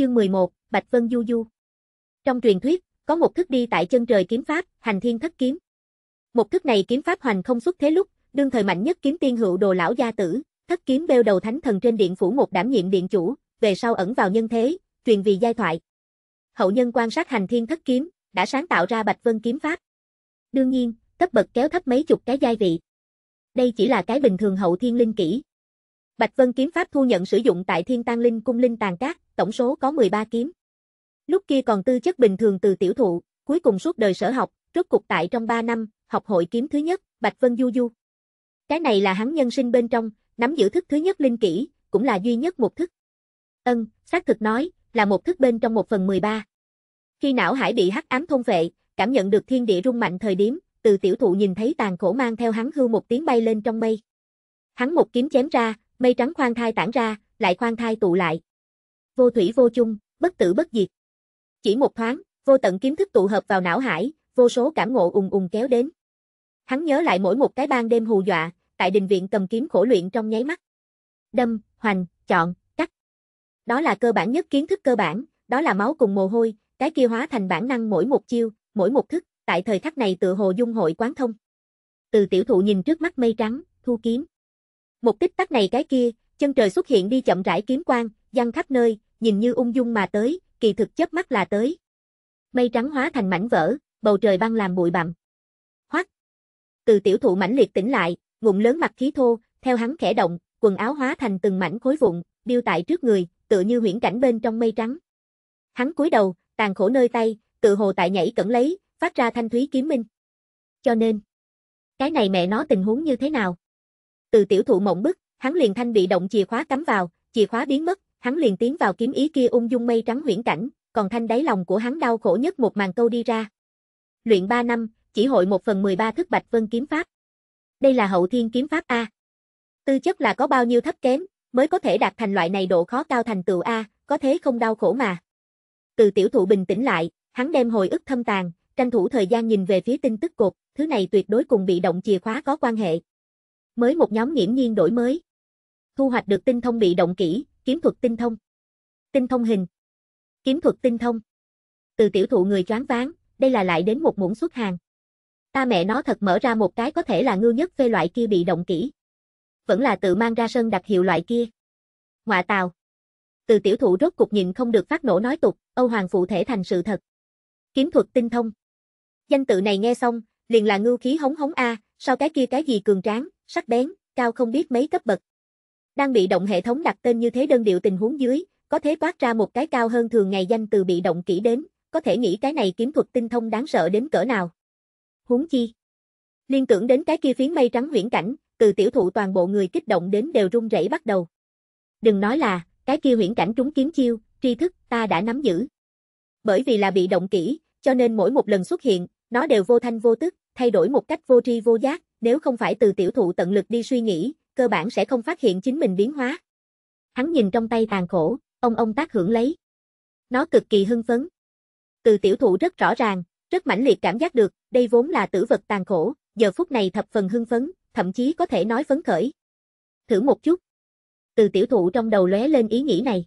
chương 11, Bạch Vân Du Du. Trong truyền thuyết, có một thức đi tại chân trời kiếm pháp, hành thiên thất kiếm. Một thức này kiếm pháp hoành không xuất thế lúc, đương thời mạnh nhất kiếm tiên hữu đồ lão gia tử, thất kiếm bêu đầu thánh thần trên điện phủ một đảm nhiệm điện chủ, về sau ẩn vào nhân thế, truyền vì giai thoại. Hậu nhân quan sát hành thiên thất kiếm, đã sáng tạo ra Bạch Vân kiếm pháp. Đương nhiên, cấp bậc kéo thấp mấy chục cái giai vị. Đây chỉ là cái bình thường hậu thiên linh kỹ, Bạch Vân kiếm pháp thu nhận sử dụng tại Thiên Tang Linh cung linh tàn cát, tổng số có 13 kiếm. Lúc kia còn tư chất bình thường từ tiểu thụ, cuối cùng suốt đời sở học, rốt cục tại trong 3 năm, học hội kiếm thứ nhất, Bạch Vân Du Du. Cái này là hắn nhân sinh bên trong, nắm giữ thức thứ nhất linh kỹ, cũng là duy nhất một thức. Ân, xác thực nói, là một thức bên trong một phần 13. Khi não hải bị hắc ám thôn vệ, cảm nhận được thiên địa rung mạnh thời điểm, từ tiểu thụ nhìn thấy tàn khổ mang theo hắn hư một tiếng bay lên trong mây. Hắn một kiếm chém ra, Mây trắng khoan thai tản ra, lại khoan thai tụ lại. Vô thủy vô chung, bất tử bất diệt. Chỉ một thoáng, vô tận kiến thức tụ hợp vào não hải, vô số cảm ngộ ùng ùng kéo đến. Hắn nhớ lại mỗi một cái ban đêm hù dọa, tại đình viện cầm kiếm khổ luyện trong nháy mắt. Đâm, hoành, chọn, cắt. Đó là cơ bản nhất kiến thức cơ bản, đó là máu cùng mồ hôi, cái kia hóa thành bản năng mỗi một chiêu, mỗi một thức, tại thời khắc này tự hồ dung hội quán thông. Từ tiểu thụ nhìn trước mắt mây trắng, thu kiếm. Một tích tắc này cái kia, chân trời xuất hiện đi chậm rãi kiếm quang, giăng khắp nơi, nhìn như ung dung mà tới, kỳ thực chớp mắt là tới. Mây trắng hóa thành mảnh vỡ, bầu trời băng làm bụi bặm. Hoắc. Từ tiểu thụ mãnh liệt tỉnh lại, ngụm lớn mặt khí thô, theo hắn khẽ động, quần áo hóa thành từng mảnh khối vụn, điêu tại trước người, tựa như huyễn cảnh bên trong mây trắng. Hắn cúi đầu, tàn khổ nơi tay, tự hồ tại nhảy cẩn lấy, phát ra thanh thúy kiếm minh. Cho nên, cái này mẹ nó tình huống như thế nào? từ tiểu thụ mộng bức, hắn liền thanh bị động chìa khóa cắm vào, chìa khóa biến mất, hắn liền tiến vào kiếm ý kia ung dung mây trắng huyễn cảnh, còn thanh đáy lòng của hắn đau khổ nhất một màn câu đi ra. Luyện 3 năm, chỉ hội 1 phần 13 thức Bạch Vân kiếm pháp. Đây là hậu thiên kiếm pháp a. Tư chất là có bao nhiêu thấp kém, mới có thể đạt thành loại này độ khó cao thành tựu a, có thế không đau khổ mà. Từ tiểu thụ bình tĩnh lại, hắn đem hồi ức thâm tàn, tranh thủ thời gian nhìn về phía tinh tức cột, thứ này tuyệt đối cùng bị động chìa khóa có quan hệ mới một nhóm nghiễm nhiên đổi mới. Thu hoạch được tinh thông bị động kỹ, kiếm thuật tinh thông. Tinh thông hình. Kiếm thuật tinh thông. Từ tiểu thụ người choáng ván, đây là lại đến một muỗng xuất hàng. Ta mẹ nó thật mở ra một cái có thể là ngư nhất phê loại kia bị động kỹ. Vẫn là tự mang ra sân đặc hiệu loại kia. Ngoạ tào. Từ tiểu thụ rốt cục nhìn không được phát nổ nói tục, Âu Hoàng phụ thể thành sự thật. Kiếm thuật tinh thông. Danh tự này nghe xong, liền là ngư khí hống hống a, sau cái kia cái gì cường tráng, sắc bén, cao không biết mấy cấp bậc. Đang bị động hệ thống đặt tên như thế đơn điệu tình huống dưới, có thể toát ra một cái cao hơn thường ngày danh từ bị động kỹ đến, có thể nghĩ cái này kiếm thuật tinh thông đáng sợ đến cỡ nào. Huống chi. Liên tưởng đến cái kia phiến mây trắng huyễn cảnh, từ tiểu thụ toàn bộ người kích động đến đều run rẩy bắt đầu. Đừng nói là, cái kia huyễn cảnh trúng kiếm chiêu, tri thức, ta đã nắm giữ. Bởi vì là bị động kỹ, cho nên mỗi một lần xuất hiện, nó đều vô thanh vô tức, thay đổi một cách vô tri vô giác, nếu không phải từ tiểu thụ tận lực đi suy nghĩ, cơ bản sẽ không phát hiện chính mình biến hóa. Hắn nhìn trong tay tàn khổ, ông ông tác hưởng lấy. Nó cực kỳ hưng phấn. Từ tiểu thụ rất rõ ràng, rất mãnh liệt cảm giác được, đây vốn là tử vật tàn khổ, giờ phút này thập phần hưng phấn, thậm chí có thể nói phấn khởi. Thử một chút. Từ tiểu thụ trong đầu lóe lên ý nghĩ này.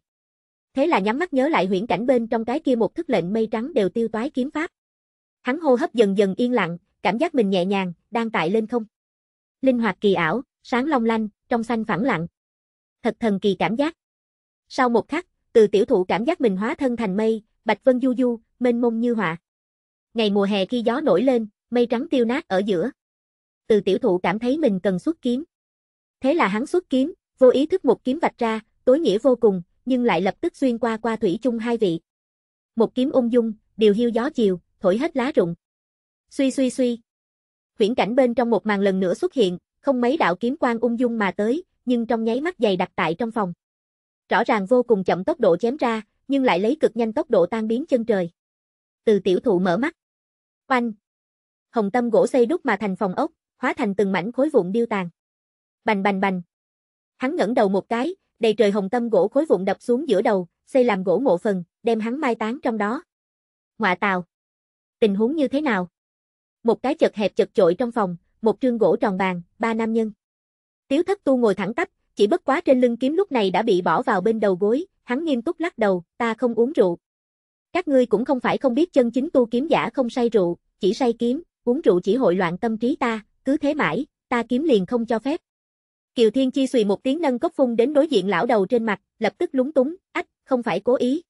Thế là nhắm mắt nhớ lại huyễn cảnh bên trong cái kia một thức lệnh mây trắng đều tiêu toái kiếm pháp. Hắn hô hấp dần dần yên lặng, cảm giác mình nhẹ nhàng, đang tại lên không. Linh hoạt kỳ ảo, sáng long lanh, trong xanh phẳng lặng. Thật thần kỳ cảm giác. Sau một khắc, từ tiểu thụ cảm giác mình hóa thân thành mây, bạch vân du du, mênh mông như họa. Ngày mùa hè khi gió nổi lên, mây trắng tiêu nát ở giữa. Từ tiểu thụ cảm thấy mình cần xuất kiếm. Thế là hắn xuất kiếm, vô ý thức một kiếm vạch ra, tối nghĩa vô cùng, nhưng lại lập tức xuyên qua qua thủy chung hai vị. Một kiếm ung dung, điều hiu gió chiều, thổi hết lá rụng. Suy suy suy, Huyễn cảnh bên trong một màn lần nữa xuất hiện, không mấy đạo kiếm quang ung dung mà tới, nhưng trong nháy mắt dày đặc tại trong phòng. Rõ ràng vô cùng chậm tốc độ chém ra, nhưng lại lấy cực nhanh tốc độ tan biến chân trời. Từ tiểu thụ mở mắt. Oanh! Hồng tâm gỗ xây đúc mà thành phòng ốc, hóa thành từng mảnh khối vụn điêu tàn. Bành bành bành. Hắn ngẩng đầu một cái, đầy trời hồng tâm gỗ khối vụn đập xuống giữa đầu, xây làm gỗ mộ phần, đem hắn mai táng trong đó. Ngoạ tào. Tình huống như thế nào? Một cái chật hẹp chật chội trong phòng, một trương gỗ tròn bàn, ba nam nhân. Tiếu thất tu ngồi thẳng tắp, chỉ bất quá trên lưng kiếm lúc này đã bị bỏ vào bên đầu gối, hắn nghiêm túc lắc đầu, ta không uống rượu. Các ngươi cũng không phải không biết chân chính tu kiếm giả không say rượu, chỉ say kiếm, uống rượu chỉ hội loạn tâm trí ta, cứ thế mãi, ta kiếm liền không cho phép. Kiều Thiên Chi xùy một tiếng nâng cốc phun đến đối diện lão đầu trên mặt, lập tức lúng túng, ách, không phải cố ý.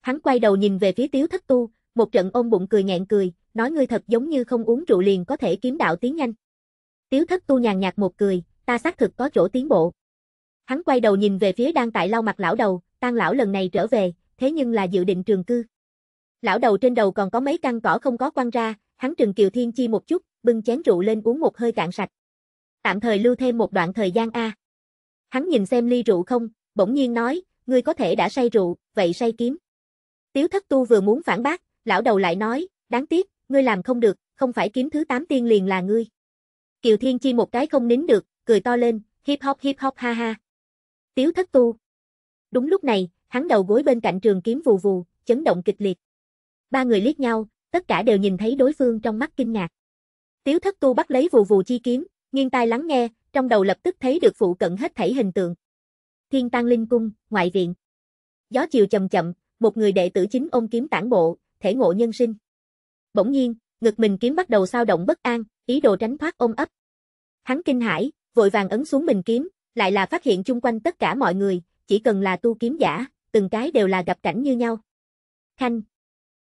Hắn quay đầu nhìn về phía tiếu thất tu, một trận ôm bụng cười nghẹn cười, nói ngươi thật giống như không uống rượu liền có thể kiếm đạo tiến nhanh. Tiếu thất tu nhàn nhạt một cười, ta xác thực có chỗ tiến bộ. Hắn quay đầu nhìn về phía đang tại lau mặt lão đầu, tan lão lần này trở về, thế nhưng là dự định trường cư. Lão đầu trên đầu còn có mấy căn cỏ không có quăng ra, hắn trừng kiều thiên chi một chút, bưng chén rượu lên uống một hơi cạn sạch. Tạm thời lưu thêm một đoạn thời gian a. Hắn nhìn xem ly rượu không, bỗng nhiên nói, ngươi có thể đã say rượu, vậy say kiếm. Tiếu thất tu vừa muốn phản bác, lão đầu lại nói, đáng tiếc, ngươi làm không được, không phải kiếm thứ tám tiên liền là ngươi. Kiều Thiên Chi một cái không nín được, cười to lên, hip hop hip hop ha ha. Tiếu thất tu. Đúng lúc này, hắn đầu gối bên cạnh trường kiếm vù vù, chấn động kịch liệt. Ba người liếc nhau, tất cả đều nhìn thấy đối phương trong mắt kinh ngạc. Tiếu thất tu bắt lấy vù vù chi kiếm, nghiêng tai lắng nghe, trong đầu lập tức thấy được phụ cận hết thảy hình tượng. Thiên Tăng Linh Cung, ngoại viện. Gió chiều chậm chậm, một người đệ tử chính ôm kiếm tản bộ, thể ngộ nhân sinh. Bỗng nhiên, ngực mình kiếm bắt đầu sao động bất an, ý đồ tránh thoát ôm ấp. Hắn kinh hãi, vội vàng ấn xuống mình kiếm, lại là phát hiện chung quanh tất cả mọi người, chỉ cần là tu kiếm giả, từng cái đều là gặp cảnh như nhau. Khanh.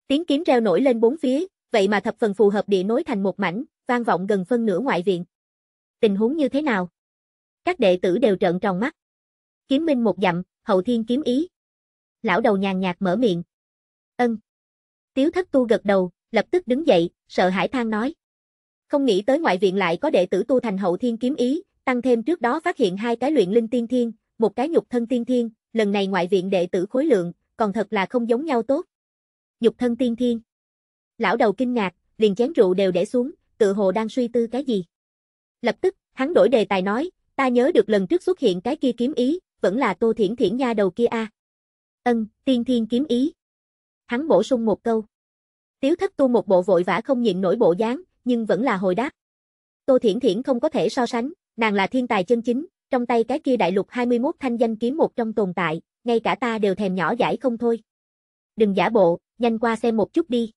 Tiếng kiếm reo nổi lên bốn phía, vậy mà thập phần phù hợp địa nối thành một mảnh, vang vọng gần phân nửa ngoại viện. Tình huống như thế nào? Các đệ tử đều trợn tròn mắt. Kiếm minh một dặm, hậu thiên kiếm ý. Lão đầu nhàn nhạt mở miệng. Ân. Tiếu thất tu gật đầu, lập tức đứng dậy, sợ hãi than nói. Không nghĩ tới ngoại viện lại có đệ tử tu thành hậu thiên kiếm ý, tăng thêm trước đó phát hiện hai cái luyện linh tiên thiên, một cái nhục thân tiên thiên, lần này ngoại viện đệ tử khối lượng, còn thật là không giống nhau tốt. Nhục thân tiên thiên. Lão đầu kinh ngạc, liền chén rượu đều để xuống, tự hồ đang suy tư cái gì. Lập tức, hắn đổi đề tài nói, ta nhớ được lần trước xuất hiện cái kia kiếm ý, vẫn là Tô Thiển Thiển nha đầu kia a. Ân, tiên thiên kiếm ý. Hắn bổ sung một câu. Tiếu thất tu một bộ vội vã không nhịn nổi bộ dáng, nhưng vẫn là hồi đáp. Tô Thiển Thiển không có thể so sánh, nàng là thiên tài chân chính, trong tay cái kia đại lục 21 thanh danh kiếm một trong tồn tại, ngay cả ta đều thèm nhỏ giải không thôi. Đừng giả bộ, nhanh qua xem một chút đi.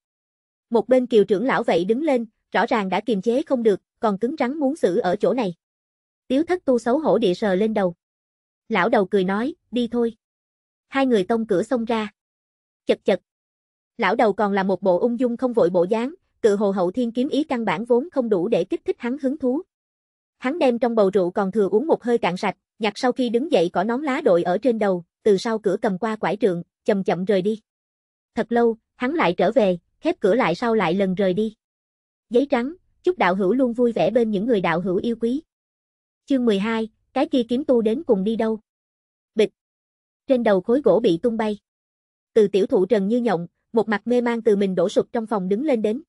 Một bên kiều trưởng lão vậy đứng lên, rõ ràng đã kiềm chế không được, còn cứng rắn muốn xử ở chỗ này. Tiếu thất tu xấu hổ địa sờ lên đầu. Lão đầu cười nói, đi thôi. Hai người tông cửa xông ra. Chật chật, lão đầu còn là một bộ ung dung không vội bộ dáng, tự hồ hậu thiên kiếm ý căn bản vốn không đủ để kích thích hắn hứng thú. Hắn đem trong bầu rượu còn thừa uống một hơi cạn sạch, nhặt sau khi đứng dậy cỏ nón lá đội ở trên đầu, từ sau cửa cầm qua quải trượng, chậm chậm rời đi. Thật lâu, hắn lại trở về, khép cửa lại sau lại lần rời đi. Giấy trắng, chúc đạo hữu luôn vui vẻ bên những người đạo hữu yêu quý. Chương 12, cái kia kiếm tu đến cùng đi đâu? Bịch. Trên đầu khối gỗ bị tung bay. Từ tiểu thụ Trần Như Nhộng, một mặt mê mang từ mình đổ sụp trong phòng đứng lên đến.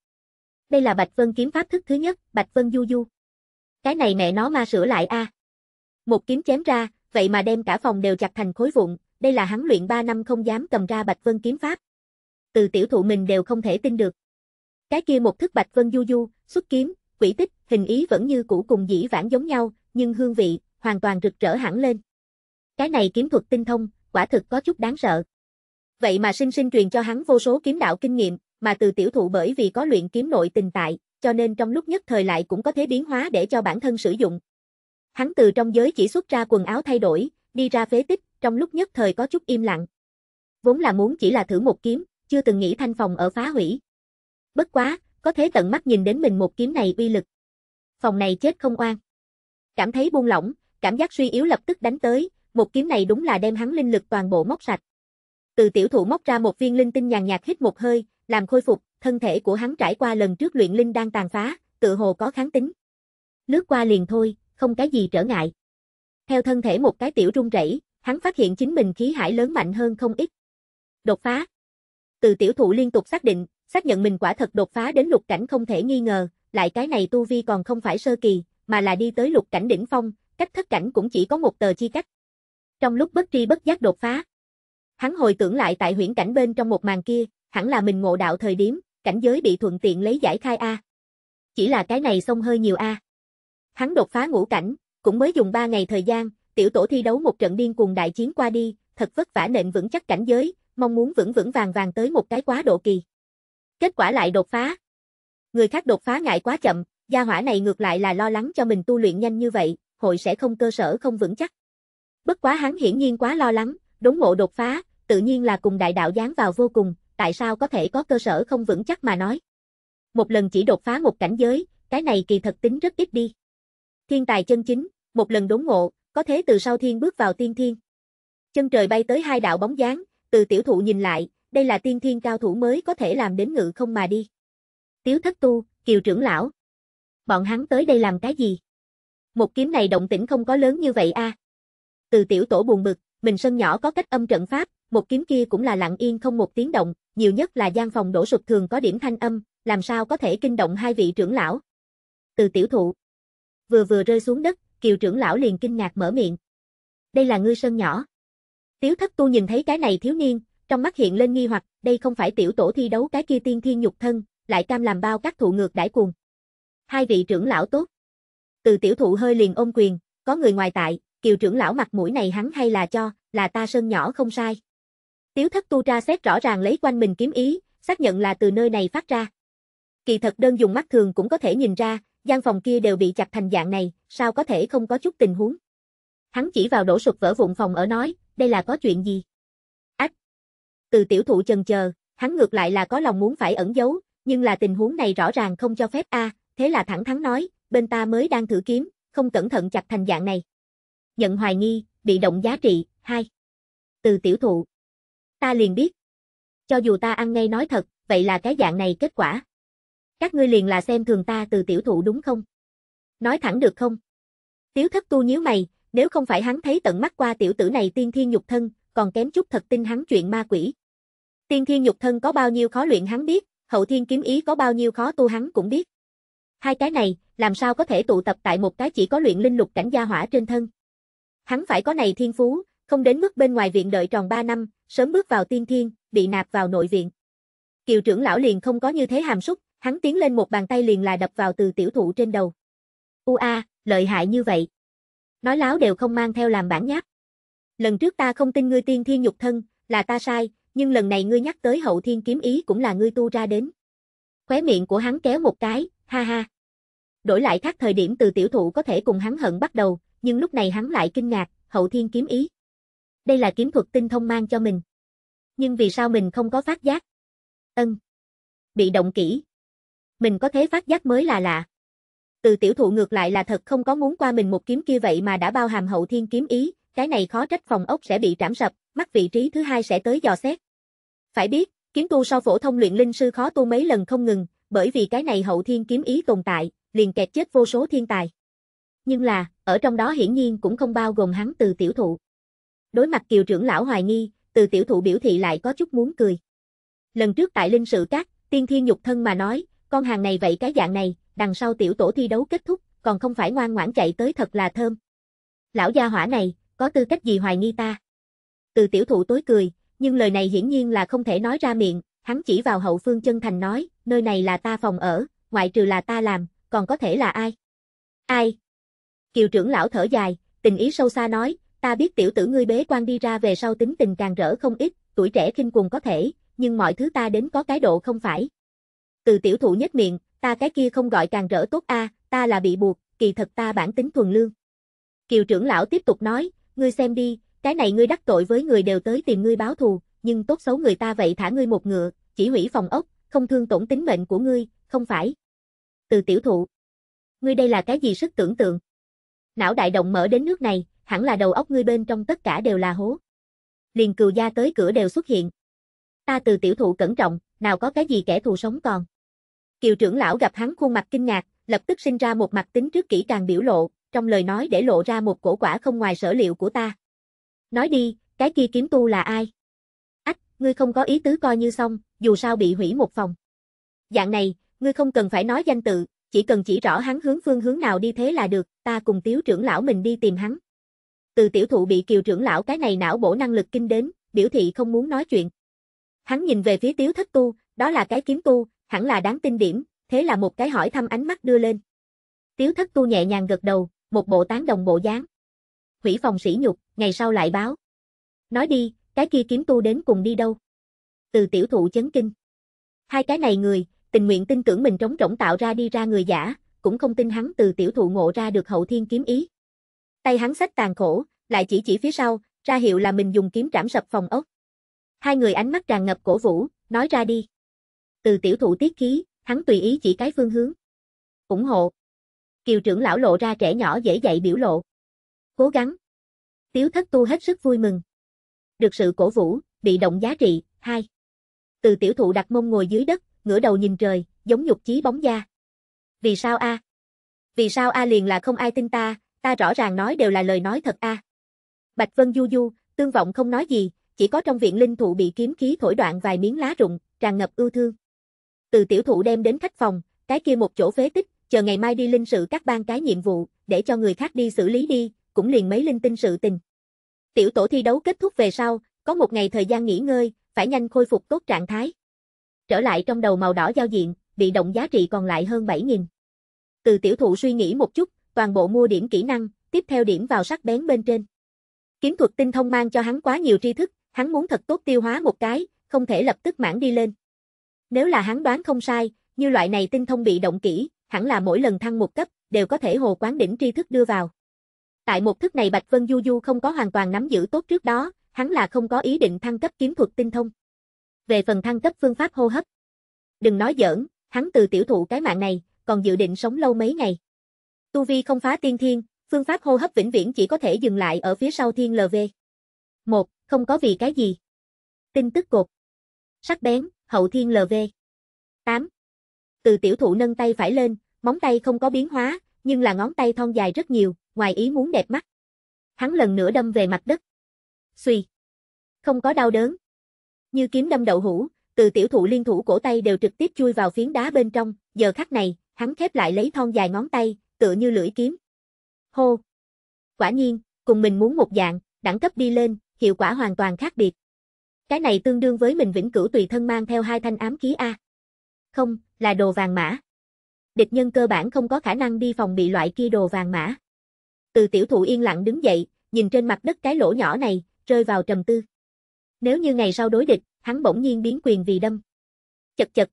Đây là Bạch Vân kiếm pháp thức thứ nhất, Bạch Vân du du. Cái này mẹ nó ma sửa lại a. Một kiếm chém ra, vậy mà đem cả phòng đều chặt thành khối vụn, đây là hắn luyện 3 năm không dám cầm ra Bạch Vân kiếm pháp. Từ tiểu thụ mình đều không thể tin được. Cái kia một thức Bạch Vân du du, xuất kiếm, quỷ tích, hình ý vẫn như cũ cùng dĩ vãng giống nhau, nhưng hương vị hoàn toàn rực rỡ hẳn lên. Cái này kiếm thuật tinh thông, quả thực có chút đáng sợ. Vậy mà sinh sinh truyền cho hắn vô số kiếm đạo kinh nghiệm, mà từ tiểu thụ bởi vì có luyện kiếm nội tình tại, cho nên trong lúc nhất thời lại cũng có thế biến hóa để cho bản thân sử dụng. Hắn từ trong giới chỉ xuất ra quần áo thay đổi, đi ra phế tích, trong lúc nhất thời có chút im lặng. Vốn là muốn chỉ là thử một kiếm, chưa từng nghĩ thanh phòng ở phá hủy. Bất quá, có thế tận mắt nhìn đến mình một kiếm này uy lực. Phòng này chết không oan. Cảm thấy buông lỏng, cảm giác suy yếu lập tức đánh tới, một kiếm này đúng là đem hắn linh lực toàn bộ móc sạch. Từ tiểu thụ móc ra một viên linh tinh nhàn nhạt hít một hơi, làm khôi phục, thân thể của hắn trải qua lần trước luyện linh đang tàn phá, tự hồ có kháng tính. Lướt qua liền thôi, không cái gì trở ngại. Theo thân thể một cái tiểu rung rẩy, hắn phát hiện chính mình khí hải lớn mạnh hơn không ít. Đột phá. Từ tiểu thụ liên tục xác định, xác nhận mình quả thật đột phá đến lục cảnh không thể nghi ngờ, lại cái này tu vi còn không phải sơ kỳ, mà là đi tới lục cảnh đỉnh phong, cách thất cảnh cũng chỉ có một tờ chi cách. Trong lúc bất tri bất giác đột phá, Hắn hồi tưởng lại tại huyễn cảnh bên trong một màn kia, hẳn là mình ngộ đạo thời điểm, cảnh giới bị thuận tiện lấy giải khai A. Chỉ là cái này xông hơi nhiều A. Hắn đột phá ngũ cảnh, cũng mới dùng 3 ngày thời gian, tiểu tổ thi đấu một trận điên cuồng đại chiến qua đi, thật vất vả nện vững chắc cảnh giới, mong muốn vững vững vàng vàng tới một cái quá độ kỳ. Kết quả lại đột phá. Người khác đột phá ngại quá chậm, gia hỏa này ngược lại là lo lắng cho mình tu luyện nhanh như vậy, hội sẽ không cơ sở không vững chắc. Bất quá hắn hiển nhiên quá lo lắng, đúng ngộ đột phá, tự nhiên là cùng đại đạo dán vào vô cùng, tại sao có thể có cơ sở không vững chắc mà nói. Một lần chỉ đột phá một cảnh giới, cái này kỳ thật tính rất ít đi. Thiên tài chân chính, một lần đốn ngộ, có thế từ sau thiên bước vào tiên thiên. Chân trời bay tới hai đạo bóng dáng, từ tiểu thụ nhìn lại, đây là tiên thiên cao thủ mới có thể làm đến ngự không mà đi. Tiếu thất tu, kiều trưởng lão. Bọn hắn tới đây làm cái gì? Một kiếm này động tĩnh không có lớn như vậy a. Từ tiểu tổ buồn bực, mình sân nhỏ có cách âm trận pháp, một kiếm kia cũng là lặng yên không một tiếng động, nhiều nhất là gian phòng đổ sụp thường có điểm thanh âm, làm sao có thể kinh động hai vị trưởng lão. Từ tiểu thụ, vừa vừa rơi xuống đất, kiều trưởng lão liền kinh ngạc mở miệng. Đây là ngươi sơn nhỏ. Tiếu thất tu nhìn thấy cái này thiếu niên, trong mắt hiện lên nghi hoặc, đây không phải tiểu tổ thi đấu cái kia tiên thiên nhục thân, lại cam làm bao các thụ ngược đãi cuồng. Hai vị trưởng lão tốt. Từ tiểu thụ hơi liền ôm quyền, có người ngoài tại, kiều trưởng lão mặt mũi này hắn hay là cho, là ta sơn nhỏ không sai. Tiếu thất tu ra xét rõ ràng lấy quanh mình kiếm ý, xác nhận là từ nơi này phát ra. Kỳ thật đơn dùng mắt thường cũng có thể nhìn ra, gian phòng kia đều bị chặt thành dạng này, sao có thể không có chút tình huống. Hắn chỉ vào đổ sụp vỡ vụn phòng ở nói, đây là có chuyện gì? Ách! Từ tiểu thụ chần chờ, hắn ngược lại là có lòng muốn phải ẩn giấu, nhưng là tình huống này rõ ràng không cho phép a, thế là thẳng thắn nói, bên ta mới đang thử kiếm, không cẩn thận chặt thành dạng này. Nhận hoài nghi, bị động giá trị, hai Từ tiểu thụ, Ta liền biết. Cho dù ta ăn ngay nói thật, vậy là cái dạng này kết quả. Các ngươi liền là xem thường ta từ tiểu thụ đúng không? Nói thẳng được không? Tiếu thất tu nhíu mày, nếu không phải hắn thấy tận mắt qua tiểu tử này tiên thiên nhục thân, còn kém chút thật tin hắn chuyện ma quỷ. Tiên thiên nhục thân có bao nhiêu khó luyện hắn biết, hậu thiên kiếm ý có bao nhiêu khó tu hắn cũng biết. Hai cái này, làm sao có thể tụ tập tại một cái chỉ có luyện linh lục cảnh gia hỏa trên thân. Hắn phải có này thiên phú, không đến mức bên ngoài viện đợi tròn 3 năm, sớm bước vào tiên thiên, bị nạp vào nội viện. Kiều trưởng lão liền không có như thế hàm súc, hắn tiến lên một bàn tay liền là đập vào từ tiểu thụ trên đầu. U a, lợi hại như vậy. Nói láo đều không mang theo làm bản nháp. Lần trước ta không tin ngươi tiên thiên nhục thân, là ta sai, nhưng lần này ngươi nhắc tới hậu thiên kiếm ý cũng là ngươi tu ra đến. Khóe miệng của hắn kéo một cái, ha ha. Đổi lại khác thời điểm từ tiểu thụ có thể cùng hắn hận bắt đầu, nhưng lúc này hắn lại kinh ngạc, hậu thiên kiếm ý đây là kiếm thuật tinh thông mang cho mình. Nhưng vì sao mình không có phát giác? Ân. Bị động kỹ. Mình có thế phát giác mới là lạ. Từ tiểu thụ ngược lại là thật không có muốn qua mình một kiếm kia vậy mà đã bao hàm hậu thiên kiếm ý, cái này khó trách phòng ốc sẽ bị trảm sập, mắc vị trí thứ hai sẽ tới dò xét. Phải biết, kiếm tu sau phổ thông luyện linh sư khó tu mấy lần không ngừng, bởi vì cái này hậu thiên kiếm ý tồn tại, liền kẹt chết vô số thiên tài. Nhưng là, ở trong đó hiển nhiên cũng không bao gồm hắn từ tiểu thụ. Đối mặt kiều trưởng lão hoài nghi, từ tiểu thụ biểu thị lại có chút muốn cười. Lần trước tại linh sự các, tiên thiên nhục thân mà nói, con hàng này vậy cái dạng này, đằng sau tiểu tổ thi đấu kết thúc, còn không phải ngoan ngoãn chạy tới thật là thơm. Lão gia hỏa này, có tư cách gì hoài nghi ta? Từ tiểu thụ tối cười, nhưng lời này hiển nhiên là không thể nói ra miệng, hắn chỉ vào hậu phương chân thành nói, nơi này là ta phòng ở, ngoại trừ là ta làm, còn có thể là ai? Ai? Kiều trưởng lão thở dài, tình ý sâu xa nói, Ta biết tiểu tử ngươi bế quan đi ra về sau tính tình càng rỡ không ít, tuổi trẻ kinh cuồng có thể, nhưng mọi thứ ta đến có cái độ không phải. Từ tiểu thụ nhất miệng, ta cái kia không gọi càng rỡ tốt a, ta là bị buộc, kỳ thật ta bản tính thuần lương. Kiều trưởng lão tiếp tục nói, ngươi xem đi, cái này ngươi đắc tội với người đều tới tìm ngươi báo thù, nhưng tốt xấu người ta vậy thả ngươi một ngựa, chỉ hủy phòng ốc, không thương tổn tính mệnh của ngươi, không phải. Từ tiểu thụ. Ngươi đây là cái gì sức tưởng tượng? Não đại động mở đến nước này, hẳn là đầu óc ngươi bên trong tất cả đều là hố. Liền cừu gia tới cửa đều xuất hiện. Ta từ tiểu thụ cẩn trọng, nào có cái gì kẻ thù sống còn. Kiều trưởng lão gặp hắn khuôn mặt kinh ngạc, lập tức sinh ra một mặt tính trước kỹ càng biểu lộ, trong lời nói để lộ ra một cổ quả không ngoài sở liệu của ta. Nói đi, cái kia kiếm tu là ai? Ách, ngươi không có ý tứ coi như xong, dù sao bị hủy một phòng. Dạng này, ngươi không cần phải nói danh tự, chỉ cần chỉ rõ hắn hướng phương hướng nào đi thế là được, ta cùng tiếu trưởng lão mình đi tìm hắn. Từ tiểu thụ bị kiều trưởng lão cái này não bổ năng lực kinh đến, biểu thị không muốn nói chuyện. Hắn nhìn về phía tiếu thất tu, đó là cái kiếm tu, hẳn là đáng tin điểm, thế là một cái hỏi thăm ánh mắt đưa lên. Tiếu thất tu nhẹ nhàng gật đầu, một bộ tán đồng bộ dáng. Hủy phòng sỉ nhục, ngày sau lại báo. Nói đi, cái kia kiếm tu đến cùng đi đâu? Từ tiểu thụ chấn kinh. Hai cái này người, tình nguyện tin tưởng mình trống rỗng tạo ra đi ra người giả, cũng không tin hắn từ tiểu thụ ngộ ra được hậu thiên kiếm ý tay hắn sách tàn khổ, lại chỉ chỉ phía sau, ra hiệu là mình dùng kiếm trảm sập phòng ốc. Hai người ánh mắt tràn ngập cổ vũ, nói ra đi. Từ tiểu thụ tiết khí, hắn tùy ý chỉ cái phương hướng. ủng hộ. Kiều trưởng lão lộ ra trẻ nhỏ dễ dạy biểu lộ. Cố gắng. Tiếu thất tu hết sức vui mừng. Được sự cổ vũ, bị động giá trị, 2. Từ tiểu thụ đặt mông ngồi dưới đất, ngửa đầu nhìn trời, giống nhục chí bóng da. Vì sao a? Vì sao a liền là không ai tin ta, ta rõ ràng nói đều là lời nói thật a. À. Bạch Vân du du, tương vọng không nói gì, chỉ có trong viện linh thụ bị kiếm khí thổi đoạn vài miếng lá rụng, tràn ngập ưu thương. Từ tiểu thụ đem đến khách phòng, cái kia một chỗ phế tích, chờ ngày mai đi linh sự các ban cái nhiệm vụ, để cho người khác đi xử lý đi, cũng liền mấy linh tinh sự tình. Tiểu tổ thi đấu kết thúc về sau, có một ngày thời gian nghỉ ngơi, phải nhanh khôi phục tốt trạng thái. Trở lại trong đầu màu đỏ giao diện, bị động giá trị còn lại hơn 7.000. Từ tiểu thụ suy nghĩ một chút, toàn bộ mua điểm kỹ năng, tiếp theo điểm vào sắc bén bên trên. Kiếm thuật tinh thông mang cho hắn quá nhiều tri thức, hắn muốn thật tốt tiêu hóa một cái, không thể lập tức mãn đi lên. Nếu là hắn đoán không sai, như loại này tinh thông bị động kỹ, hẳn là mỗi lần thăng một cấp, đều có thể hồ quán đỉnh tri thức đưa vào. Tại một thức này Bạch Vân Du Du không có hoàn toàn nắm giữ tốt trước đó, hắn là không có ý định thăng cấp kiếm thuật tinh thông. Về phần thăng cấp phương pháp hô hấp, đừng nói giỡn, hắn từ tiểu thụ cái mạng này, còn dự định sống lâu mấy ngày. Tu vi không phá tiên thiên, phương pháp hô hấp vĩnh viễn chỉ có thể dừng lại ở phía sau thiên LV. một, Không có vì cái gì. Tin tức cột. Sắc bén, hậu thiên LV. 8. Từ tiểu thụ nâng tay phải lên, móng tay không có biến hóa, nhưng là ngón tay thon dài rất nhiều, ngoài ý muốn đẹp mắt. Hắn lần nữa đâm về mặt đất. Xuy. Không có đau đớn. Như kiếm đâm đậu hũ, từ tiểu thụ liên thủ cổ tay đều trực tiếp chui vào phiến đá bên trong, giờ khắc này, hắn khép lại lấy thon dài ngón tay, tựa như lưỡi kiếm. Hô! Quả nhiên, cùng mình muốn một dạng, đẳng cấp đi lên, hiệu quả hoàn toàn khác biệt. Cái này tương đương với mình vĩnh cửu tùy thân mang theo hai thanh ám khí A. Không, là đồ vàng mã. Địch nhân cơ bản không có khả năng đi phòng bị loại kia đồ vàng mã. Từ tiểu thụ yên lặng đứng dậy, nhìn trên mặt đất cái lỗ nhỏ này, rơi vào trầm tư. Nếu như ngày sau đối địch, hắn bỗng nhiên biến quyền vì đâm. Chật chật.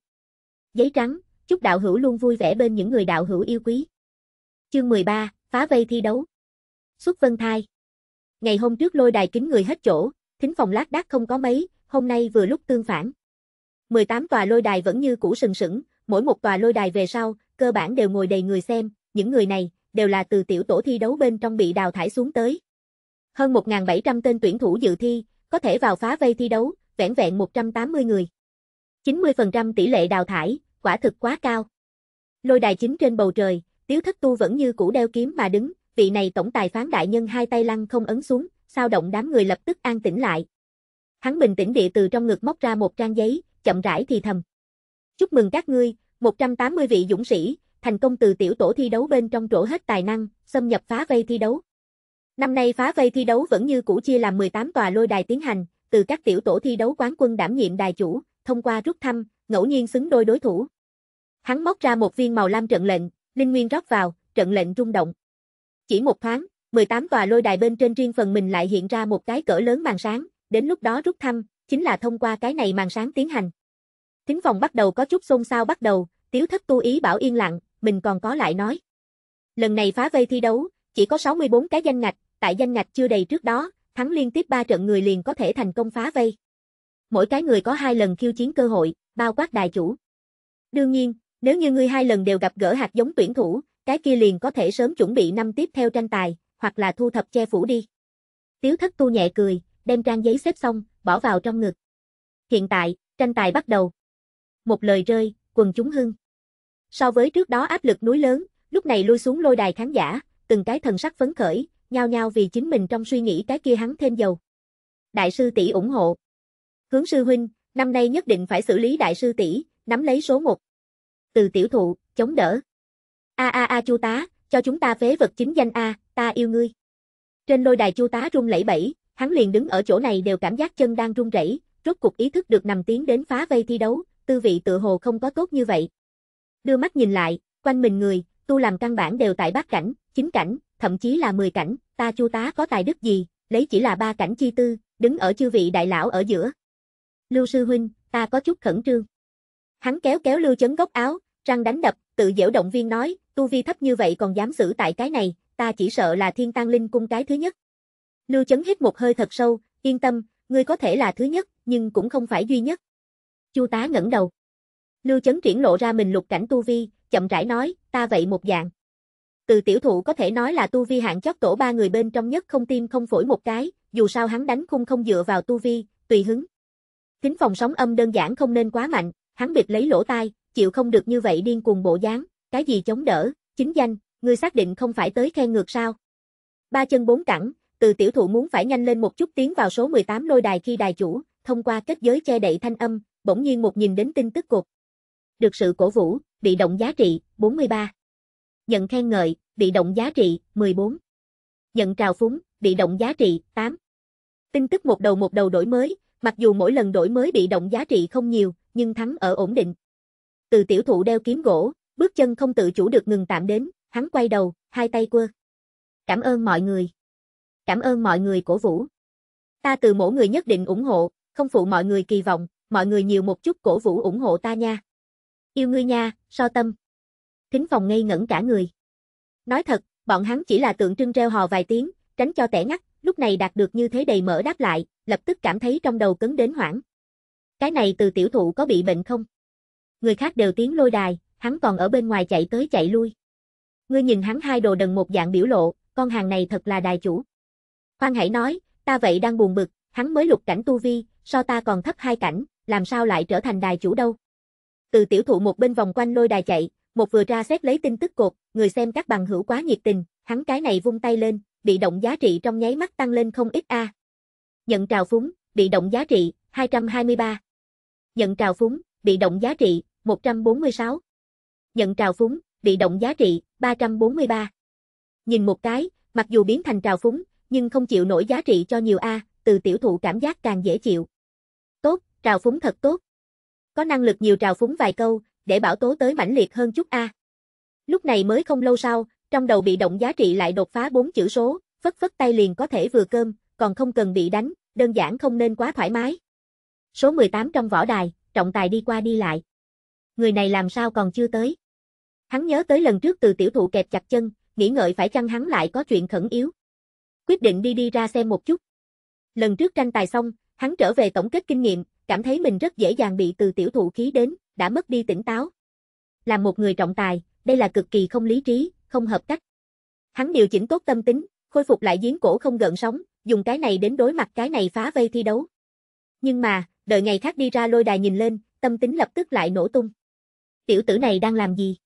Giấy trắng, chúc đạo hữu luôn vui vẻ bên những người đạo hữu yêu quý. Chương 13, phá vây thi đấu. Xuất Vân Thai. Ngày hôm trước lôi đài kính người hết chỗ, thính phòng lát đác không có mấy, hôm nay vừa lúc tương phản. 18 tòa lôi đài vẫn như cũ sừng sững, mỗi một tòa lôi đài về sau, cơ bản đều ngồi đầy người xem, những người này đều là từ tiểu tổ thi đấu bên trong bị đào thải xuống tới. Hơn 1700 tên tuyển thủ dự thi, có thể vào phá vây thi đấu, vẹn vẹn 180 người. 90% tỷ lệ đào thải, quả thực quá cao. Lôi đài chính trên bầu trời, Tiếu thất tu vẫn như cũ đeo kiếm mà đứng, vị này tổng tài phán đại nhân hai tay lăng không ấn xuống, sao động đám người lập tức an tĩnh lại. Hắn bình tĩnh địa từ trong ngực móc ra một trang giấy, chậm rãi thì thầm. Chúc mừng các ngươi, 180 vị dũng sĩ, thành công từ tiểu tổ thi đấu bên trong trổ hết tài năng, xâm nhập phá vây thi đấu. Năm nay phá vây thi đấu vẫn như cũ chia làm 18 tòa lôi đài tiến hành, từ các tiểu tổ thi đấu quán quân đảm nhiệm đài chủ, thông qua rút thăm, ngẫu nhiên xứng đôi đối thủ. Hắn móc ra một viên màu lam trận lệnh, Linh Nguyên rót vào, trận lệnh rung động. Chỉ một thoáng, 18 tòa lôi đài bên trên riêng phần mình lại hiện ra một cái cỡ lớn màn sáng, đến lúc đó rút thăm, chính là thông qua cái này màn sáng tiến hành. Thính phòng bắt đầu có chút xôn xao bắt đầu, tiếu thất tu ý bảo yên lặng, mình còn có lại nói. Lần này phá vây thi đấu, chỉ có 64 cái danh ngạch, tại danh ngạch chưa đầy trước đó, thắng liên tiếp 3 trận người liền có thể thành công phá vây. Mỗi cái người có hai lần khiêu chiến cơ hội, bao quát đài chủ. Đương nhiên, nếu như ngươi hai lần đều gặp gỡ hạt giống tuyển thủ, cái kia liền có thể sớm chuẩn bị năm tiếp theo tranh tài, hoặc là thu thập che phủ đi. Tiếu thất tu nhẹ cười, đem trang giấy xếp xong, bỏ vào trong ngực. Hiện tại, tranh tài bắt đầu. Một lời rơi, quần chúng hưng. So với trước đó áp lực núi lớn, lúc này lui xuống lôi đài khán giả, từng cái thần sắc phấn khởi, nhao nhao vì chính mình trong suy nghĩ cái kia hắn thêm dầu. Đại sư tỷ ủng hộ. Hướng sư huynh, năm nay nhất định phải xử lý đại sư tỷ, nắm lấy số một từ tiểu thụ, chống đỡ. A a a chu tá, cho chúng ta phế vật chính danh A, ta yêu ngươi. Trên lôi đài chu tá rung lẩy bẩy, hắn liền đứng ở chỗ này đều cảm giác chân đang run rẩy, rốt cuộc ý thức được nằm tiến đến phá vây thi đấu, tư vị tự hồ không có tốt như vậy. Đưa mắt nhìn lại, quanh mình người, tu làm căn bản đều tại bát cảnh, chính cảnh, thậm chí là 10 cảnh, ta chu tá có tài đức gì, lấy chỉ là ba cảnh chi tư, đứng ở chư vị đại lão ở giữa. Lưu sư huynh, ta có chút khẩn trương. Hắn kéo kéo Lưu Chấn gốc áo, Răng đánh đập, tự dẻo động viên nói, tu vi thấp như vậy còn dám xử tại cái này, ta chỉ sợ là thiên tăng linh cung cái thứ nhất. Lưu chấn hít một hơi thật sâu, yên tâm, ngươi có thể là thứ nhất, nhưng cũng không phải duy nhất. Chu tá ngẩng đầu. Lưu chấn triển lộ ra mình lục cảnh tu vi, chậm rãi nói, ta vậy một dạng. Từ tiểu thụ có thể nói là tu vi hạng chót tổ ba người bên trong nhất không tim không phổi một cái, dù sao hắn đánh khung không dựa vào tu vi, tùy hứng. Kính phòng sóng âm đơn giản không nên quá mạnh, hắn bịt lấy lỗ tai, chịu không được như vậy điên cuồng bộ dáng, cái gì chống đỡ, chính danh, ngươi xác định không phải tới khen ngược sao. Ba chân bốn cẳng, từ tiểu thụ muốn phải nhanh lên một chút tiến vào số 18 lôi đài khi đài chủ, thông qua kết giới che đậy thanh âm, bỗng nhiên một nhìn đến tin tức cục Được sự cổ vũ, bị động giá trị, 43. Nhận khen ngợi, bị động giá trị, 14. Nhận trào phúng, bị động giá trị, 8. Tin tức một đầu một đầu đổi mới, mặc dù mỗi lần đổi mới bị động giá trị không nhiều, nhưng thắng ở ổn định từ tiểu thụ đeo kiếm gỗ, bước chân không tự chủ được ngừng tạm đến, hắn quay đầu, hai tay quơ. Cảm ơn mọi người. Cảm ơn mọi người cổ vũ. Ta từ mỗi người nhất định ủng hộ, không phụ mọi người kỳ vọng, mọi người nhiều một chút cổ vũ ủng hộ ta nha. Yêu ngươi nha, so tâm. Thính phòng ngây ngẩn cả người. Nói thật, bọn hắn chỉ là tượng trưng treo hò vài tiếng, tránh cho tẻ ngắt, lúc này đạt được như thế đầy mở đáp lại, lập tức cảm thấy trong đầu cứng đến hoảng. Cái này từ tiểu thụ có bị bệnh không? người khác đều tiếng lôi đài, hắn còn ở bên ngoài chạy tới chạy lui. Ngươi nhìn hắn hai đồ đần một dạng biểu lộ, con hàng này thật là đài chủ. Khoan hãy nói, ta vậy đang buồn bực, hắn mới lục cảnh tu vi, so ta còn thấp hai cảnh, làm sao lại trở thành đài chủ đâu. Từ tiểu thụ một bên vòng quanh lôi đài chạy, một vừa ra xét lấy tin tức cột, người xem các bằng hữu quá nhiệt tình, hắn cái này vung tay lên, bị động giá trị trong nháy mắt tăng lên không ít a. Nhận trào phúng, bị động giá trị, 223. Nhận trào phúng, bị động giá trị, 146. Nhận trào phúng, bị động giá trị, 343. Nhìn một cái, mặc dù biến thành trào phúng, nhưng không chịu nổi giá trị cho nhiều A, từ tiểu thụ cảm giác càng dễ chịu. Tốt, trào phúng thật tốt. Có năng lực nhiều trào phúng vài câu, để bảo tố tới mãnh liệt hơn chút A. Lúc này mới không lâu sau, trong đầu bị động giá trị lại đột phá bốn chữ số, phất phất tay liền có thể vừa cơm, còn không cần bị đánh, đơn giản không nên quá thoải mái. Số 18 trong võ đài, trọng tài đi qua đi lại. Người này làm sao còn chưa tới? Hắn nhớ tới lần trước từ tiểu thụ kẹp chặt chân, nghĩ ngợi phải chăng hắn lại có chuyện khẩn yếu. Quyết định đi đi ra xem một chút. Lần trước tranh tài xong, hắn trở về tổng kết kinh nghiệm, cảm thấy mình rất dễ dàng bị từ tiểu thụ khí đến, đã mất đi tỉnh táo. Là một người trọng tài, đây là cực kỳ không lý trí, không hợp cách. Hắn điều chỉnh tốt tâm tính, khôi phục lại giếng cổ không gợn sóng, dùng cái này đến đối mặt cái này phá vây thi đấu. Nhưng mà, đợi ngày khác đi ra lôi đài nhìn lên, tâm tính lập tức lại nổ tung. Tiểu tử này đang làm gì?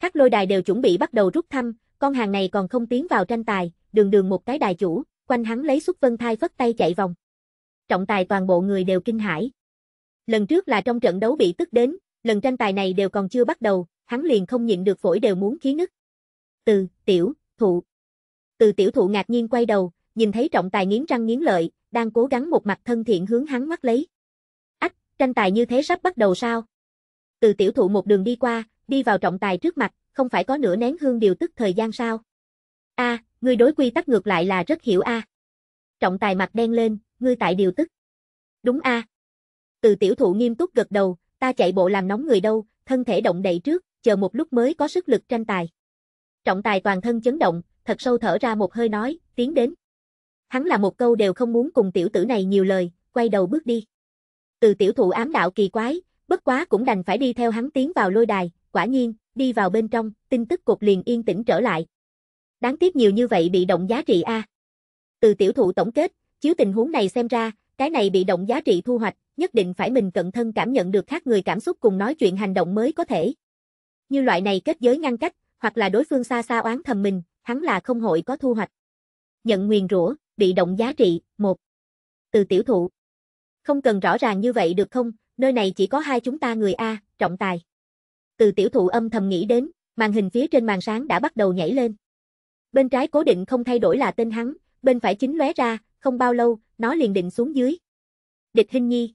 Các lôi đài đều chuẩn bị bắt đầu rút thăm, con hàng này còn không tiến vào tranh tài, đường đường một cái đài chủ, quanh hắn lấy xuất vân thai phất tay chạy vòng. Trọng tài toàn bộ người đều kinh hãi. Lần trước là trong trận đấu bị tức đến, lần tranh tài này đều còn chưa bắt đầu, hắn liền không nhịn được phổi đều muốn khí nứt. Từ, tiểu, thụ. Từ tiểu thụ ngạc nhiên quay đầu, nhìn thấy trọng tài nghiến răng nghiến lợi, đang cố gắng một mặt thân thiện hướng hắn mắt lấy. Tranh tài như thế sắp bắt đầu sao? Từ tiểu thụ một đường đi qua, đi vào trọng tài trước mặt, không phải có nửa nén hương điều tức thời gian sao? A, à, ngươi đối quy tắc ngược lại là rất hiểu a. À. Trọng tài mặt đen lên, ngươi tại điều tức. Đúng a. À. Từ tiểu thụ nghiêm túc gật đầu, ta chạy bộ làm nóng người đâu, thân thể động đậy trước, chờ một lúc mới có sức lực tranh tài. Trọng tài toàn thân chấn động, thật sâu thở ra một hơi nói, tiến đến. Hắn là một câu đều không muốn cùng tiểu tử này nhiều lời, quay đầu bước đi. Từ tiểu thụ ám đạo kỳ quái, bất quá cũng đành phải đi theo hắn tiến vào lôi đài, quả nhiên, đi vào bên trong, tin tức cục liền yên tĩnh trở lại. Đáng tiếc nhiều như vậy bị động giá trị A. Từ tiểu thụ tổng kết, chiếu tình huống này xem ra, cái này bị động giá trị thu hoạch, nhất định phải mình cận thân cảm nhận được khác người cảm xúc cùng nói chuyện hành động mới có thể. Như loại này kết giới ngăn cách, hoặc là đối phương xa xa oán thầm mình, hắn là không hội có thu hoạch. Nhận nguyền rủa, bị động giá trị, 1. Từ tiểu thụ không cần rõ ràng như vậy được không, nơi này chỉ có hai chúng ta người A, trọng tài. Từ tiểu thụ âm thầm nghĩ đến, màn hình phía trên màn sáng đã bắt đầu nhảy lên. Bên trái cố định không thay đổi là tên hắn, bên phải chính lóe ra, không bao lâu, nó liền định xuống dưới. Địch Hinh Nhi.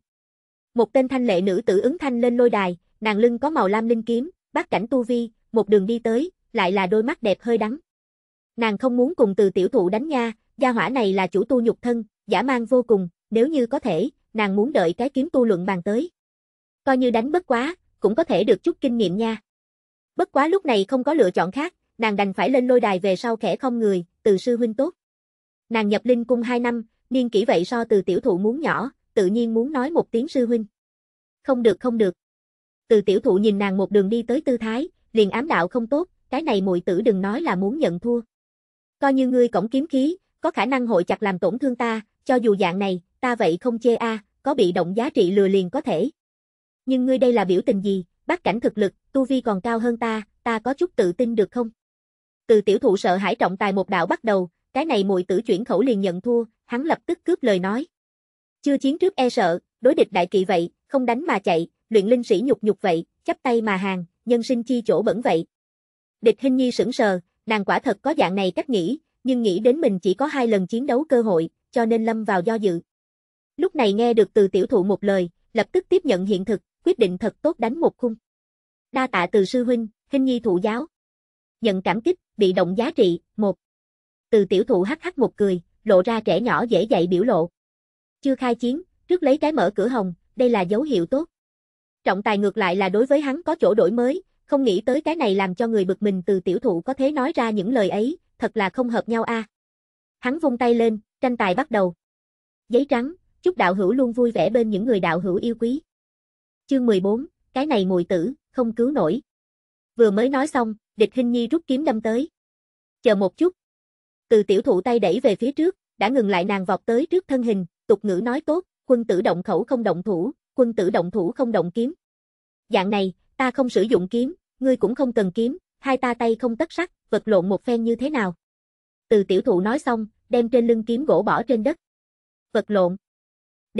Một tên thanh lệ nữ tử ứng thanh lên lôi đài, nàng lưng có màu lam linh kiếm, bát cảnh tu vi, một đường đi tới, lại là đôi mắt đẹp hơi đắng. Nàng không muốn cùng từ tiểu thụ đánh nha, gia hỏa này là chủ tu nhục thân, giả mang vô cùng, nếu như có thể, nàng muốn đợi cái kiếm tu luận bàn tới. Coi như đánh bất quá, cũng có thể được chút kinh nghiệm nha. Bất quá lúc này không có lựa chọn khác, nàng đành phải lên lôi đài về sau khẽ không người, từ sư huynh tốt. Nàng nhập linh cung 2 năm, niên kỹ vậy so từ tiểu thụ muốn nhỏ, tự nhiên muốn nói một tiếng sư huynh. Không được không được. Từ tiểu thụ nhìn nàng một đường đi tới tư thái, liền ám đạo không tốt, cái này muội tử đừng nói là muốn nhận thua. Coi như ngươi cổng kiếm khí, có khả năng hội chặt làm tổn thương ta, cho dù dạng này, ta vậy không chê a, à, có bị động giá trị lừa liền có thể. Nhưng ngươi đây là biểu tình gì, bác cảnh thực lực, tu vi còn cao hơn ta, ta có chút tự tin được không? Từ tiểu thụ sợ hãi trọng tài một đạo bắt đầu, cái này mùi tử chuyển khẩu liền nhận thua, hắn lập tức cướp lời nói. Chưa chiến trước e sợ, đối địch đại kỵ vậy, không đánh mà chạy, luyện linh sĩ nhục nhục vậy, chắp tay mà hàng, nhân sinh chi chỗ bẩn vậy. Địch hình Nhi sững sờ, nàng quả thật có dạng này cách nghĩ, nhưng nghĩ đến mình chỉ có hai lần chiến đấu cơ hội, cho nên lâm vào do dự. Lúc này nghe được từ tiểu thụ một lời, lập tức tiếp nhận hiện thực, quyết định thật tốt đánh một khung. Đa tạ từ sư huynh, hình nhi thụ giáo. Nhận cảm kích, bị động giá trị, một. Từ tiểu thụ hắc hắc một cười, lộ ra trẻ nhỏ dễ dạy biểu lộ. Chưa khai chiến, trước lấy cái mở cửa hồng, đây là dấu hiệu tốt. Trọng tài ngược lại là đối với hắn có chỗ đổi mới, không nghĩ tới cái này làm cho người bực mình từ tiểu thụ có thế nói ra những lời ấy, thật là không hợp nhau a. À. Hắn vung tay lên, tranh tài bắt đầu. Giấy trắng, chúc đạo hữu luôn vui vẻ bên những người đạo hữu yêu quý. Chương 14, cái này mùi tử, không cứu nổi. Vừa mới nói xong, địch hình nhi rút kiếm đâm tới. Chờ một chút. Từ tiểu thụ tay đẩy về phía trước, đã ngừng lại nàng vọt tới trước thân hình, tục ngữ nói tốt, quân tử động khẩu không động thủ, quân tử động thủ không động kiếm. Dạng này, ta không sử dụng kiếm, ngươi cũng không cần kiếm, hai ta tay không tất sắt, vật lộn một phen như thế nào. Từ tiểu thụ nói xong, đem trên lưng kiếm gỗ bỏ trên đất. Vật lộn.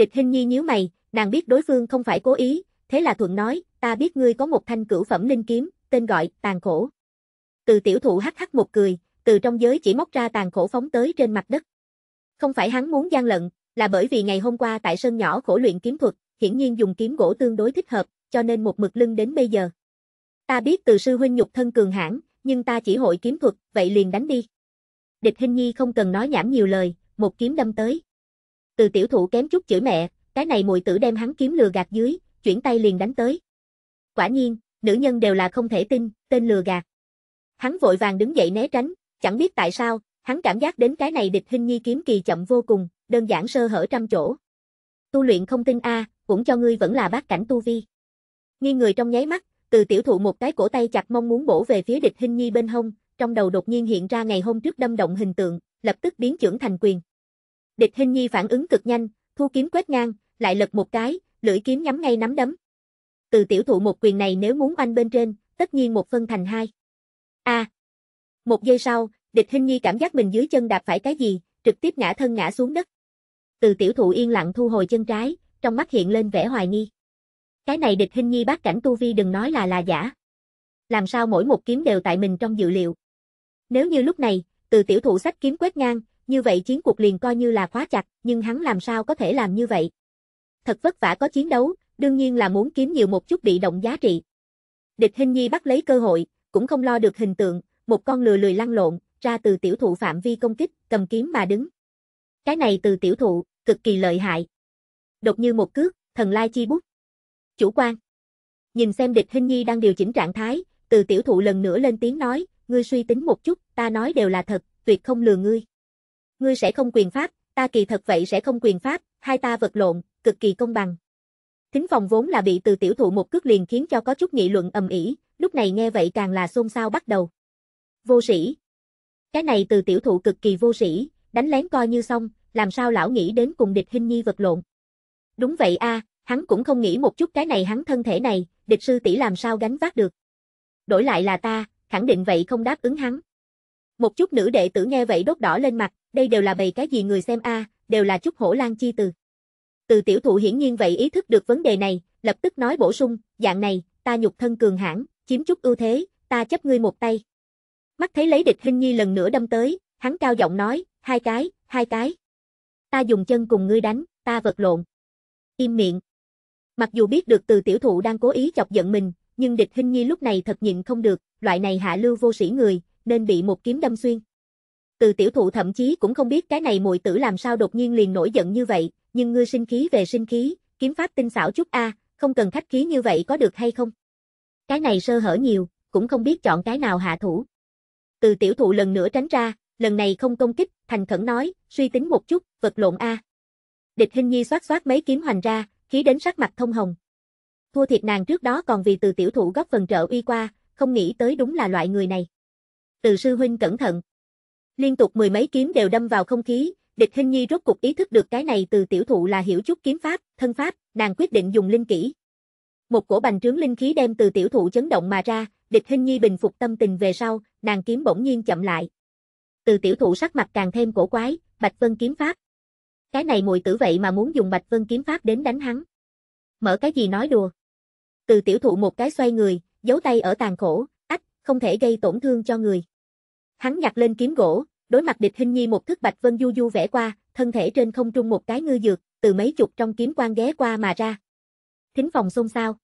Địch Hinh Nhi nhíu mày, nàng biết đối phương không phải cố ý, thế là thuận nói, ta biết ngươi có một thanh cửu phẩm linh kiếm, tên gọi, tàn khổ. Từ tiểu thụ hắc hắc một cười, từ trong giới chỉ móc ra tàn khổ phóng tới trên mặt đất. Không phải hắn muốn gian lận, là bởi vì ngày hôm qua tại sân nhỏ khổ luyện kiếm thuật, hiển nhiên dùng kiếm gỗ tương đối thích hợp, cho nên một mực lưng đến bây giờ. Ta biết từ sư huynh nhục thân cường hãn, nhưng ta chỉ hội kiếm thuật, vậy liền đánh đi. Địch Hinh Nhi không cần nói nhảm nhiều lời, một kiếm đâm tới. Từ tiểu thụ kém chút chửi mẹ, cái này muội tử đem hắn kiếm lừa gạt dưới, chuyển tay liền đánh tới. Quả nhiên, nữ nhân đều là không thể tin, tên lừa gạt. Hắn vội vàng đứng dậy né tránh, chẳng biết tại sao, hắn cảm giác đến cái này địch hình nhi kiếm kỳ chậm vô cùng, đơn giản sơ hở trăm chỗ. Tu luyện không tin a, cũng cho ngươi vẫn là bát cảnh tu vi. Nghi người trong nháy mắt, từ tiểu thụ một cái cổ tay chặt mong muốn bổ về phía địch hình nhi bên hông, trong đầu đột nhiên hiện ra ngày hôm trước đâm động hình tượng, lập tức biến trưởng thành quyền. Địch Hinh Nhi phản ứng cực nhanh, thu kiếm quét ngang, lại lật một cái, lưỡi kiếm nhắm ngay nắm đấm. Từ tiểu thụ một quyền này nếu muốn oanh bên trên, tất nhiên một phân thành hai. A. À. Một giây sau, Địch Hinh Nhi cảm giác mình dưới chân đạp phải cái gì, trực tiếp ngã thân ngã xuống đất. Từ tiểu thụ yên lặng thu hồi chân trái, trong mắt hiện lên vẻ hoài nghi. Cái này Địch Hinh Nhi bác cảnh tu vi đừng nói là là giả. Làm sao mỗi một kiếm đều tại mình trong dự liệu. Nếu như lúc này, từ tiểu thụ sách kiếm quét ngang, như vậy chiến cuộc liền coi như là khóa chặt, nhưng hắn làm sao có thể làm như vậy? Thật vất vả có chiến đấu, đương nhiên là muốn kiếm nhiều một chút bị động giá trị. Địch Hinh Nhi bắt lấy cơ hội, cũng không lo được hình tượng, một con lừa lười lăn lộn, ra từ tiểu thụ phạm vi công kích, cầm kiếm mà đứng. Cái này từ tiểu thụ, cực kỳ lợi hại. Đột như một cước, thần lai chi bút. Chủ quan. Nhìn xem địch hình nhi đang điều chỉnh trạng thái, từ tiểu thụ lần nữa lên tiếng nói, ngươi suy tính một chút, ta nói đều là thật, tuyệt không lừa ngươi ngươi sẽ không quyền pháp, ta kỳ thật vậy sẽ không quyền pháp, hai ta vật lộn, cực kỳ công bằng. Thính phòng vốn là bị từ tiểu thụ một cước liền khiến cho có chút nghị luận ầm ĩ, lúc này nghe vậy càng là xôn xao bắt đầu. Vô sĩ. Cái này từ tiểu thụ cực kỳ vô sĩ, đánh lén coi như xong, làm sao lão nghĩ đến cùng địch hình nhi vật lộn. Đúng vậy a, hắn cũng không nghĩ một chút cái này hắn thân thể này, địch sư tỷ làm sao gánh vác được. Đổi lại là ta, khẳng định vậy không đáp ứng hắn. Một chút nữ đệ tử nghe vậy đốt đỏ lên mặt, đây đều là bầy cái gì người xem a, đều là chút hổ lan chi từ. Từ tiểu thụ hiển nhiên vậy ý thức được vấn đề này, lập tức nói bổ sung, dạng này, ta nhục thân cường hãn, chiếm chút ưu thế, ta chấp ngươi một tay. Mắt thấy lấy địch hình nhi lần nữa đâm tới, hắn cao giọng nói, hai cái, hai cái. Ta dùng chân cùng ngươi đánh, ta vật lộn. Im miệng. Mặc dù biết được từ tiểu thụ đang cố ý chọc giận mình, nhưng địch hình nhi lúc này thật nhịn không được, loại này hạ lưu vô sĩ người, nên bị một kiếm đâm xuyên. Từ tiểu thụ thậm chí cũng không biết cái này muội tử làm sao đột nhiên liền nổi giận như vậy, nhưng ngươi sinh khí về sinh khí, kiếm pháp tinh xảo chút a, không cần khách khí như vậy có được hay không? Cái này sơ hở nhiều, cũng không biết chọn cái nào hạ thủ. Từ tiểu thụ lần nữa tránh ra, lần này không công kích, thành khẩn nói, suy tính một chút, vật lộn a. Địch Hinh Nhi xoát xoát mấy kiếm hoành ra, khí đến sắc mặt thông hồng. Thua thiệt nàng trước đó còn vì từ tiểu thụ góp phần trợ uy qua, không nghĩ tới đúng là loại người này. Từ sư huynh cẩn thận, liên tục mười mấy kiếm đều đâm vào không khí, địch hình nhi rốt cục ý thức được cái này từ tiểu thụ là hiểu chút kiếm pháp, thân pháp, nàng quyết định dùng linh kỹ. Một cổ bành trướng linh khí đem từ tiểu thụ chấn động mà ra, địch hình nhi bình phục tâm tình về sau, nàng kiếm bỗng nhiên chậm lại. Từ tiểu thụ sắc mặt càng thêm cổ quái, bạch vân kiếm pháp. Cái này mùi tử vậy mà muốn dùng bạch vân kiếm pháp đến đánh hắn. Mở cái gì nói đùa. Từ tiểu thụ một cái xoay người, giấu tay ở tàn khổ, ách, không thể gây tổn thương cho người. Hắn nhặt lên kiếm gỗ, đối mặt địch hình nhi một thức bạch vân du du vẽ qua, thân thể trên không trung một cái ngư dược, từ mấy chục trong kiếm quan ghé qua mà ra. Thính phòng xôn xao.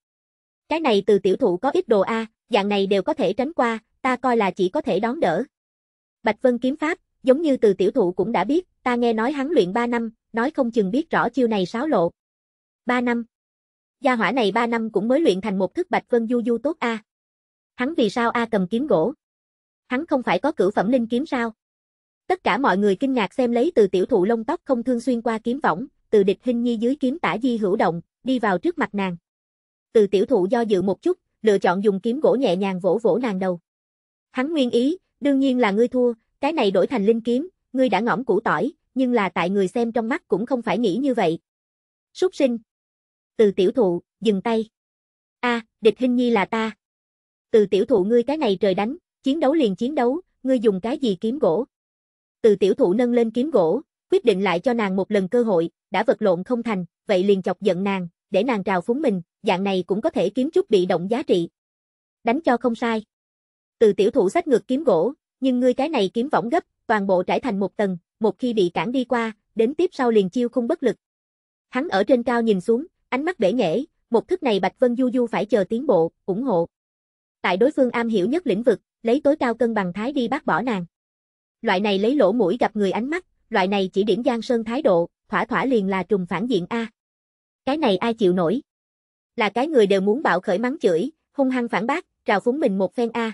Cái này từ tiểu thụ có ít đồ A, dạng này đều có thể tránh qua, ta coi là chỉ có thể đón đỡ. Bạch Vân kiếm pháp, giống như từ tiểu thụ cũng đã biết, ta nghe nói hắn luyện 3 năm, nói không chừng biết rõ chiêu này sáo lộ. 3 năm. Gia hỏa này 3 năm cũng mới luyện thành một thức Bạch Vân du du tốt A. Hắn vì sao A cầm kiếm gỗ? Hắn không phải có cử phẩm linh kiếm sao? Tất cả mọi người kinh ngạc xem lấy từ tiểu thụ lông tóc không thương xuyên qua kiếm võng, từ địch hình nhi dưới kiếm tả di hữu động, đi vào trước mặt nàng. Từ tiểu thụ do dự một chút, lựa chọn dùng kiếm gỗ nhẹ nhàng vỗ vỗ nàng đầu. Hắn nguyên ý, đương nhiên là ngươi thua, cái này đổi thành linh kiếm, ngươi đã ngõm củ tỏi, nhưng là tại người xem trong mắt cũng không phải nghĩ như vậy. Súc sinh. Từ tiểu thụ, dừng tay. a à, địch hình nhi là ta. Từ tiểu thụ ngươi cái này trời đánh, chiến đấu liền chiến đấu, ngươi dùng cái gì kiếm gỗ. Từ tiểu thụ nâng lên kiếm gỗ, quyết định lại cho nàng một lần cơ hội, đã vật lộn không thành, vậy liền chọc giận nàng, để nàng trào phúng mình, dạng này cũng có thể kiếm chút bị động giá trị. Đánh cho không sai. Từ tiểu thụ sách ngược kiếm gỗ, nhưng ngươi cái này kiếm võng gấp, toàn bộ trải thành một tầng, một khi bị cản đi qua, đến tiếp sau liền chiêu không bất lực. Hắn ở trên cao nhìn xuống, ánh mắt bể nghệ, một thức này Bạch Vân Du Du phải chờ tiến bộ, ủng hộ. Tại đối phương am hiểu nhất lĩnh vực, lấy tối cao cân bằng thái đi bác bỏ nàng loại này lấy lỗ mũi gặp người ánh mắt, loại này chỉ điểm Giang Sơn thái độ, thỏa thỏa liền là trùng phản diện A. Cái này ai chịu nổi? Là cái người đều muốn bạo khởi mắng chửi, hung hăng phản bác, trào phúng mình một phen A.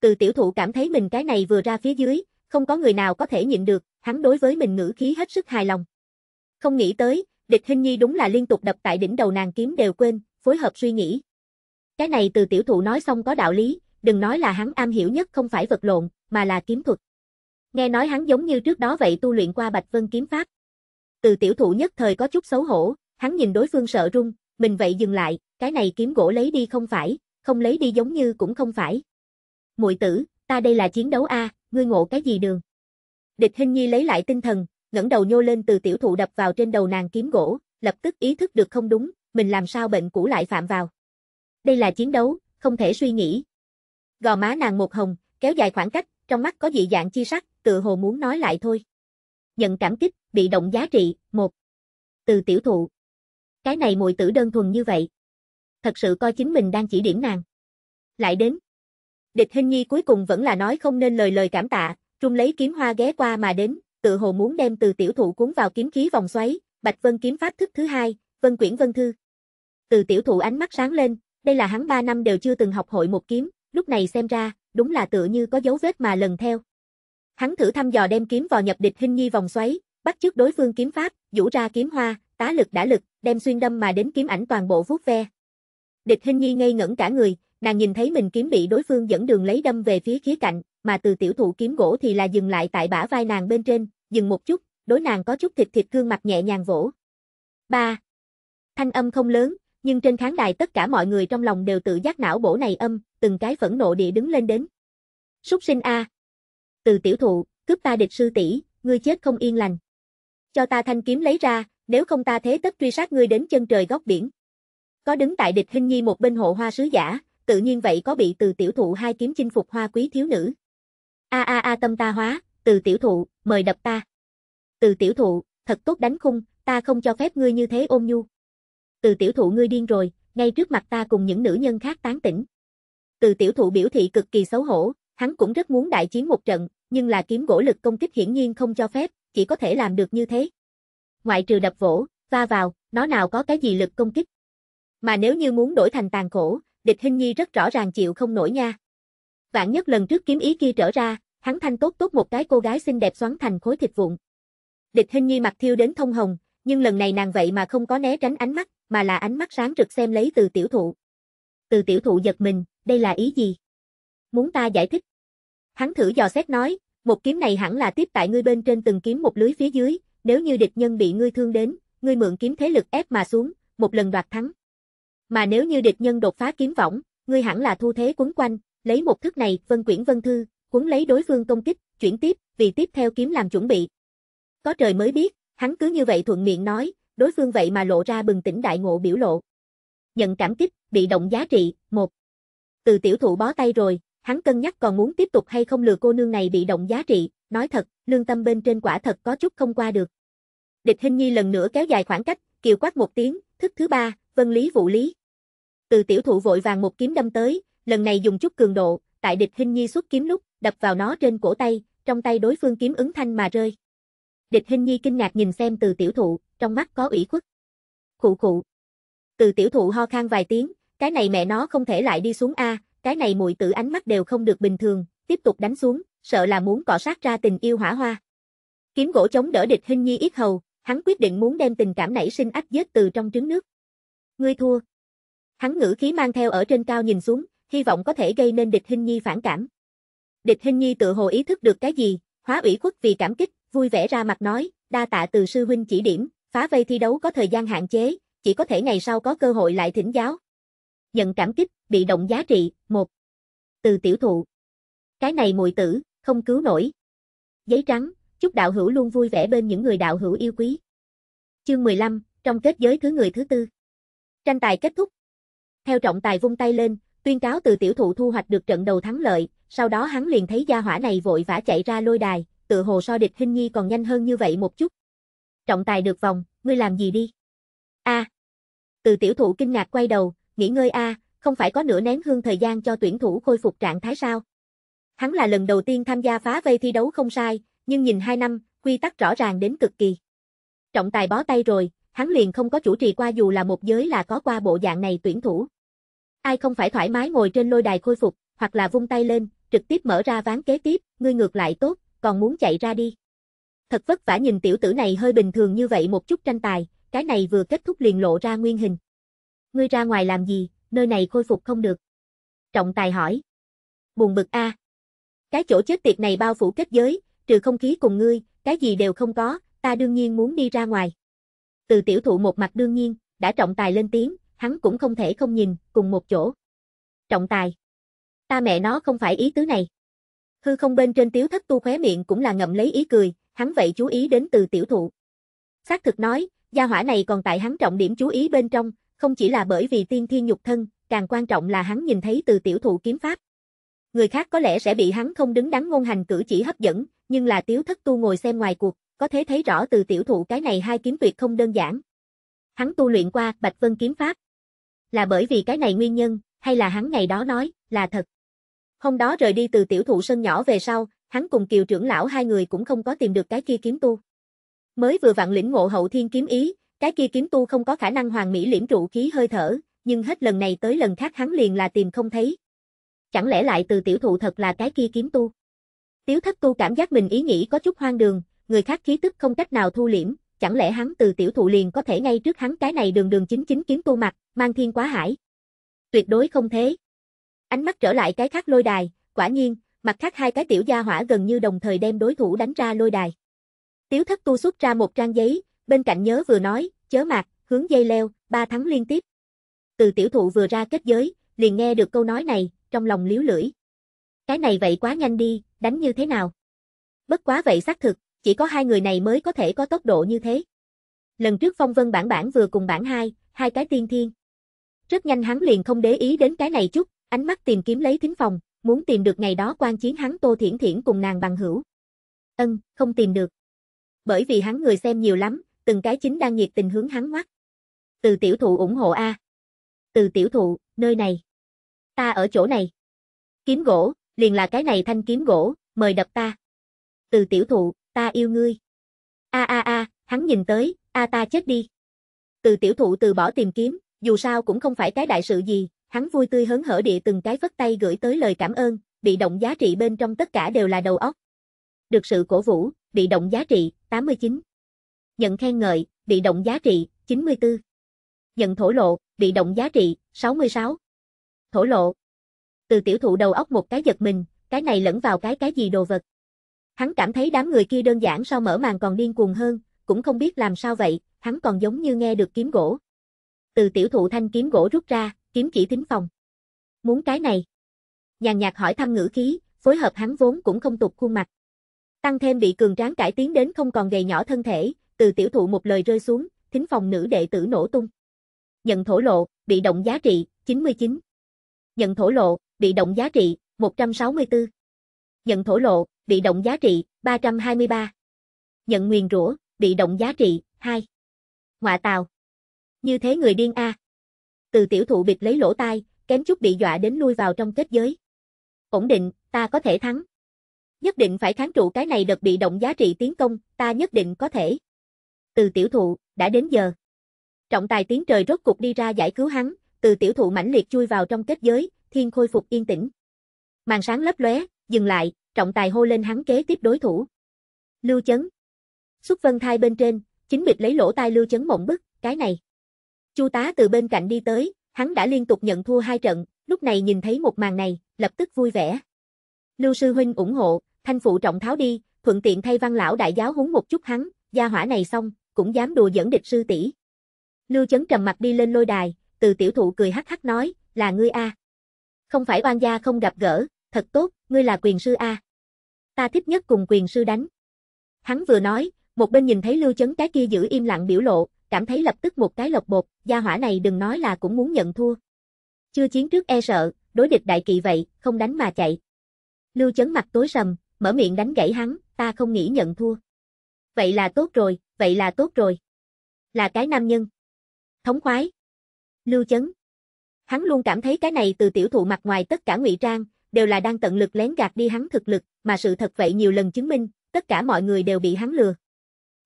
Từ tiểu thụ cảm thấy mình cái này vừa ra phía dưới, không có người nào có thể nhịn được, hắn đối với mình ngữ khí hết sức hài lòng. Không nghĩ tới, địch hình nhi đúng là liên tục đập tại đỉnh đầu nàng kiếm đều quên, phối hợp suy nghĩ. Cái này từ tiểu thụ nói xong có đạo lý, đừng nói là hắn am hiểu nhất không phải vật lộn, mà là kiếm thuật. Nghe nói hắn giống như trước đó vậy tu luyện qua Bạch Vân kiếm pháp. Từ tiểu thụ nhất thời có chút xấu hổ, hắn nhìn đối phương sợ run, mình vậy dừng lại, cái này kiếm gỗ lấy đi không phải, không lấy đi giống như cũng không phải. Muội tử, ta đây là chiến đấu a, ngươi ngộ cái gì đường? Địch Hinh Nhi lấy lại tinh thần, ngẩng đầu nhô lên từ tiểu thụ đập vào trên đầu nàng kiếm gỗ, lập tức ý thức được không đúng, mình làm sao bệnh cũ lại phạm vào. Đây là chiến đấu, không thể suy nghĩ. Gò má nàng một hồng, kéo dài khoảng cách, trong mắt có dị dạng chi sắc, tự hồ muốn nói lại thôi. Nhận cảm kích, bị động giá trị, một Từ tiểu thụ. Cái này mùi tử đơn thuần như vậy. Thật sự coi chính mình đang chỉ điểm nàng. Lại đến. Địch hình Nhi cuối cùng vẫn là nói không nên lời lời cảm tạ, trung lấy kiếm hoa ghé qua mà đến, tự hồ muốn đem từ tiểu thụ cuốn vào kiếm khí vòng xoáy, Bạch Vân kiếm pháp thức thứ hai, Vân quyển Vân thư. Từ tiểu thụ ánh mắt sáng lên, đây là hắn 3 năm đều chưa từng học hội một kiếm, lúc này xem ra, đúng là tựa như có dấu vết mà lần theo. Hắn thử thăm dò đem kiếm vào nhập địch hình nhi vòng xoáy, bắt chước đối phương kiếm pháp, vũ ra kiếm hoa, tá lực đã lực, đem xuyên đâm mà đến kiếm ảnh toàn bộ vuốt ve. Địch hình nhi ngây ngẩn cả người, nàng nhìn thấy mình kiếm bị đối phương dẫn đường lấy đâm về phía khía cạnh, mà từ tiểu thụ kiếm gỗ thì là dừng lại tại bả vai nàng bên trên, dừng một chút, đối nàng có chút thịt thịt gương mặt nhẹ nhàng vỗ. ba Thanh âm không lớn, nhưng trên khán đài tất cả mọi người trong lòng đều tự giác não bổ này âm, từng cái phẫn nộ địa đứng lên đến. Súc sinh A, à, từ tiểu thụ, cướp ta địch sư tỷ, ngươi chết không yên lành. Cho ta thanh kiếm lấy ra, nếu không ta thế tất truy sát ngươi đến chân trời góc biển. Có đứng tại địch hình nhi một bên hộ hoa sứ giả, tự nhiên vậy có bị từ tiểu thụ hai kiếm chinh phục hoa quý thiếu nữ. A a a tâm ta hóa, từ tiểu thụ, mời đập ta. Từ tiểu thụ, thật tốt đánh khung, ta không cho phép ngươi như thế ôm nhu. Từ tiểu thụ ngươi điên rồi, ngay trước mặt ta cùng những nữ nhân khác tán tỉnh. Từ tiểu thụ biểu thị cực kỳ xấu hổ, hắn cũng rất muốn đại chiến một trận, nhưng là kiếm gỗ lực công kích hiển nhiên không cho phép, chỉ có thể làm được như thế. Ngoại trừ đập vỗ, va vào, nó nào có cái gì lực công kích. Mà nếu như muốn đổi thành tàn cổ, địch hình nhi rất rõ ràng chịu không nổi nha. Vạn nhất lần trước kiếm ý kia trở ra, hắn thanh tốt tốt một cái cô gái xinh đẹp xoắn thành khối thịt vụn. Địch hình nhi mặt thiêu đến thông hồng, nhưng lần này nàng vậy mà không có né tránh ánh mắt, mà là ánh mắt sáng rực xem lấy từ tiểu thụ. Từ tiểu thụ giật mình, đây là ý gì? Muốn ta giải thích? Hắn thử dò xét nói, một kiếm này hẳn là tiếp tại ngươi bên trên từng kiếm một lưới phía dưới, nếu như địch nhân bị ngươi thương đến, ngươi mượn kiếm thế lực ép mà xuống, một lần đoạt thắng. Mà nếu như địch nhân đột phá kiếm võng, ngươi hẳn là thu thế quấn quanh, lấy một thức này, vân quyển vân thư, cuốn lấy đối phương công kích, chuyển tiếp, vì tiếp theo kiếm làm chuẩn bị. Có trời mới biết, hắn cứ như vậy thuận miệng nói, đối phương vậy mà lộ ra bừng tỉnh đại ngộ biểu lộ. Nhận cảm kích, bị động giá trị, một Từ tiểu thụ bó tay rồi, Hắn cân nhắc còn muốn tiếp tục hay không lừa cô nương này bị động giá trị, nói thật, lương tâm bên trên quả thật có chút không qua được. Địch Hinh Nhi lần nữa kéo dài khoảng cách, kiều quát một tiếng, thức thứ ba, vân lý vũ lý. Từ tiểu thụ vội vàng một kiếm đâm tới, lần này dùng chút cường độ, tại địch Hinh Nhi xuất kiếm lúc, đập vào nó trên cổ tay, trong tay đối phương kiếm ứng thanh mà rơi. Địch Hinh Nhi kinh ngạc nhìn xem từ tiểu thụ, trong mắt có ủy khuất. Khụ khụ. Từ tiểu thụ ho khan vài tiếng, cái này mẹ nó không thể lại đi xuống A, cái này muội tử ánh mắt đều không được bình thường, tiếp tục đánh xuống, sợ là muốn cọ sát ra tình yêu hỏa hoa. Kiếm gỗ chống đỡ địch hình nhi ít hầu, hắn quyết định muốn đem tình cảm nảy sinh ách vết từ trong trứng nước. Ngươi thua. Hắn ngữ khí mang theo ở trên cao nhìn xuống, hy vọng có thể gây nên địch hình nhi phản cảm. Địch hình nhi tự hồ ý thức được cái gì, hóa ủy khuất vì cảm kích, vui vẻ ra mặt nói, đa tạ từ sư huynh chỉ điểm, phá vây thi đấu có thời gian hạn chế, chỉ có thể ngày sau có cơ hội lại thỉnh giáo, Giận cảm kích, bị động giá trị, một Từ tiểu thụ. Cái này mùi tử, không cứu nổi. Giấy trắng, chúc đạo hữu luôn vui vẻ bên những người đạo hữu yêu quý. Chương 15, trong kết giới thứ người thứ tư. Tranh tài kết thúc. Theo trọng tài vung tay lên, tuyên cáo từ tiểu thụ thu hoạch được trận đầu thắng lợi, sau đó hắn liền thấy gia hỏa này vội vã chạy ra lôi đài, tự hồ so địch hình nhi còn nhanh hơn như vậy một chút. Trọng tài được vòng, ngươi làm gì đi? a à. Từ tiểu thụ kinh ngạc quay đầu, nghỉ ngơi a, không phải có nửa nén hương thời gian cho tuyển thủ khôi phục trạng thái sao? Hắn là lần đầu tiên tham gia phá vây thi đấu không sai, nhưng nhìn hai năm, quy tắc rõ ràng đến cực kỳ. Trọng tài bó tay rồi, hắn liền không có chủ trì qua dù là một giới là có qua bộ dạng này tuyển thủ. Ai không phải thoải mái ngồi trên lôi đài khôi phục, hoặc là vung tay lên, trực tiếp mở ra ván kế tiếp, ngươi ngược lại tốt, còn muốn chạy ra đi. Thật vất vả nhìn tiểu tử này hơi bình thường như vậy một chút tranh tài, cái này vừa kết thúc liền lộ ra nguyên hình. Ngươi ra ngoài làm gì, nơi này khôi phục không được. Trọng tài hỏi. Buồn bực a. Cái chỗ chết tiệt này bao phủ kết giới, trừ không khí cùng ngươi, cái gì đều không có, ta đương nhiên muốn đi ra ngoài. Từ tiểu thụ một mặt đương nhiên, đã trọng tài lên tiếng, hắn cũng không thể không nhìn, cùng một chỗ. Trọng tài. Ta mẹ nó không phải ý tứ này. Hư không bên trên tiếu thất tu khóe miệng cũng là ngậm lấy ý cười, hắn vậy chú ý đến từ tiểu thụ. Xác thực nói, gia hỏa này còn tại hắn trọng điểm chú ý bên trong, không chỉ là bởi vì tiên thiên nhục thân, càng quan trọng là hắn nhìn thấy từ tiểu thụ kiếm pháp. Người khác có lẽ sẽ bị hắn không đứng đắn ngôn hành cử chỉ hấp dẫn, nhưng là tiếu thất tu ngồi xem ngoài cuộc, có thể thấy rõ từ tiểu thụ cái này hai kiếm tuyệt không đơn giản. Hắn tu luyện qua Bạch Vân kiếm pháp. Là bởi vì cái này nguyên nhân, hay là hắn ngày đó nói, là thật. Hôm đó rời đi từ tiểu thụ sân nhỏ về sau, hắn cùng kiều trưởng lão hai người cũng không có tìm được cái kia kiếm tu. Mới vừa vặn lĩnh ngộ hậu thiên kiếm ý, cái kia kiếm tu không có khả năng hoàn mỹ liễm trụ khí hơi thở, nhưng hết lần này tới lần khác hắn liền là tìm không thấy. Chẳng lẽ lại từ tiểu thụ thật là cái kia kiếm tu? Tiếu thất tu cảm giác mình ý nghĩ có chút hoang đường, người khác khí tức không cách nào thu liễm, chẳng lẽ hắn từ tiểu thụ liền có thể ngay trước hắn cái này đường đường chính chính kiếm tu mặt, mang thiên quá hải. Tuyệt đối không thế. Ánh mắt trở lại cái khác lôi đài, quả nhiên, mặt khác hai cái tiểu gia hỏa gần như đồng thời đem đối thủ đánh ra lôi đài. Tiếu thất tu xuất ra một trang giấy, Bên cạnh nhớ vừa nói, chớ mạc, hướng dây leo, ba thắng liên tiếp. Từ tiểu thụ vừa ra kết giới, liền nghe được câu nói này, trong lòng liếu lưỡi. Cái này vậy quá nhanh đi, đánh như thế nào? Bất quá vậy xác thực, chỉ có hai người này mới có thể có tốc độ như thế. Lần trước phong vân bản bản vừa cùng bản hai, hai cái tiên thiên. Rất nhanh hắn liền không để ý đến cái này chút, ánh mắt tìm kiếm lấy thính phòng, muốn tìm được ngày đó quan chiến hắn Tô Thiển Thiển cùng nàng bằng hữu. Ân, không tìm được. Bởi vì hắn người xem nhiều lắm, từng cái chính đang nhiệt tình hướng hắn ngoắt. Từ tiểu thụ ủng hộ A. Từ tiểu thụ, nơi này. Ta ở chỗ này. Kiếm gỗ, liền là cái này thanh kiếm gỗ, mời đập ta. Từ tiểu thụ, ta yêu ngươi. A a a, hắn nhìn tới, a ta chết đi. Từ tiểu thụ từ bỏ tìm kiếm, dù sao cũng không phải cái đại sự gì, hắn vui tươi hớn hở địa từng cái vất tay gửi tới lời cảm ơn, bị động giá trị bên trong tất cả đều là đầu óc. Được sự cổ vũ, bị động giá trị, 89. Nhận khen ngợi, bị động giá trị, 94. Nhận thổ lộ, bị động giá trị, 66. Thổ lộ. Từ tiểu thụ đầu óc một cái giật mình, cái này lẫn vào cái cái gì đồ vật. Hắn cảm thấy đám người kia đơn giản sao mở màn còn điên cuồng hơn, cũng không biết làm sao vậy, hắn còn giống như nghe được kiếm gỗ. Từ tiểu thụ thanh kiếm gỗ rút ra, kiếm chỉ thính phòng. Muốn cái này. Nhàn nhạt hỏi thăm ngữ khí, phối hợp hắn vốn cũng không tục khuôn mặt. Tăng thêm bị cường tráng cải tiến đến không còn gầy nhỏ thân thể, từ tiểu thụ một lời rơi xuống, thính phòng nữ đệ tử nổ tung. Nhận thổ lộ, bị động giá trị, 99. Nhận thổ lộ, bị động giá trị, 164. Nhận thổ lộ, bị động giá trị, 323. Nhận nguyền rủa, bị động giá trị, 2. Ngoạ tàu. Như thế người điên a. Từ tiểu thụ bịt lấy lỗ tai, kém chút bị dọa đến lui vào trong kết giới. Ổn định, ta có thể thắng. Nhất định phải kháng trụ cái này đợt bị động giá trị tiến công, ta nhất định có thể từ tiểu thụ, đã đến giờ. Trọng tài tiếng trời rốt cục đi ra giải cứu hắn, từ tiểu thụ mãnh liệt chui vào trong kết giới, thiên khôi phục yên tĩnh. Màn sáng lấp lóe, dừng lại, trọng tài hô lên hắn kế tiếp đối thủ. Lưu chấn. Xuất vân thai bên trên, chính bịt lấy lỗ tai lưu chấn mộng bức, cái này. Chu tá từ bên cạnh đi tới, hắn đã liên tục nhận thua hai trận, lúc này nhìn thấy một màn này, lập tức vui vẻ. Lưu sư huynh ủng hộ, thanh phụ trọng tháo đi, thuận tiện thay văn lão đại giáo huấn một chút hắn, gia hỏa này xong, cũng dám đùa dẫn địch sư tỷ. Lưu Chấn trầm mặt đi lên lôi đài, từ tiểu thụ cười hắc hắc nói, là ngươi a. Không phải oan gia không gặp gỡ, thật tốt, ngươi là quyền sư a. Ta thích nhất cùng quyền sư đánh. Hắn vừa nói, một bên nhìn thấy Lưu Chấn cái kia giữ im lặng biểu lộ, cảm thấy lập tức một cái lộc bột, gia hỏa này đừng nói là cũng muốn nhận thua. Chưa chiến trước e sợ, đối địch đại kỵ vậy, không đánh mà chạy. Lưu Chấn mặt tối sầm, mở miệng đánh gãy hắn, ta không nghĩ nhận thua. Vậy là tốt rồi, vậy là tốt rồi. Là cái nam nhân. Thống khoái. Lưu chấn. Hắn luôn cảm thấy cái này từ tiểu thụ mặt ngoài tất cả ngụy trang, đều là đang tận lực lén gạt đi hắn thực lực, mà sự thật vậy nhiều lần chứng minh, tất cả mọi người đều bị hắn lừa.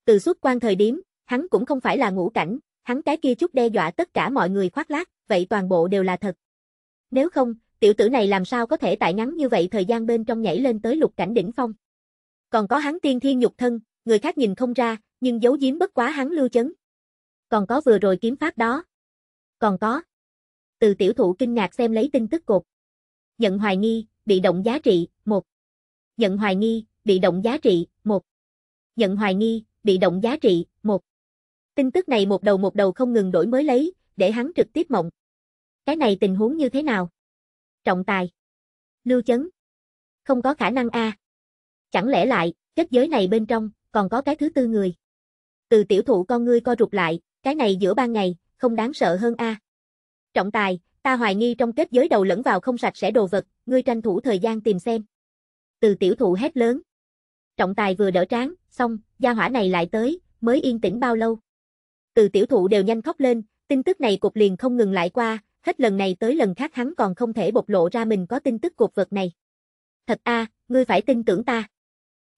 Từ suốt quan thời điểm, hắn cũng không phải là ngũ cảnh, hắn cái kia chút đe dọa tất cả mọi người khoác lác, vậy toàn bộ đều là thật. Nếu không, tiểu tử này làm sao có thể tại ngắn như vậy thời gian bên trong nhảy lên tới lục cảnh đỉnh phong. Còn có hắn tiên thiên nhục thân, người khác nhìn không ra, nhưng giấu giếm bất quá hắn lưu chấn. Còn có vừa rồi kiếm pháp đó. Còn có. Từ tiểu thụ kinh ngạc xem lấy tin tức cột. Nhận hoài nghi, bị động giá trị, 1. Nhận hoài nghi, bị động giá trị, 1. Nhận hoài nghi, bị động giá trị, 1. Tin tức này một đầu một đầu không ngừng đổi mới lấy, để hắn trực tiếp mộng. Cái này tình huống như thế nào? Trọng tài. Lưu chấn. Không có khả năng a à. Chẳng lẽ lại, kết giới này bên trong, còn có cái thứ tư người. Từ tiểu thụ con ngươi co rụt lại, cái này giữa ban ngày, không đáng sợ hơn a. Trọng tài, ta hoài nghi trong kết giới đầu lẫn vào không sạch sẽ đồ vật, ngươi tranh thủ thời gian tìm xem. Từ tiểu thụ hét lớn. Trọng tài vừa đỡ tráng, xong, gia hỏa này lại tới, mới yên tĩnh bao lâu. Từ tiểu thụ đều nhanh khóc lên, tin tức này cục liền không ngừng lại qua, hết lần này tới lần khác hắn còn không thể bộc lộ ra mình có tin tức cục vật này. Thật a, ngươi phải tin tưởng ta.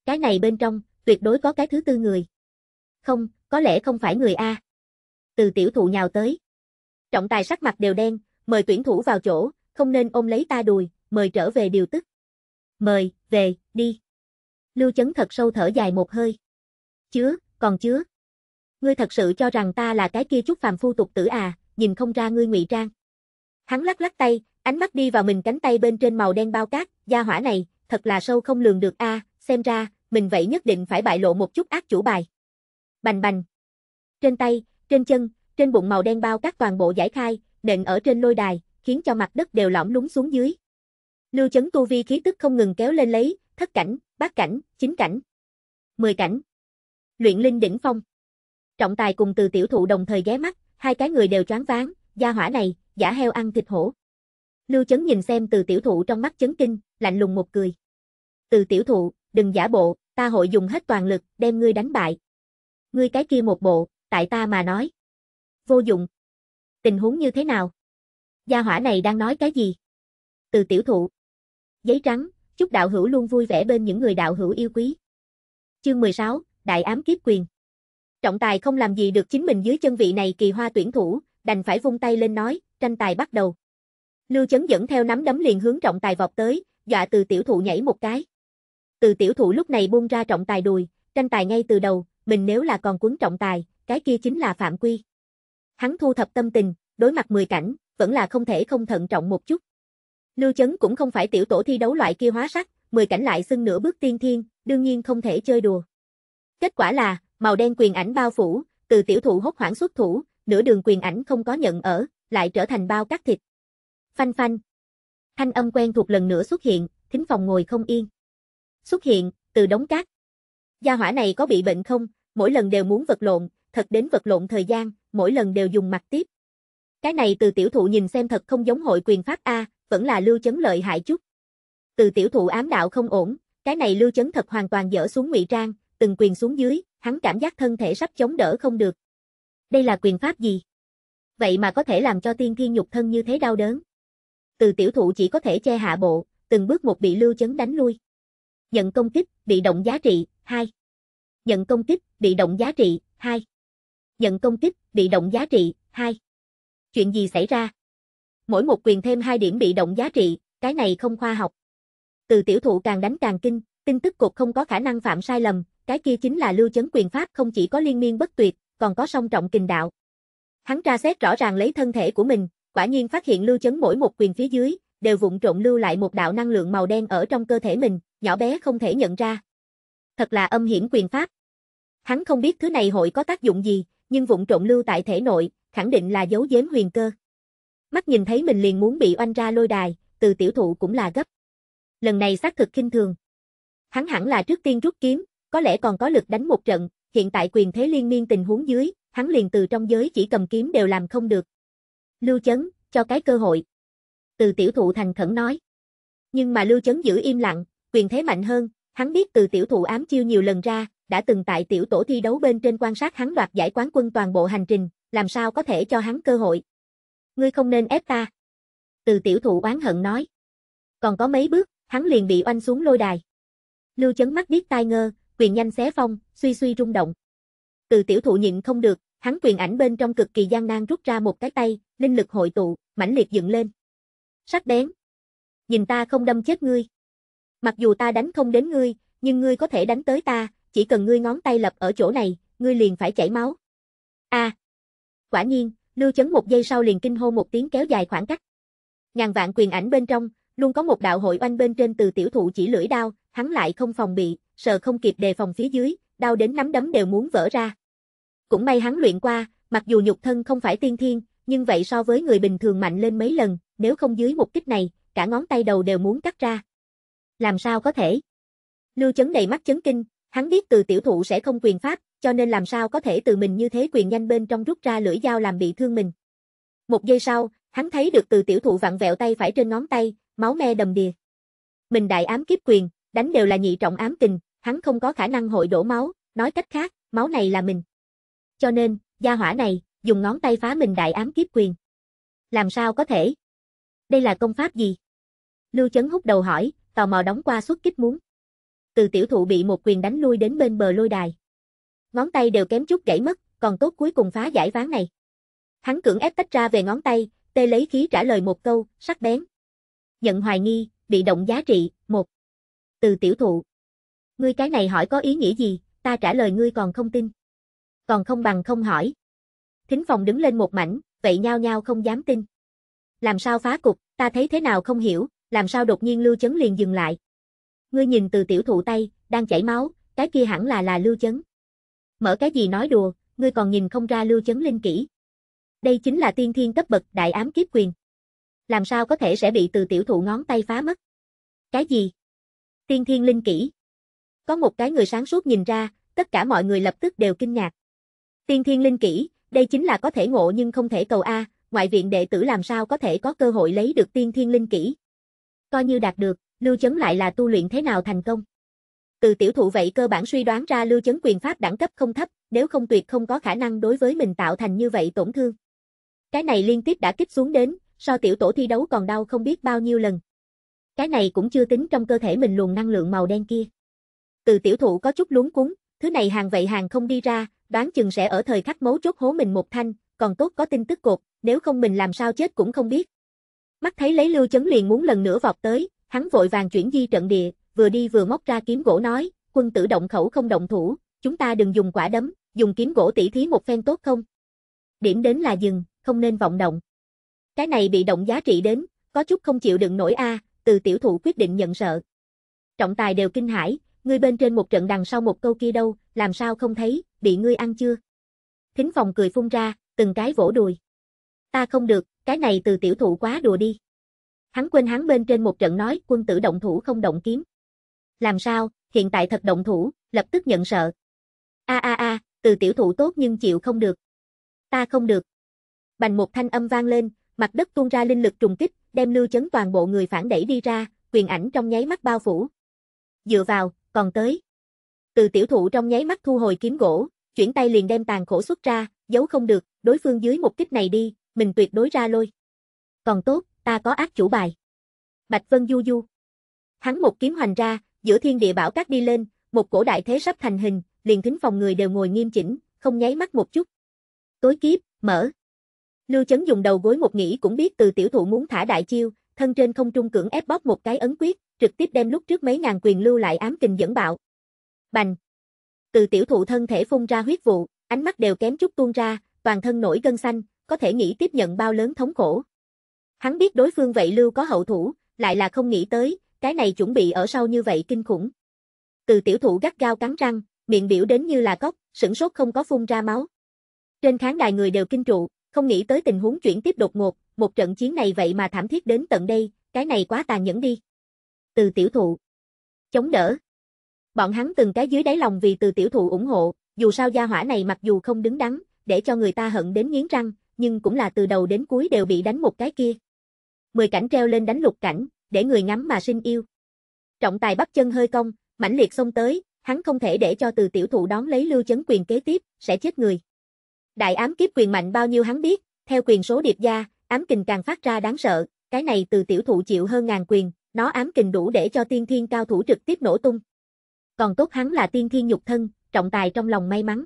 Cái này bên trong, tuyệt đối có cái thứ tư người không, có lẽ không phải người A. Từ tiểu thụ nhào tới. Trọng tài sắc mặt đều đen, mời tuyển thủ vào chỗ, không nên ôm lấy ta đùi, mời trở về điều tức. Mời, về, đi. Lưu chấn thật sâu thở dài một hơi. Chứa, còn chứa. Ngươi thật sự cho rằng ta là cái kia chút phàm phu tục tử à, nhìn không ra ngươi ngụy trang. Hắn lắc lắc tay, ánh mắt đi vào mình cánh tay bên trên màu đen bao cát, gia hỏa này, thật là sâu không lường được a, xem ra, mình vậy nhất định phải bại lộ một chút ác chủ bài. Bành bành. Trên tay, trên chân, trên bụng màu đen bao các toàn bộ giải khai, nện ở trên lôi đài, khiến cho mặt đất đều lõm lúng xuống dưới. Lưu chấn tu vi khí tức không ngừng kéo lên lấy, thất cảnh, bát cảnh, chín cảnh, mười cảnh. Luyện linh đỉnh phong. Trọng tài cùng từ tiểu thụ đồng thời ghé mắt, hai cái người đều choáng váng, gia hỏa này, giả heo ăn thịt hổ. Lưu chấn nhìn xem từ tiểu thụ trong mắt chấn kinh, lạnh lùng một cười. Từ tiểu thụ, đừng giả bộ, ta hội dùng hết toàn lực, đem ngươi đánh bại, Ngươi cái kia một bộ, tại ta mà nói. Vô dụng. Tình huống như thế nào? Gia hỏa này đang nói cái gì? Từ tiểu thụ. Giấy trắng, chúc đạo hữu luôn vui vẻ bên những người đạo hữu yêu quý. Chương 16, Đại ám kiếp quyền. Trọng tài không làm gì được chính mình dưới chân vị này kỳ hoa tuyển thủ, đành phải vung tay lên nói, tranh tài bắt đầu. Lưu Chấn dẫn theo nắm đấm liền hướng trọng tài vọt tới, dọa từ tiểu thụ nhảy một cái. Từ tiểu thụ lúc này buông ra trọng tài đùi, tranh tài ngay từ đầu, mình nếu là còn quấn trọng tài, cái kia chính là phạm quy. Hắn thu thập tâm tình, đối mặt 10 cảnh, vẫn là không thể không thận trọng một chút. Lưu Chấn cũng không phải tiểu tổ thi đấu loại kia hóa sắc, 10 cảnh lại xưng nửa bước tiên thiên, đương nhiên không thể chơi đùa. Kết quả là, màu đen quyền ảnh bao phủ, từ tiểu thụ hốt hoảng xuất thủ, nửa đường quyền ảnh không có nhận ở, lại trở thành bao cắt thịt. Phanh phanh. Thanh âm quen thuộc lần nữa xuất hiện, thính phòng ngồi không yên. Xuất hiện, từ đống cát, Gia hỏa này có bị bệnh không, mỗi lần đều muốn vật lộn, thật đến vật lộn thời gian, mỗi lần đều dùng mặt tiếp. Cái này từ tiểu thụ nhìn xem thật không giống hội quyền pháp A, vẫn là lưu chấn lợi hại chút. Từ tiểu thụ ám đạo không ổn, cái này lưu chấn thật hoàn toàn dở xuống ngụy trang, từng quyền xuống dưới, hắn cảm giác thân thể sắp chống đỡ không được. Đây là quyền pháp gì? Vậy mà có thể làm cho tiên thiên nhục thân như thế đau đớn. Từ tiểu thụ chỉ có thể che hạ bộ, từng bước một bị lưu chấn đánh lui. Nhận công kích, bị động giá trị, 2. Nhận công kích, bị động giá trị, 2. Nhận công kích, bị động giá trị, 2. Chuyện gì xảy ra? Mỗi một quyền thêm 2 điểm bị động giá trị, cái này không khoa học. Từ tiểu thụ càng đánh càng kinh, tin tức cục không có khả năng phạm sai lầm, cái kia chính là lưu chấn quyền pháp không chỉ có liên miên bất tuyệt, còn có song trọng kình đạo. Hắn tra xét rõ ràng lấy thân thể của mình, quả nhiên phát hiện lưu chấn mỗi một quyền phía dưới, đều vụng trộn lưu lại một đạo năng lượng màu đen ở trong cơ thể mình, nhỏ bé không thể nhận ra thật là âm hiểm quyền pháp. Hắn không biết thứ này hội có tác dụng gì, nhưng vụn trộn lưu tại thể nội, khẳng định là dấu giếm huyền cơ. Mắt nhìn thấy mình liền muốn bị oanh ra lôi đài, từ tiểu thụ cũng là gấp. Lần này xác thực kinh thường. Hắn hẳn là trước tiên rút kiếm, có lẽ còn có lực đánh một trận, hiện tại quyền thế liên miên tình huống dưới, hắn liền từ trong giới chỉ cầm kiếm đều làm không được. Lưu chấn, cho cái cơ hội. Từ tiểu thụ thành khẩn nói. Nhưng mà lưu chấn giữ im lặng, quyền thế mạnh hơn, Hắn biết từ tiểu thụ ám chiêu nhiều lần ra, đã từng tại tiểu tổ thi đấu bên trên quan sát hắn đoạt giải quán quân toàn bộ hành trình, làm sao có thể cho hắn cơ hội. Ngươi không nên ép ta. Từ tiểu thụ oán hận nói. Còn có mấy bước, hắn liền bị oanh xuống lôi đài. Lưu chấn mắt biết tai ngơ, quyền nhanh xé phong, suy suy rung động. Từ tiểu thụ nhịn không được, hắn quyền ảnh bên trong cực kỳ gian nan rút ra một cái tay, linh lực hội tụ, mãnh liệt dựng lên. Sắc bén. Nhìn ta không đâm chết ngươi. Mặc dù ta đánh không đến ngươi, nhưng ngươi có thể đánh tới ta, chỉ cần ngươi ngón tay lập ở chỗ này, ngươi liền phải chảy máu. A. À. Quả nhiên, Lưu Chấn một giây sau liền kinh hô một tiếng kéo dài khoảng cách. Ngàn vạn quyền ảnh bên trong, luôn có một đạo hội oanh bên trên từ tiểu thụ chỉ lưỡi đao, hắn lại không phòng bị, sợ không kịp đề phòng phía dưới, đau đến nắm đấm đều muốn vỡ ra. Cũng may hắn luyện qua, mặc dù nhục thân không phải tiên thiên, nhưng vậy so với người bình thường mạnh lên mấy lần, nếu không dưới một kích này, cả ngón tay đầu đều muốn cắt ra làm sao có thể? Lưu chấn đầy mắt chấn kinh, hắn biết từ tiểu thụ sẽ không quyền pháp, cho nên làm sao có thể từ mình như thế quyền nhanh bên trong rút ra lưỡi dao làm bị thương mình. Một giây sau, hắn thấy được từ tiểu thụ vặn vẹo tay phải trên ngón tay, máu me đầm đìa. Mình đại ám kiếp quyền, đánh đều là nhị trọng ám kình, hắn không có khả năng hội đổ máu, nói cách khác, máu này là mình. Cho nên, gia hỏa này, dùng ngón tay phá mình đại ám kiếp quyền. Làm sao có thể? Đây là công pháp gì? Lưu Chấn hút đầu hỏi, tò mò đóng qua xuất kích muốn. Từ tiểu thụ bị một quyền đánh lui đến bên bờ lôi đài. Ngón tay đều kém chút gãy mất, còn tốt cuối cùng phá giải ván này. Hắn cưỡng ép tách ra về ngón tay, tê lấy khí trả lời một câu, sắc bén. Nhận hoài nghi, bị động giá trị, một. Từ tiểu thụ. Ngươi cái này hỏi có ý nghĩa gì, ta trả lời ngươi còn không tin. Còn không bằng không hỏi. Thính phòng đứng lên một mảnh, vậy nhao nhao không dám tin. Làm sao phá cục, ta thấy thế nào không hiểu, làm sao đột nhiên Lưu Chấn liền dừng lại. Ngươi nhìn từ tiểu thụ tay, đang chảy máu, cái kia hẳn là là Lưu Chấn. Mở cái gì nói đùa, ngươi còn nhìn không ra Lưu Chấn linh kỹ. Đây chính là tiên thiên cấp bậc đại ám kiếp quyền. Làm sao có thể sẽ bị từ tiểu thụ ngón tay phá mất? Cái gì? Tiên thiên linh kỹ. Có một cái người sáng suốt nhìn ra, tất cả mọi người lập tức đều kinh ngạc. Tiên thiên linh kỹ, đây chính là có thể ngộ nhưng không thể cầu A, ngoại viện đệ tử làm sao có thể có cơ hội lấy được tiên thiên linh kỹ coi như đạt được, Lưu Chấn lại là tu luyện thế nào thành công. Từ tiểu thụ vậy cơ bản suy đoán ra Lưu Chấn quyền pháp đẳng cấp không thấp, nếu không tuyệt không có khả năng đối với mình tạo thành như vậy tổn thương. Cái này liên tiếp đã kích xuống đến, so tiểu tổ thi đấu còn đau không biết bao nhiêu lần. Cái này cũng chưa tính trong cơ thể mình luồn năng lượng màu đen kia. Từ tiểu thụ có chút lúng cúng, thứ này hàng vậy hàng không đi ra, đoán chừng sẽ ở thời khắc mấu chốt hố mình một thanh, còn tốt có tin tức cột, nếu không mình làm sao chết cũng không biết, Mắt thấy lấy Lưu Chấn liền muốn lần nữa vọt tới, hắn vội vàng chuyển di trận địa, vừa đi vừa móc ra kiếm gỗ nói, quân tử động khẩu không động thủ, chúng ta đừng dùng quả đấm, dùng kiếm gỗ tỉ thí một phen tốt không? Điểm đến là dừng, không nên vọng động. Cái này bị động giá trị đến, có chút không chịu đựng nổi a, từ tiểu thụ quyết định nhận sợ. Trọng tài đều kinh hãi, ngươi bên trên một trận đằng sau một câu kia đâu, làm sao không thấy, bị ngươi ăn chưa? Thính phòng cười phun ra, từng cái vỗ đùi. Ta không được, cái này từ tiểu thụ quá đùa đi. Hắn quên hắn bên trên một trận nói quân tử động thủ không động kiếm. Làm sao, hiện tại thật động thủ, lập tức nhận sợ. A a a, từ tiểu thụ tốt nhưng chịu không được. Ta không được. Bành một thanh âm vang lên, mặt đất tuôn ra linh lực trùng kích, đem lưu chấn toàn bộ người phản đẩy đi ra, quyền ảnh trong nháy mắt bao phủ. Dựa vào, còn tới. Từ tiểu thụ trong nháy mắt thu hồi kiếm gỗ, chuyển tay liền đem tàn khổ xuất ra, giấu không được, đối phương dưới một kích này đi, mình tuyệt đối ra lôi. Còn tốt, ta có ác chủ bài. Bạch Vân du du. Hắn một kiếm hoành ra, giữa thiên địa bảo cát đi lên, một cổ đại thế sắp thành hình, liền thính phòng người đều ngồi nghiêm chỉnh, không nháy mắt một chút. Tối kiếp, mở. Lưu Chấn dùng đầu gối một nghĩ cũng biết từ tiểu thụ muốn thả đại chiêu, thân trên không trung cưỡng ép bóp một cái ấn quyết, trực tiếp đem lúc trước mấy ngàn quyền lưu lại ám kình dẫn bạo. Bành. Từ tiểu thụ thân thể phun ra huyết vụ, ánh mắt đều kém chút tuôn ra, toàn thân nổi gân xanh, có thể nghĩ tiếp nhận bao lớn thống khổ. Hắn biết đối phương vậy lưu có hậu thủ, lại là không nghĩ tới, cái này chuẩn bị ở sau như vậy kinh khủng. Từ tiểu thụ gắt gao cắn răng, miệng biểu đến như là cốc, sửng sốt không có phun ra máu. Trên khán đài người đều kinh trụ, không nghĩ tới tình huống chuyển tiếp đột ngột, một trận chiến này vậy mà thảm thiết đến tận đây, cái này quá tàn nhẫn đi. Từ tiểu thụ. Chống đỡ. Bọn hắn từng cái dưới đáy lòng vì từ tiểu thụ ủng hộ, dù sao gia hỏa này mặc dù không đứng đắn, để cho người ta hận đến nghiến răng, nhưng cũng là từ đầu đến cuối đều bị đánh một cái kia. Mười cảnh treo lên đánh lục cảnh, để người ngắm mà sinh yêu. Trọng tài bắt chân hơi cong, mãnh liệt xông tới, hắn không thể để cho từ tiểu thụ đón lấy lưu chấn quyền kế tiếp, sẽ chết người. Đại ám kiếp quyền mạnh bao nhiêu hắn biết, theo quyền số điệp gia, ám kình càng phát ra đáng sợ, cái này từ tiểu thụ chịu hơn ngàn quyền, nó ám kình đủ để cho tiên thiên cao thủ trực tiếp nổ tung. Còn tốt hắn là tiên thiên nhục thân, trọng tài trong lòng may mắn.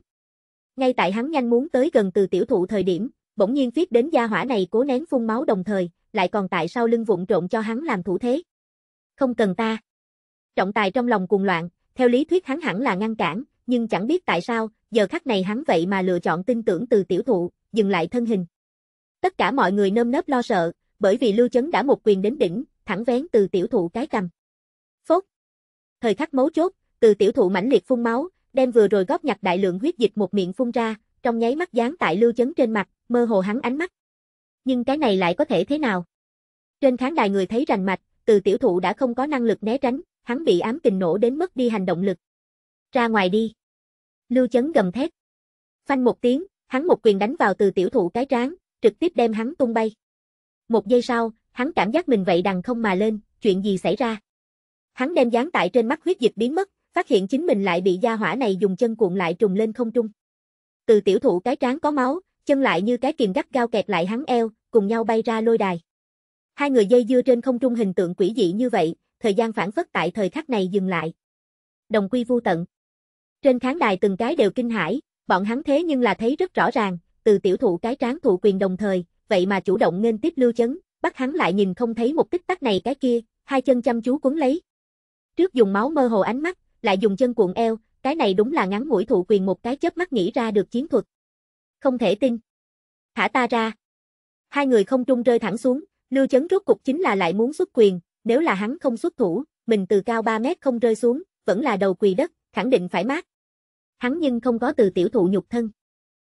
Ngay tại hắn nhanh muốn tới gần từ tiểu thụ thời điểm, bỗng nhiên viết đến gia hỏa này cố nén phun máu đồng thời, lại còn tại sau lưng vụn trộn cho hắn làm thủ thế. Không cần ta. Trọng tài trong lòng cuồng loạn, theo lý thuyết hắn hẳn là ngăn cản, nhưng chẳng biết tại sao, giờ khắc này hắn vậy mà lựa chọn tin tưởng từ tiểu thụ, dừng lại thân hình. Tất cả mọi người nơm nớp lo sợ, bởi vì Lưu Chấn đã một quyền đến đỉnh, thẳng vén từ tiểu thụ cái cầm. Phốt. Thời khắc mấu chốt, từ tiểu thụ mãnh liệt phun máu, đem vừa rồi góp nhặt đại lượng huyết dịch một miệng phun ra, trong nháy mắt dán tại Lưu Chấn trên mặt, mơ hồ hắn ánh mắt. Nhưng cái này lại có thể thế nào? Trên khán đài người thấy rành mạch, từ tiểu thụ đã không có năng lực né tránh, hắn bị ám kình nổ đến mất đi hành động lực. Ra ngoài đi. Lưu chấn gầm thét. Phanh một tiếng, hắn một quyền đánh vào từ tiểu thụ cái trán, trực tiếp đem hắn tung bay. Một giây sau, hắn cảm giác mình vậy đằng không mà lên, chuyện gì xảy ra? Hắn đem dán tại trên mắt huyết dịch biến mất, phát hiện chính mình lại bị gia hỏa này dùng chân cuộn lại trùng lên không trung. Từ tiểu thụ cái trán có máu, chân lại như cái kìm gắt gao kẹt lại hắn eo, cùng nhau bay ra lôi đài. Hai người dây dưa trên không trung hình tượng quỷ dị như vậy, thời gian phản phất tại thời khắc này dừng lại. Đồng quy vu tận. Trên khán đài từng cái đều kinh hãi, bọn hắn thế nhưng là thấy rất rõ ràng, từ tiểu thụ cái tráng thụ quyền đồng thời, vậy mà chủ động nên tiếp lưu chấn, bắt hắn lại nhìn không thấy một tích tắc này cái kia, hai chân chăm chú cuốn lấy. Trước dùng máu mơ hồ ánh mắt, lại dùng chân cuộn eo, cái này đúng là ngắn mũi thụ quyền một cái chớp mắt nghĩ ra được chiến thuật. Không thể tin. Thả ta ra. Hai người không trung rơi thẳng xuống, Lưu Chấn rốt cục chính là lại muốn xuất quyền, nếu là hắn không xuất thủ, mình từ cao 3 mét không rơi xuống, vẫn là đầu quỳ đất, khẳng định phải mát. Hắn nhưng không có từ tiểu thụ nhục thân.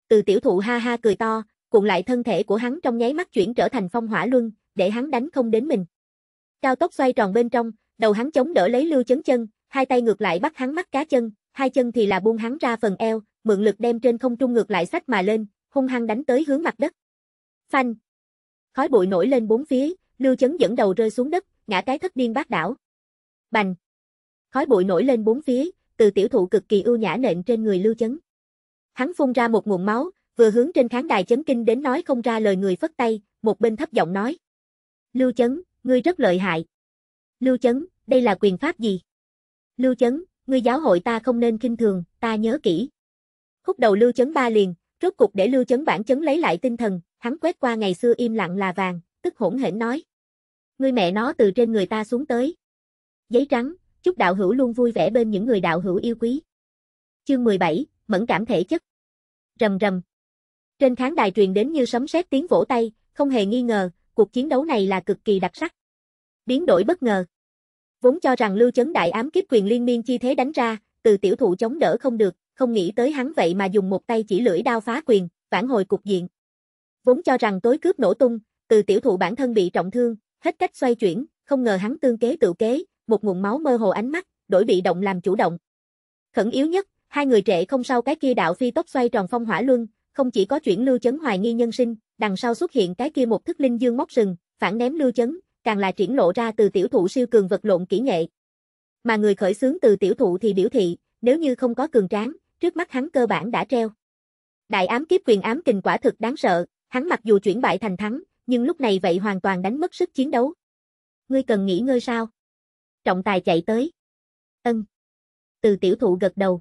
Từ tiểu thụ ha ha cười to, cuộn lại thân thể của hắn trong nháy mắt chuyển trở thành phong hỏa luân, để hắn đánh không đến mình. Cao tốc xoay tròn bên trong, đầu hắn chống đỡ lấy lưu chấn chân, hai tay ngược lại bắt hắn mắt cá chân, hai chân thì là buông hắn ra phần eo, mượn lực đem trên không trung ngược lại sách mà lên, hung hăng đánh tới hướng mặt đất. Phanh! Khói bụi nổi lên bốn phía, Lưu Chấn dẫn đầu rơi xuống đất, ngã cái thất điên bát đảo. Bành! Khói bụi nổi lên bốn phía, từ tiểu thụ cực kỳ ưu nhã nện trên người Lưu Chấn. Hắn phun ra một nguồn máu, vừa hướng trên kháng đài chấn kinh đến nói không ra lời người phất tay, một bên thấp giọng nói. Lưu Chấn, ngươi rất lợi hại. Lưu Chấn, đây là quyền pháp gì? Lưu Chấn, ngươi giáo hội ta không nên kinh thường, ta nhớ kỹ hút đầu Lưu Chấn Ba liền, rốt cục để Lưu Chấn bản chấn lấy lại tinh thần, hắn quét qua ngày xưa im lặng là vàng, tức hỗn hển nói: "Ngươi mẹ nó từ trên người ta xuống tới." Giấy trắng, chúc đạo hữu luôn vui vẻ bên những người đạo hữu yêu quý. Chương 17, mẫn cảm thể chất. Rầm rầm. Trên khán đài truyền đến như sấm sét tiếng vỗ tay, không hề nghi ngờ, cuộc chiến đấu này là cực kỳ đặc sắc. Biến đổi bất ngờ. Vốn cho rằng Lưu Chấn Đại ám kiếp quyền liên miên chi thế đánh ra, từ tiểu thụ chống đỡ không được, không nghĩ tới hắn vậy mà dùng một tay chỉ lưỡi đao phá quyền, vãn hồi cục diện. Vốn cho rằng tối cướp nổ tung, từ tiểu thụ bản thân bị trọng thương, hết cách xoay chuyển, không ngờ hắn tương kế tự kế, một nguồn máu mơ hồ ánh mắt, đổi bị động làm chủ động. Khẩn yếu nhất, hai người trệ không sau cái kia đạo phi tốc xoay tròn phong hỏa luân, không chỉ có chuyển lưu chấn hoài nghi nhân sinh, đằng sau xuất hiện cái kia một thức linh dương móc sừng phản ném lưu chấn, càng là triển lộ ra từ tiểu thụ siêu cường vật lộn kỹ nghệ. Mà người khởi xướng từ tiểu thụ thì biểu thị, nếu như không có cường tráng, trước mắt hắn cơ bản đã treo. Đại ám kiếp quyền ám kình quả thực đáng sợ, hắn mặc dù chuyển bại thành thắng, nhưng lúc này vậy hoàn toàn đánh mất sức chiến đấu. Ngươi cần nghỉ ngơi sao? Trọng tài chạy tới. Ân. Từ tiểu thụ gật đầu.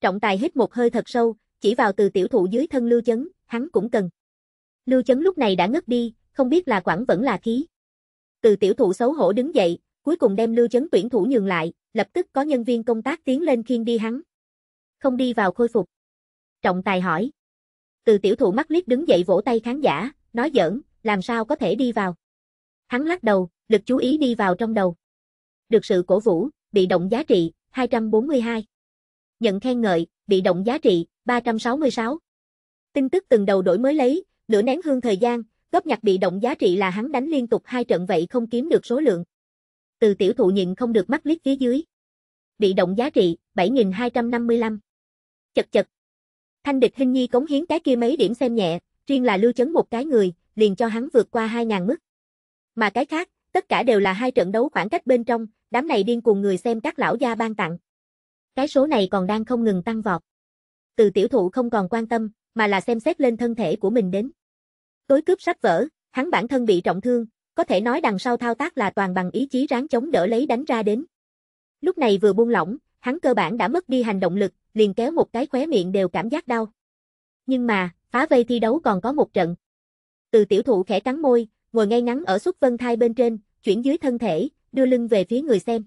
Trọng tài hít một hơi thật sâu, chỉ vào từ tiểu thụ dưới thân lưu chấn, hắn cũng cần. Lưu chấn lúc này đã ngất đi, không biết là quảng vẫn là khí. Từ tiểu thụ xấu hổ đứng dậy, cuối cùng đem lưu chấn tuyển thủ nhường lại, lập tức có nhân viên công tác tiến lên khiên đi hắn không đi vào khôi phục. Trọng tài hỏi. Từ tiểu thụ mắt liếc đứng dậy vỗ tay khán giả, nói giỡn, làm sao có thể đi vào. Hắn lắc đầu, lực chú ý đi vào trong đầu. Được sự cổ vũ, bị động giá trị, 242. Nhận khen ngợi, bị động giá trị, 366. Tin tức từng đầu đổi mới lấy, lửa nén hương thời gian, góp nhặt bị động giá trị là hắn đánh liên tục hai trận vậy không kiếm được số lượng. Từ tiểu thụ nhịn không được mắt liếc phía dưới. Bị động giá trị, 7255 chật chật. Thanh địch hình nhi cống hiến cái kia mấy điểm xem nhẹ, riêng là lưu chấn một cái người, liền cho hắn vượt qua 2.000 mức. Mà cái khác, tất cả đều là hai trận đấu khoảng cách bên trong, đám này điên cuồng người xem các lão gia ban tặng. Cái số này còn đang không ngừng tăng vọt. Từ tiểu thụ không còn quan tâm, mà là xem xét lên thân thể của mình đến. Tối cướp sách vỡ, hắn bản thân bị trọng thương, có thể nói đằng sau thao tác là toàn bằng ý chí ráng chống đỡ lấy đánh ra đến. Lúc này vừa buông lỏng, hắn cơ bản đã mất đi hành động lực, liền kéo một cái khóe miệng đều cảm giác đau. Nhưng mà, phá vây thi đấu còn có một trận. Từ tiểu thụ khẽ cắn môi, ngồi ngay ngắn ở xuất vân thai bên trên, chuyển dưới thân thể, đưa lưng về phía người xem.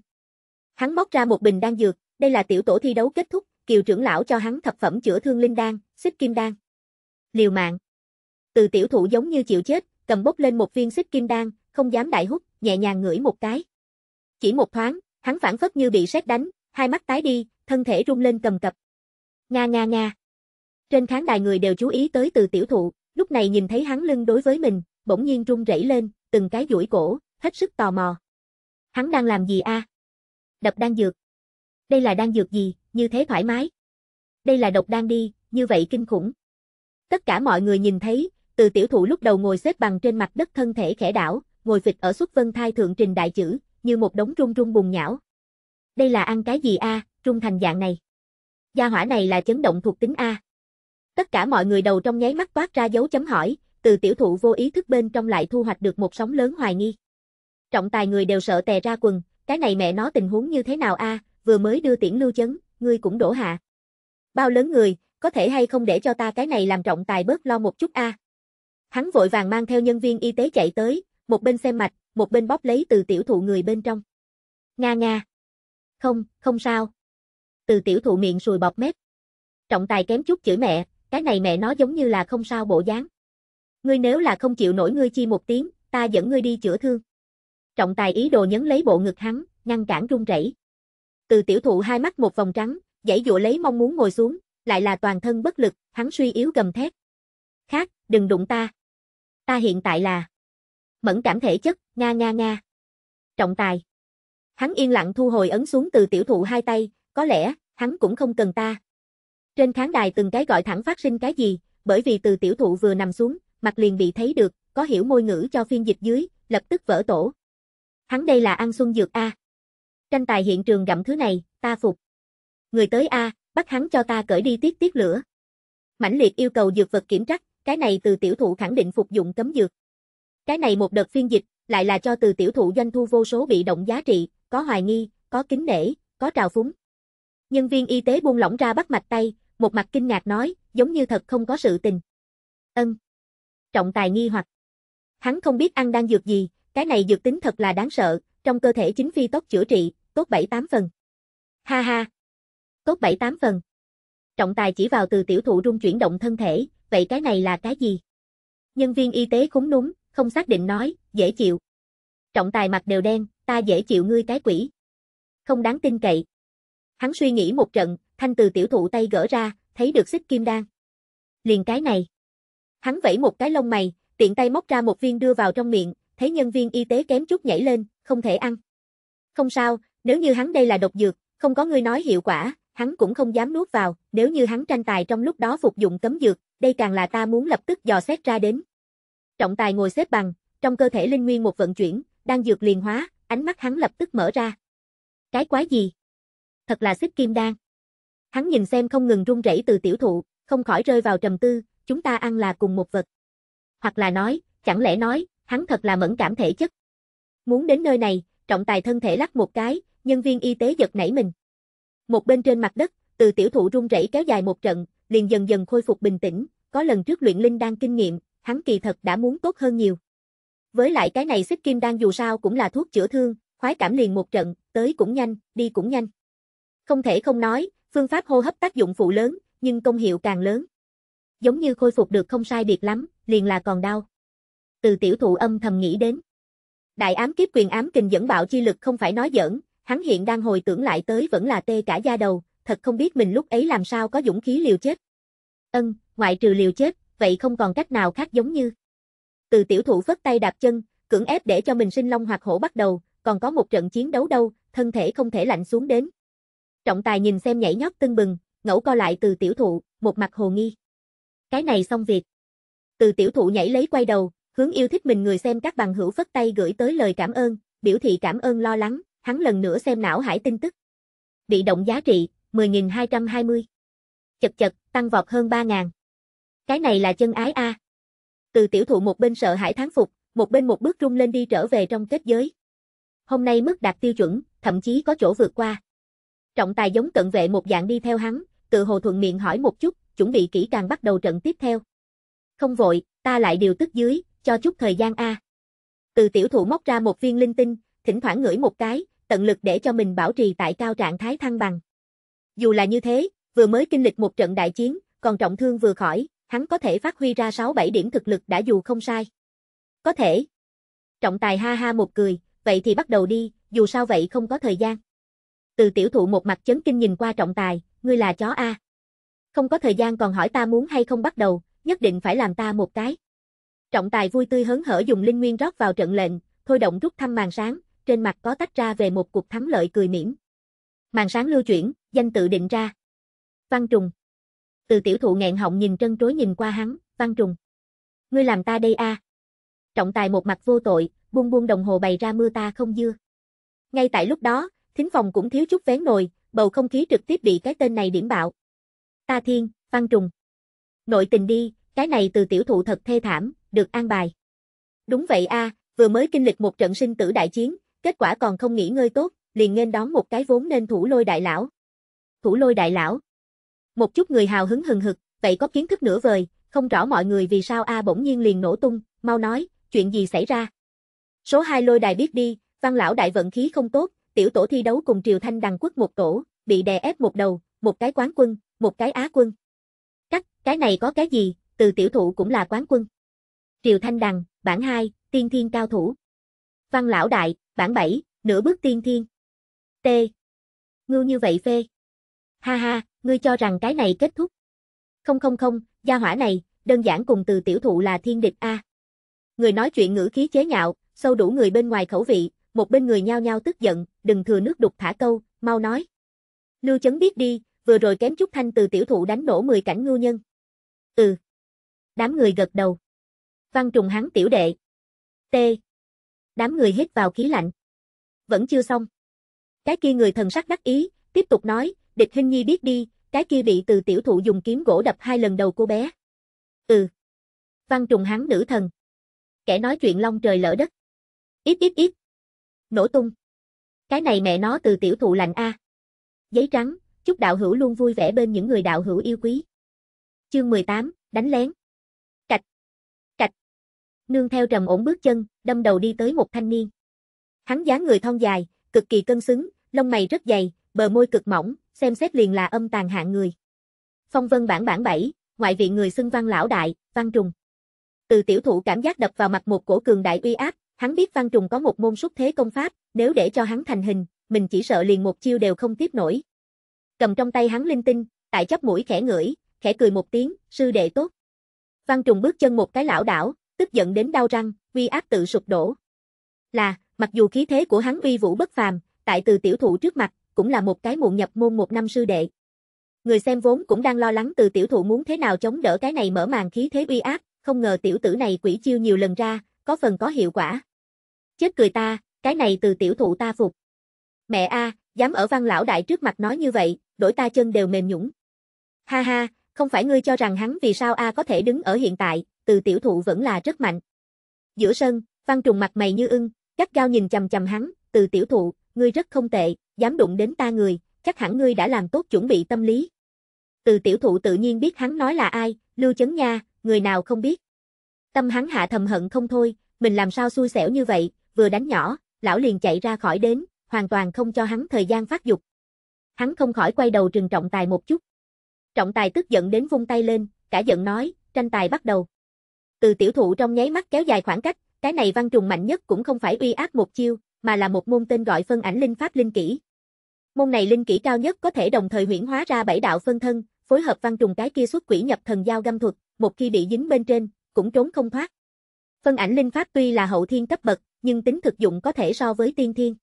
Hắn móc ra một bình đan dược, đây là tiểu tổ thi đấu kết thúc, kiều trưởng lão cho hắn thập phẩm chữa thương linh đan, xích kim đan. Liều mạng. Từ tiểu thụ giống như chịu chết, cầm bốc lên một viên xích kim đan, không dám đại hút, nhẹ nhàng ngửi một cái. Chỉ một thoáng, hắn phản phất như bị sét đánh, hai mắt tái đi, thân thể rung lên cầm cập. Nga nga nga. Trên khán đài người đều chú ý tới từ tiểu thụ, lúc này nhìn thấy hắn lưng đối với mình, bỗng nhiên rung rẩy lên, từng cái duỗi cổ, hết sức tò mò. Hắn đang làm gì a? Đập đan dược. Đây là đan dược gì, như thế thoải mái. Đây là độc đan đi, như vậy kinh khủng. Tất cả mọi người nhìn thấy, từ tiểu thụ lúc đầu ngồi xếp bằng trên mặt đất thân thể khẽ đảo, ngồi phịch ở xuất vân thai thượng trình đại chữ, như một đống rung rung bùng nhão. Đây là ăn cái gì a? À? trung thành dạng này. Gia hỏa này là chấn động thuộc tính A. Tất cả mọi người đầu trong nháy mắt toát ra dấu chấm hỏi, từ tiểu thụ vô ý thức bên trong lại thu hoạch được một sóng lớn hoài nghi. Trọng tài người đều sợ tè ra quần, cái này mẹ nó tình huống như thế nào a, vừa mới đưa tiễn lưu chấn, ngươi cũng đổ hạ. Bao lớn người, có thể hay không để cho ta cái này làm trọng tài bớt lo một chút a. Hắn vội vàng mang theo nhân viên y tế chạy tới, một bên xem mạch, một bên bóp lấy từ tiểu thụ người bên trong. Nga nga. Không, không sao, từ tiểu thụ miệng sùi bọt mép. Trọng tài kém chút chửi mẹ, cái này mẹ nó giống như là không sao bộ dáng. Ngươi nếu là không chịu nổi ngươi chi một tiếng, ta dẫn ngươi đi chữa thương. Trọng tài ý đồ nhấn lấy bộ ngực hắn, ngăn cản run rẩy. Từ tiểu thụ hai mắt một vòng trắng, dãy dụa lấy mong muốn ngồi xuống, lại là toàn thân bất lực, hắn suy yếu gầm thét. Khác, đừng đụng ta. Ta hiện tại là mẫn cảm thể chất, nga nga nga. Trọng tài. Hắn yên lặng thu hồi ấn xuống từ tiểu thụ hai tay, có lẽ, hắn cũng không cần ta. Trên khán đài từng cái gọi thẳng phát sinh cái gì, bởi vì từ tiểu thụ vừa nằm xuống, mặt liền bị thấy được, có hiểu môi ngữ cho phiên dịch dưới, lập tức vỡ tổ. Hắn đây là ăn xuân dược A. Tranh tài hiện trường gặm thứ này, ta phục. Người tới A, bắt hắn cho ta cởi đi tiết tiết lửa. Mãnh liệt yêu cầu dược vật kiểm trắc, cái này từ tiểu thụ khẳng định phục dụng cấm dược. Cái này một đợt phiên dịch, lại là cho từ tiểu thụ doanh thu vô số bị động giá trị, có hoài nghi, có kính nể, có trào phúng, Nhân viên y tế buông lỏng ra bắt mạch tay, một mặt kinh ngạc nói, giống như thật không có sự tình. Ân. Trọng tài nghi hoặc. Hắn không biết ăn đang dược gì, cái này dược tính thật là đáng sợ, trong cơ thể chính phi tốt chữa trị, tốt 7-8 phần. Ha ha. Tốt 7-8 phần. Trọng tài chỉ vào từ tiểu thụ rung chuyển động thân thể, vậy cái này là cái gì? Nhân viên y tế khúng núm, không xác định nói, dễ chịu. Trọng tài mặt đều đen, ta dễ chịu ngươi cái quỷ. Không đáng tin cậy. Hắn suy nghĩ một trận, thanh từ tiểu thụ tay gỡ ra, thấy được xích kim đan. Liền cái này. Hắn vẫy một cái lông mày, tiện tay móc ra một viên đưa vào trong miệng, thấy nhân viên y tế kém chút nhảy lên, không thể ăn. Không sao, nếu như hắn đây là độc dược, không có người nói hiệu quả, hắn cũng không dám nuốt vào, nếu như hắn tranh tài trong lúc đó phục dụng cấm dược, đây càng là ta muốn lập tức dò xét ra đến. Trọng tài ngồi xếp bằng, trong cơ thể linh nguyên một vận chuyển, đang dược liền hóa, ánh mắt hắn lập tức mở ra. Cái quái gì? thật là xích kim đan. Hắn nhìn xem không ngừng run rẩy từ tiểu thụ, không khỏi rơi vào trầm tư, chúng ta ăn là cùng một vật. Hoặc là nói, chẳng lẽ nói, hắn thật là mẫn cảm thể chất. Muốn đến nơi này, trọng tài thân thể lắc một cái, nhân viên y tế giật nảy mình. Một bên trên mặt đất, từ tiểu thụ run rẩy kéo dài một trận, liền dần dần khôi phục bình tĩnh, có lần trước luyện linh đang kinh nghiệm, hắn kỳ thật đã muốn tốt hơn nhiều. Với lại cái này xích kim đang dù sao cũng là thuốc chữa thương, khoái cảm liền một trận, tới cũng nhanh, đi cũng nhanh. Không thể không nói, phương pháp hô hấp tác dụng phụ lớn, nhưng công hiệu càng lớn. Giống như khôi phục được không sai biệt lắm, liền là còn đau. Từ tiểu thụ âm thầm nghĩ đến. Đại ám kiếp quyền ám kình dẫn bạo chi lực không phải nói giỡn, hắn hiện đang hồi tưởng lại tới vẫn là tê cả da đầu, thật không biết mình lúc ấy làm sao có dũng khí liều chết. Ân, ngoại trừ liều chết, vậy không còn cách nào khác giống như. Từ tiểu thụ vất tay đạp chân, cưỡng ép để cho mình sinh long hoặc hổ bắt đầu, còn có một trận chiến đấu đâu, thân thể không thể lạnh xuống đến. Trọng tài nhìn xem nhảy nhót tưng bừng, ngẫu co lại từ tiểu thụ, một mặt hồ nghi. Cái này xong việc. Từ tiểu thụ nhảy lấy quay đầu, hướng yêu thích mình người xem các bằng hữu phất tay gửi tới lời cảm ơn, biểu thị cảm ơn lo lắng, hắn lần nữa xem não hải tin tức. Bị động giá trị, 10.220. Chật chật, tăng vọt hơn 3.000. Cái này là chân ái a. Từ tiểu thụ một bên sợ hải thắng phục, một bên một bước rung lên đi trở về trong kết giới. Hôm nay mức đạt tiêu chuẩn, thậm chí có chỗ vượt qua. Trọng tài giống cận vệ một dạng đi theo hắn, tự hồ thuận miệng hỏi một chút, chuẩn bị kỹ càng bắt đầu trận tiếp theo. Không vội, ta lại điều tức dưới, cho chút thời gian a. Từ tiểu thủ móc ra một viên linh tinh, thỉnh thoảng ngửi một cái, tận lực để cho mình bảo trì tại cao trạng thái thăng bằng. Dù là như thế, vừa mới kinh lịch một trận đại chiến, còn trọng thương vừa khỏi, hắn có thể phát huy ra 6-7 điểm thực lực đã dù không sai. Có thể. Trọng tài ha ha một cười, vậy thì bắt đầu đi, dù sao vậy không có thời gian. Từ tiểu thụ một mặt chấn kinh nhìn qua trọng tài, ngươi là chó A. Không có thời gian còn hỏi ta muốn hay không bắt đầu, nhất định phải làm ta một cái. Trọng tài vui tươi hớn hở dùng linh nguyên rót vào trận lệnh, thôi động rút thăm màn sáng, trên mặt có tách ra về một cuộc thắng lợi cười mỉm. Màn sáng lưu chuyển, danh tự định ra. Văn Trùng. Từ tiểu thụ nghẹn họng nhìn trân trối nhìn qua hắn, Văn Trùng. Ngươi làm ta đây a Trọng tài một mặt vô tội, buông buông đồng hồ bày ra mưa ta không dưa. Ngay tại lúc đó, thính phòng cũng thiếu chút vén nồi, bầu không khí trực tiếp bị cái tên này điểm bạo. Ta thiên, văn trùng. Nội tình đi, cái này từ tiểu thụ thật thê thảm, được an bài. Đúng vậy a, vừa mới kinh lịch một trận sinh tử đại chiến, kết quả còn không nghỉ ngơi tốt, liền nên đón một cái vốn nên thủ lôi đại lão. Thủ lôi đại lão. Một chút người hào hứng hừng hực, vậy có kiến thức nửa vời, không rõ mọi người vì sao a bỗng nhiên liền nổ tung, mau nói, chuyện gì xảy ra. Số 2 lôi đài biết đi, văn lão đại vận khí không tốt, tiểu tổ thi đấu cùng Triều Thanh đằng quốc một tổ, bị đè ép một đầu, một cái quán quân, một cái á quân. cách cái này có cái gì, từ tiểu thụ cũng là quán quân. Triều Thanh đằng, bản 2, tiên thiên cao thủ. Văn lão đại, bản 7, nửa bước tiên thiên. T. Ngưu như vậy phê. Ha ha, ngươi cho rằng cái này kết thúc. Không không không, gia hỏa này, đơn giản cùng từ tiểu thụ là thiên địch A. Người nói chuyện ngữ khí chế nhạo, sâu đủ người bên ngoài khẩu vị, một bên người nhao nhao tức giận, đừng thừa nước đục thả câu, mau nói. Lưu chấn biết đi, vừa rồi kém chút thanh từ tiểu thụ đánh nổ 10 cảnh ngưu nhân. Ừ. Đám người gật đầu. Văn trùng hắn tiểu đệ. T. Đám người hít vào khí lạnh. Vẫn chưa xong. Cái kia người thần sắc đắc ý, tiếp tục nói, địch hình nhi biết đi, cái kia bị từ tiểu thụ dùng kiếm gỗ đập hai lần đầu cô bé. Ừ. Văn trùng hắn nữ thần. Kẻ nói chuyện long trời lỡ đất. Ít ít ít, nổ tung. Cái này mẹ nó từ tiểu thụ lạnh A. Giấy trắng, chúc đạo hữu luôn vui vẻ bên những người đạo hữu yêu quý. Chương 18, đánh lén. Cạch. Cạch. Nương theo trầm ổn bước chân, đâm đầu đi tới một thanh niên. Hắn dáng người thon dài, cực kỳ cân xứng, lông mày rất dày, bờ môi cực mỏng, xem xét liền là âm tàn hạng người. Phong vân bản bản 7, ngoại vị người xưng văn lão đại, văn trùng. Từ tiểu thụ cảm giác đập vào mặt một cổ cường đại uy áp, Hắn biết Văn Trùng có một môn xuất thế công pháp, nếu để cho hắn thành hình, mình chỉ sợ liền một chiêu đều không tiếp nổi. Cầm trong tay hắn linh tinh, tại chóp mũi khẽ ngửi, khẽ cười một tiếng, sư đệ tốt. Văn Trùng bước chân một cái lão đảo, tức giận đến đau răng, uy áp tự sụp đổ. Là, mặc dù khí thế của hắn uy vũ bất phàm, tại từ tiểu thụ trước mặt, cũng là một cái muộn nhập môn một năm sư đệ. Người xem vốn cũng đang lo lắng từ tiểu thụ muốn thế nào chống đỡ cái này mở màn khí thế uy áp, không ngờ tiểu tử này quỷ chiêu nhiều lần ra, có phần có hiệu quả. Chết cười ta, cái này từ tiểu thụ ta phục. Mẹ a, dám ở văn lão đại trước mặt nói như vậy, đổi ta chân đều mềm nhũng. Ha ha, không phải ngươi cho rằng hắn vì sao a có thể đứng ở hiện tại, từ tiểu thụ vẫn là rất mạnh. Giữa sân, văn trùng mặt mày như ưng, cắt gao nhìn chầm chầm hắn, từ tiểu thụ, ngươi rất không tệ, dám đụng đến ta người, chắc hẳn ngươi đã làm tốt chuẩn bị tâm lý. Từ tiểu thụ tự nhiên biết hắn nói là ai, Lưu Chấn Nha, người nào không biết. Tâm hắn hạ thầm hận không thôi, mình làm sao xui xẻo như vậy, vừa đánh nhỏ, lão liền chạy ra khỏi đến, hoàn toàn không cho hắn thời gian phát dục. Hắn không khỏi quay đầu trừng trọng tài một chút. Trọng tài tức giận đến vung tay lên, cả giận nói, tranh tài bắt đầu. Từ tiểu thụ trong nháy mắt kéo dài khoảng cách, cái này văn trùng mạnh nhất cũng không phải uy áp một chiêu, mà là một môn tên gọi phân ảnh linh pháp linh kỹ. Môn này linh kỹ cao nhất có thể đồng thời huyễn hóa ra bảy đạo phân thân, phối hợp văn trùng cái kia xuất quỷ nhập thần giao găm thuật, một khi bị dính bên trên, cũng trốn không thoát. Phân ảnh linh pháp tuy là hậu thiên cấp bậc, nhưng tính thực dụng có thể so với tiên thiên.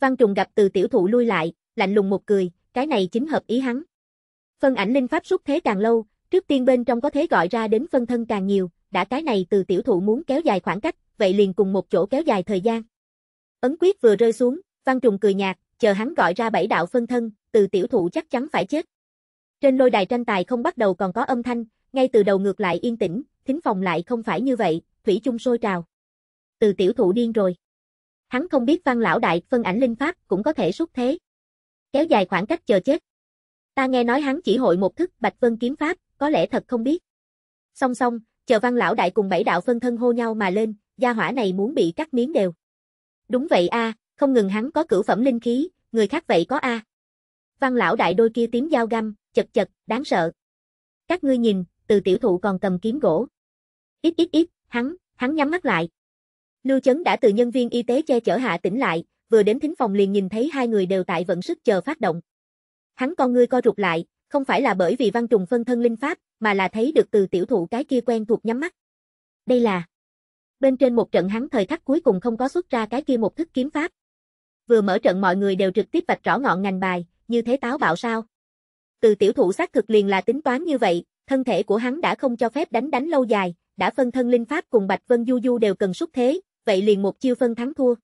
Văn trùng gặp từ tiểu thụ lui lại, lạnh lùng một cười, cái này chính hợp ý hắn. Phân ảnh linh pháp rút thế càng lâu, trước tiên bên trong có thế gọi ra đến phân thân càng nhiều, đã cái này từ tiểu thụ muốn kéo dài khoảng cách, vậy liền cùng một chỗ kéo dài thời gian. Ấn quyết vừa rơi xuống, văn trùng cười nhạt, chờ hắn gọi ra bảy đạo phân thân, từ tiểu thụ chắc chắn phải chết. Trên lôi đài tranh tài không bắt đầu còn có âm thanh, ngay từ đầu ngược lại yên tĩnh, thính phòng lại không phải như vậy, thủy chung sôi trào. Từ tiểu thụ điên rồi. Hắn không biết văn lão đại phân ảnh linh pháp cũng có thể xuất thế. Kéo dài khoảng cách chờ chết. Ta nghe nói hắn chỉ hội một thức bạch vân kiếm pháp, có lẽ thật không biết. Song song, chờ văn lão đại cùng bảy đạo phân thân hô nhau mà lên, gia hỏa này muốn bị cắt miếng đều. Đúng vậy a, không ngừng hắn có cửu phẩm linh khí, người khác vậy có a. Văn lão đại đôi kia tím dao găm, chật chật, đáng sợ. Các ngươi nhìn, từ tiểu thụ còn cầm kiếm gỗ. Ít ít ít, hắn, hắn nhắm mắt lại. Lưu Chấn đã từ nhân viên y tế che chở Hạ tỉnh lại, vừa đến thính phòng liền nhìn thấy hai người đều tại vận sức chờ phát động. Hắn con ngươi co rụt lại, không phải là bởi vì văn trùng phân thân linh pháp, mà là thấy được từ tiểu thụ cái kia quen thuộc nhắm mắt. Đây là Bên trên một trận hắn thời khắc cuối cùng không có xuất ra cái kia một thức kiếm pháp. Vừa mở trận mọi người đều trực tiếp vạch rõ ngọn ngành bài, như thế táo bạo sao? Từ tiểu thụ xác thực liền là tính toán như vậy, thân thể của hắn đã không cho phép đánh đánh lâu dài, đã phân thân linh pháp cùng Bạch Vân Du Du đều cần xuất thế, vậy liền một chiêu phân thắng thua.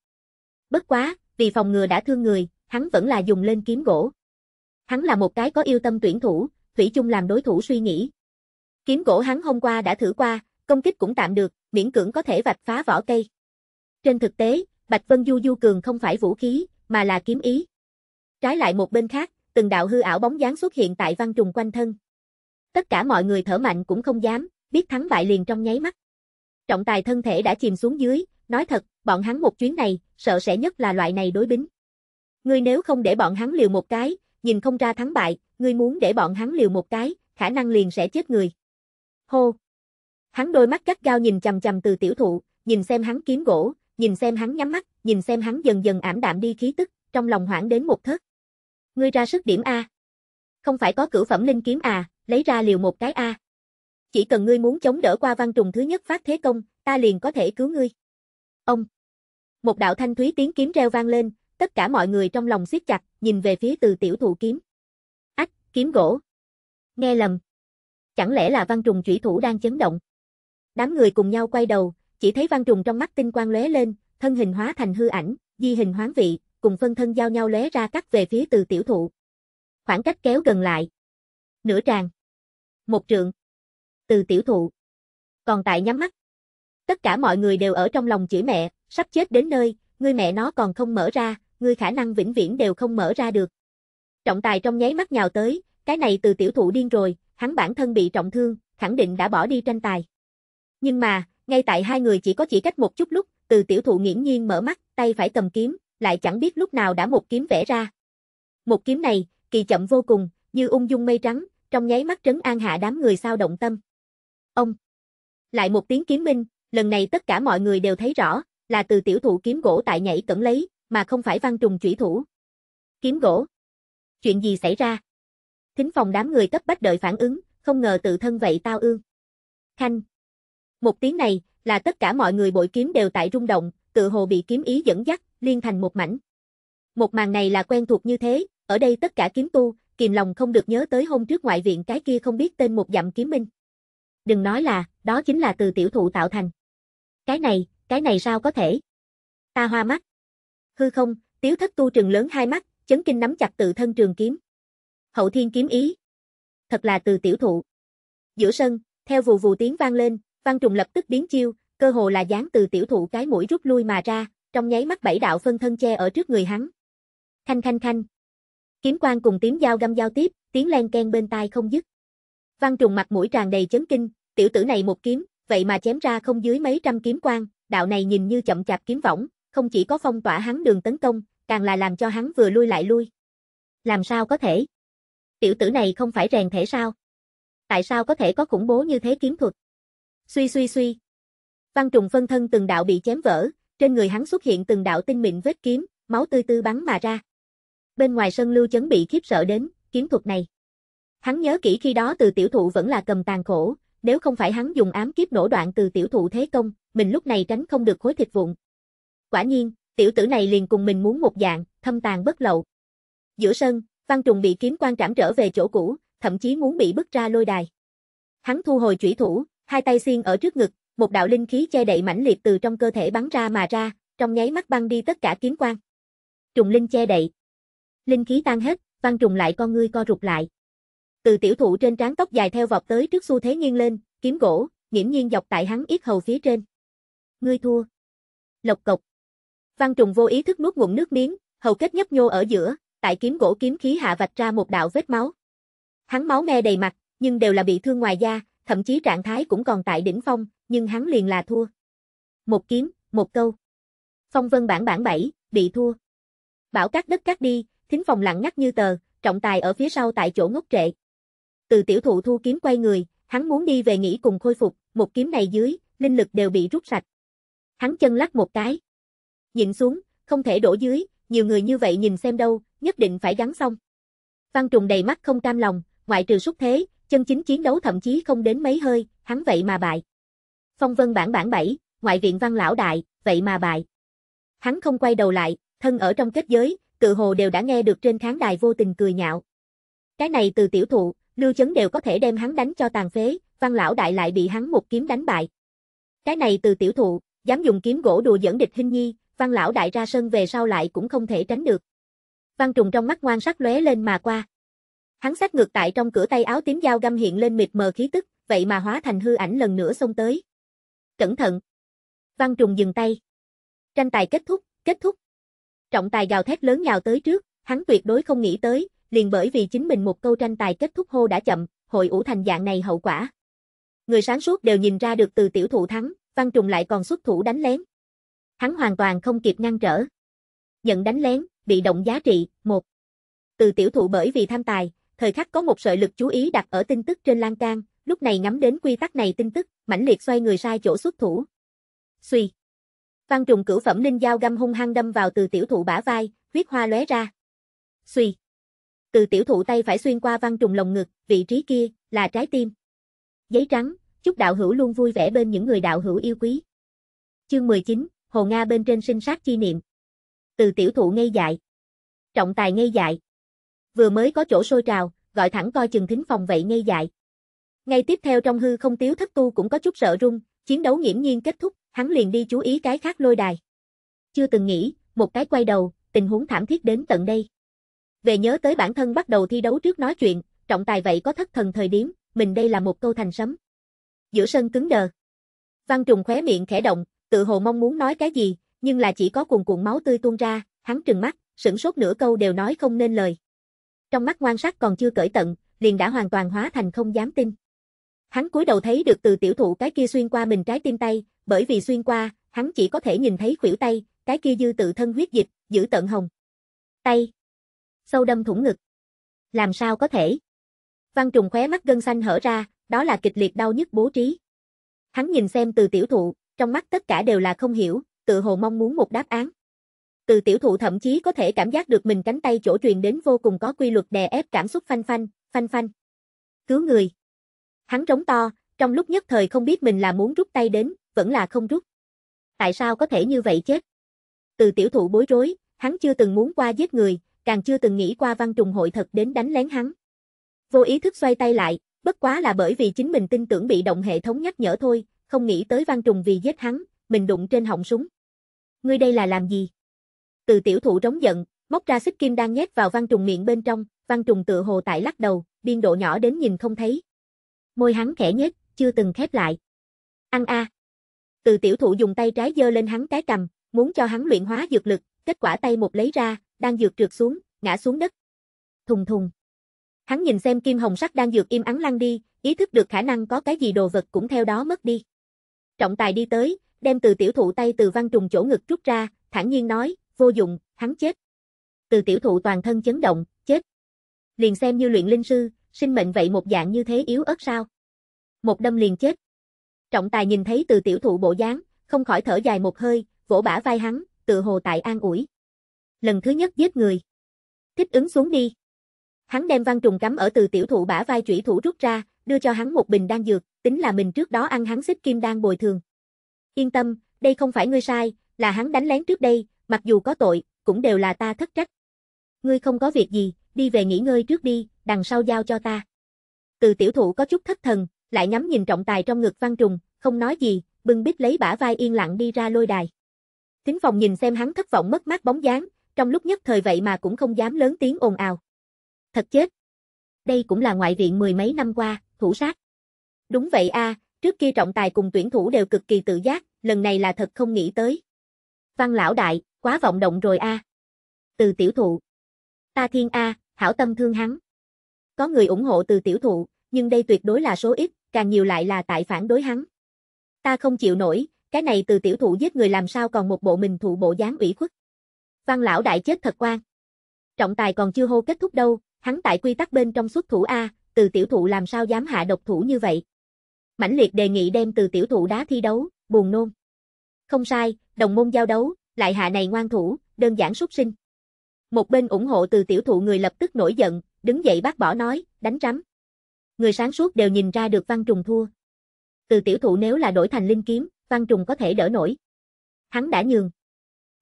Bất quá, vì phòng ngừa đã thương người, hắn vẫn là dùng lên kiếm gỗ. Hắn là một cái có yêu tâm tuyển thủ, Thủy chung làm đối thủ suy nghĩ. Kiếm gỗ hắn hôm qua đã thử qua, công kích cũng tạm được, miễn cưỡng có thể vạch phá vỏ cây. Trên thực tế, Bạch Vân Du Du cường không phải vũ khí, mà là kiếm ý. Trái lại một bên khác, từng đạo hư ảo bóng dáng xuất hiện tại văn trùng quanh thân. Tất cả mọi người thở mạnh cũng không dám, biết thắng bại liền trong nháy mắt. Trọng tài thân thể đã chìm xuống dưới, nói thật, bọn hắn một chuyến này, sợ sẽ nhất là loại này đối bính. Ngươi nếu không để bọn hắn liều một cái, nhìn không ra thắng bại, ngươi muốn để bọn hắn liều một cái, khả năng liền sẽ chết người. Hô! Hắn đôi mắt gắt gao nhìn chầm chầm từ tiểu thụ, nhìn xem hắn kiếm gỗ, nhìn xem hắn nhắm mắt, nhìn xem hắn dần dần ảm đạm đi khí tức, trong lòng hoảng đến một thớt. Ngươi ra sức điểm A. Không phải có cửu phẩm linh kiếm à, lấy ra liều một cái A. Chỉ cần ngươi muốn chống đỡ qua văn trùng thứ nhất phát thế công, ta liền có thể cứu ngươi. Ông. Một đạo thanh thúy tiếng kiếm reo vang lên, tất cả mọi người trong lòng siết chặt, nhìn về phía từ tiểu thụ kiếm. Ách, kiếm gỗ. Nghe lầm. Chẳng lẽ là văn trùng chủy thủ đang chấn động? Đám người cùng nhau quay đầu, chỉ thấy văn trùng trong mắt tinh quang lóe lên, thân hình hóa thành hư ảnh, di hình hoán vị, cùng phân thân giao nhau lóe ra cắt về phía từ tiểu thụ. Khoảng cách kéo gần lại. Nửa tràng. Một trượng từ tiểu thụ. Còn tại nhắm mắt. Tất cả mọi người đều ở trong lòng chửi mẹ, sắp chết đến nơi, ngươi mẹ nó còn không mở ra, ngươi khả năng vĩnh viễn đều không mở ra được. Trọng tài trong nháy mắt nhào tới, cái này từ tiểu thụ điên rồi, hắn bản thân bị trọng thương, khẳng định đã bỏ đi tranh tài. Nhưng mà, ngay tại hai người chỉ có chỉ cách một chút lúc, từ tiểu thụ nghiễm nhiên mở mắt, tay phải cầm kiếm, lại chẳng biết lúc nào đã một kiếm vẽ ra. Một kiếm này, kỳ chậm vô cùng, như ung dung mây trắng, trong nháy mắt trấn an hạ đám người sao động tâm. Ông! Lại một tiếng kiếm minh, lần này tất cả mọi người đều thấy rõ, là từ tiểu thụ kiếm gỗ tại nhảy cẩn lấy, mà không phải văn trùng chủy thủ. Kiếm gỗ! Chuyện gì xảy ra? Thính phòng đám người cấp bách đợi phản ứng, không ngờ tự thân vậy tao ương. Khanh! Một tiếng này, là tất cả mọi người bội kiếm đều tại rung động, tự hồ bị kiếm ý dẫn dắt, liên thành một mảnh. Một màn này là quen thuộc như thế, ở đây tất cả kiếm tu, kìm lòng không được nhớ tới hôm trước ngoại viện cái kia không biết tên một dặm kiếm minh đừng nói là, đó chính là từ tiểu thụ tạo thành. Cái này, cái này sao có thể? Ta hoa mắt. Hư không, tiếu thất tu trường lớn hai mắt, chấn kinh nắm chặt tự thân trường kiếm. Hậu thiên kiếm ý. Thật là từ tiểu thụ. Giữa sân, theo vù vù tiếng vang lên, văn trùng lập tức biến chiêu, cơ hồ là dán từ tiểu thụ cái mũi rút lui mà ra, trong nháy mắt bảy đạo phân thân che ở trước người hắn. Khanh khanh khanh. Kiếm quang cùng tiếng dao găm giao tiếp, tiếng len ken bên tai không dứt. Văn trùng mặt mũi tràn đầy chấn kinh, tiểu tử này một kiếm, vậy mà chém ra không dưới mấy trăm kiếm quang, đạo này nhìn như chậm chạp kiếm võng, không chỉ có phong tỏa hắn đường tấn công, càng là làm cho hắn vừa lui lại lui. Làm sao có thể? Tiểu tử này không phải rèn thể sao? Tại sao có thể có khủng bố như thế kiếm thuật? Suy suy suy. Văn trùng phân thân từng đạo bị chém vỡ, trên người hắn xuất hiện từng đạo tinh mịn vết kiếm, máu tươi tư bắn mà ra. Bên ngoài sân lưu chấn bị khiếp sợ đến, kiếm thuật này. Hắn nhớ kỹ khi đó từ tiểu thụ vẫn là cầm tàn khổ, nếu không phải hắn dùng ám kiếp nổ đoạn từ tiểu thụ thế công, mình lúc này tránh không được khối thịt vụn. Quả nhiên, tiểu tử này liền cùng mình muốn một dạng, thâm tàn bất lậu. Giữa sân, Văn Trùng bị kiếm quan trảm trở về chỗ cũ, thậm chí muốn bị bức ra lôi đài. Hắn thu hồi chủy thủ, hai tay xiên ở trước ngực, một đạo linh khí che đậy mãnh liệt từ trong cơ thể bắn ra mà ra, trong nháy mắt băng đi tất cả kiếm quan. Trùng linh che đậy. Linh khí tan hết, Văn Trùng lại con ngươi co rụt lại. Từ tiểu thụ trên trán tóc dài theo vọt tới trước xu thế nghiêng lên, kiếm gỗ, nghiễm nhiên dọc tại hắn yết hầu phía trên. Ngươi thua. Lộc cộc. Văn trùng vô ý thức nuốt ngụm nước miếng, hầu kết nhấp nhô ở giữa, tại kiếm gỗ kiếm khí hạ vạch ra một đạo vết máu. Hắn máu me đầy mặt, nhưng đều là bị thương ngoài da, thậm chí trạng thái cũng còn tại đỉnh phong, nhưng hắn liền là thua. Một kiếm, một câu. Phong vân bản bản 7, bị thua. Bảo cắt đất cắt đi, thính phòng lặng ngắt như tờ, trọng tài ở phía sau tại chỗ ngốc trệ từ tiểu thụ thu kiếm quay người, hắn muốn đi về nghỉ cùng khôi phục, một kiếm này dưới, linh lực đều bị rút sạch. Hắn chân lắc một cái. Nhìn xuống, không thể đổ dưới, nhiều người như vậy nhìn xem đâu, nhất định phải gắn xong. Văn trùng đầy mắt không cam lòng, ngoại trừ xúc thế, chân chính chiến đấu thậm chí không đến mấy hơi, hắn vậy mà bại. Phong vân bản bản 7, ngoại viện văn lão đại, vậy mà bại. Hắn không quay đầu lại, thân ở trong kết giới, tự hồ đều đã nghe được trên khán đài vô tình cười nhạo. Cái này từ tiểu thụ, Lưu Chấn đều có thể đem hắn đánh cho tàn phế, văn lão đại lại bị hắn một kiếm đánh bại. Cái này từ tiểu thụ, dám dùng kiếm gỗ đùa dẫn địch hình nhi, văn lão đại ra sân về sau lại cũng không thể tránh được. Văn trùng trong mắt ngoan sắc lóe lên mà qua. Hắn sát ngược tại trong cửa tay áo tím dao găm hiện lên mịt mờ khí tức, vậy mà hóa thành hư ảnh lần nữa xông tới. Cẩn thận. Văn trùng dừng tay. Tranh tài kết thúc, kết thúc. Trọng tài gào thét lớn nhào tới trước, hắn tuyệt đối không nghĩ tới, liền bởi vì chính mình một câu tranh tài kết thúc hô đã chậm, hội ủ thành dạng này hậu quả. Người sáng suốt đều nhìn ra được từ tiểu thụ thắng, văn trùng lại còn xuất thủ đánh lén. Hắn hoàn toàn không kịp ngăn trở. Nhận đánh lén, bị động giá trị, một Từ tiểu thụ bởi vì tham tài, thời khắc có một sợi lực chú ý đặt ở tin tức trên lan can, lúc này ngắm đến quy tắc này tin tức, mãnh liệt xoay người sai chỗ xuất thủ. Xuy. Văn trùng cửu phẩm linh dao găm hung hăng đâm vào từ tiểu thụ bả vai, huyết hoa lóe ra. Xuy từ tiểu thụ tay phải xuyên qua văn trùng lồng ngực, vị trí kia, là trái tim. Giấy trắng, chúc đạo hữu luôn vui vẻ bên những người đạo hữu yêu quý. Chương 19, Hồ Nga bên trên sinh sát chi niệm. Từ tiểu thụ ngây dại. Trọng tài ngây dại. Vừa mới có chỗ sôi trào, gọi thẳng coi chừng thính phòng vậy ngây dại. Ngay tiếp theo trong hư không tiếu thất tu cũng có chút sợ run, chiến đấu nghiễm nhiên kết thúc, hắn liền đi chú ý cái khác lôi đài. Chưa từng nghĩ, một cái quay đầu, tình huống thảm thiết đến tận đây. Về nhớ tới bản thân bắt đầu thi đấu trước nói chuyện, trọng tài vậy có thất thần thời điểm, mình đây là một câu thành sấm. Giữa sân cứng đờ. Văn Trùng khóe miệng khẽ động, tự hồ mong muốn nói cái gì, nhưng là chỉ có cuồn cuộn máu tươi tuôn ra, hắn trừng mắt, sững sốt nửa câu đều nói không nên lời. Trong mắt quan sát còn chưa cởi tận, liền đã hoàn toàn hóa thành không dám tin. Hắn cúi đầu thấy được từ tiểu thụ cái kia xuyên qua mình trái tim tay, bởi vì xuyên qua, hắn chỉ có thể nhìn thấy khuỷu tay, cái kia dư tự thân huyết dịch, giữ tận hồng. Tay sâu đâm thủng ngực. Làm sao có thể? Văn trùng khóe mắt gân xanh hở ra, đó là kịch liệt đau nhức bố trí. Hắn nhìn xem từ tiểu thụ, trong mắt tất cả đều là không hiểu, tự hồ mong muốn một đáp án. Từ tiểu thụ thậm chí có thể cảm giác được mình cánh tay chỗ truyền đến vô cùng có quy luật đè ép cảm xúc phanh phanh, phanh phanh. Cứu người. Hắn trống to, trong lúc nhất thời không biết mình là muốn rút tay đến, vẫn là không rút. Tại sao có thể như vậy chết? Từ tiểu thụ bối rối, hắn chưa từng muốn qua giết người, càng chưa từng nghĩ qua văn trùng hội thật đến đánh lén hắn. Vô ý thức xoay tay lại, bất quá là bởi vì chính mình tin tưởng bị động hệ thống nhắc nhở thôi, không nghĩ tới văn trùng vì giết hắn, mình đụng trên họng súng. Ngươi đây là làm gì? Từ tiểu thụ rống giận, móc ra xích kim đang nhét vào văn trùng miệng bên trong, văn trùng tự hồ tại lắc đầu, biên độ nhỏ đến nhìn không thấy. Môi hắn khẽ nhếch, chưa từng khép lại. Ăn a. Từ tiểu thụ dùng tay trái giơ lên hắn cái cầm, muốn cho hắn luyện hóa dược lực, kết quả tay một lấy ra, đang dược trượt xuống, ngã xuống đất. Thùng thùng. Hắn nhìn xem kim hồng sắc đang dược im ắng lăn đi, ý thức được khả năng có cái gì đồ vật cũng theo đó mất đi. Trọng tài đi tới, đem từ tiểu thụ tay từ văn trùng chỗ ngực rút ra, thản nhiên nói, vô dụng, hắn chết. Từ tiểu thụ toàn thân chấn động, chết. Liền xem như luyện linh sư, sinh mệnh vậy một dạng như thế yếu ớt sao. Một đâm liền chết. Trọng tài nhìn thấy từ tiểu thụ bộ dáng, không khỏi thở dài một hơi, vỗ bả vai hắn, tự hồ tại an ủi lần thứ nhất giết người. Thích ứng xuống đi. Hắn đem văn trùng cắm ở từ tiểu thụ bả vai chủy thủ rút ra, đưa cho hắn một bình đan dược, tính là mình trước đó ăn hắn xích kim đan bồi thường. Yên tâm, đây không phải ngươi sai, là hắn đánh lén trước đây, mặc dù có tội, cũng đều là ta thất trách. Ngươi không có việc gì, đi về nghỉ ngơi trước đi, đằng sau giao cho ta. Từ tiểu thụ có chút thất thần, lại nhắm nhìn trọng tài trong ngực văn trùng, không nói gì, bưng bít lấy bả vai yên lặng đi ra lôi đài. Tính phòng nhìn xem hắn thất vọng mất mát bóng dáng, trong lúc nhất thời vậy mà cũng không dám lớn tiếng ồn ào. Thật chết. Đây cũng là ngoại viện mười mấy năm qua, thủ sát. Đúng vậy a, à, trước kia trọng tài cùng tuyển thủ đều cực kỳ tự giác, lần này là thật không nghĩ tới. Văn lão đại, quá vọng động rồi a. À. Từ tiểu thụ. Ta thiên a, à, hảo tâm thương hắn. Có người ủng hộ từ tiểu thụ, nhưng đây tuyệt đối là số ít, càng nhiều lại là tại phản đối hắn. Ta không chịu nổi, cái này từ tiểu thụ giết người làm sao còn một bộ mình thụ bộ dáng ủy khuất. Văn lão đại chết thật quan. Trọng tài còn chưa hô kết thúc đâu, hắn tại quy tắc bên trong xuất thủ A, từ tiểu thụ làm sao dám hạ độc thủ như vậy. Mãnh liệt đề nghị đem từ tiểu thụ đá thi đấu, buồn nôn. Không sai, đồng môn giao đấu, lại hạ này ngoan thủ, đơn giản xuất sinh. Một bên ủng hộ từ tiểu thụ người lập tức nổi giận, đứng dậy bác bỏ nói, đánh rắm. Người sáng suốt đều nhìn ra được văn trùng thua. Từ tiểu thụ nếu là đổi thành linh kiếm, văn trùng có thể đỡ nổi. Hắn đã nhường.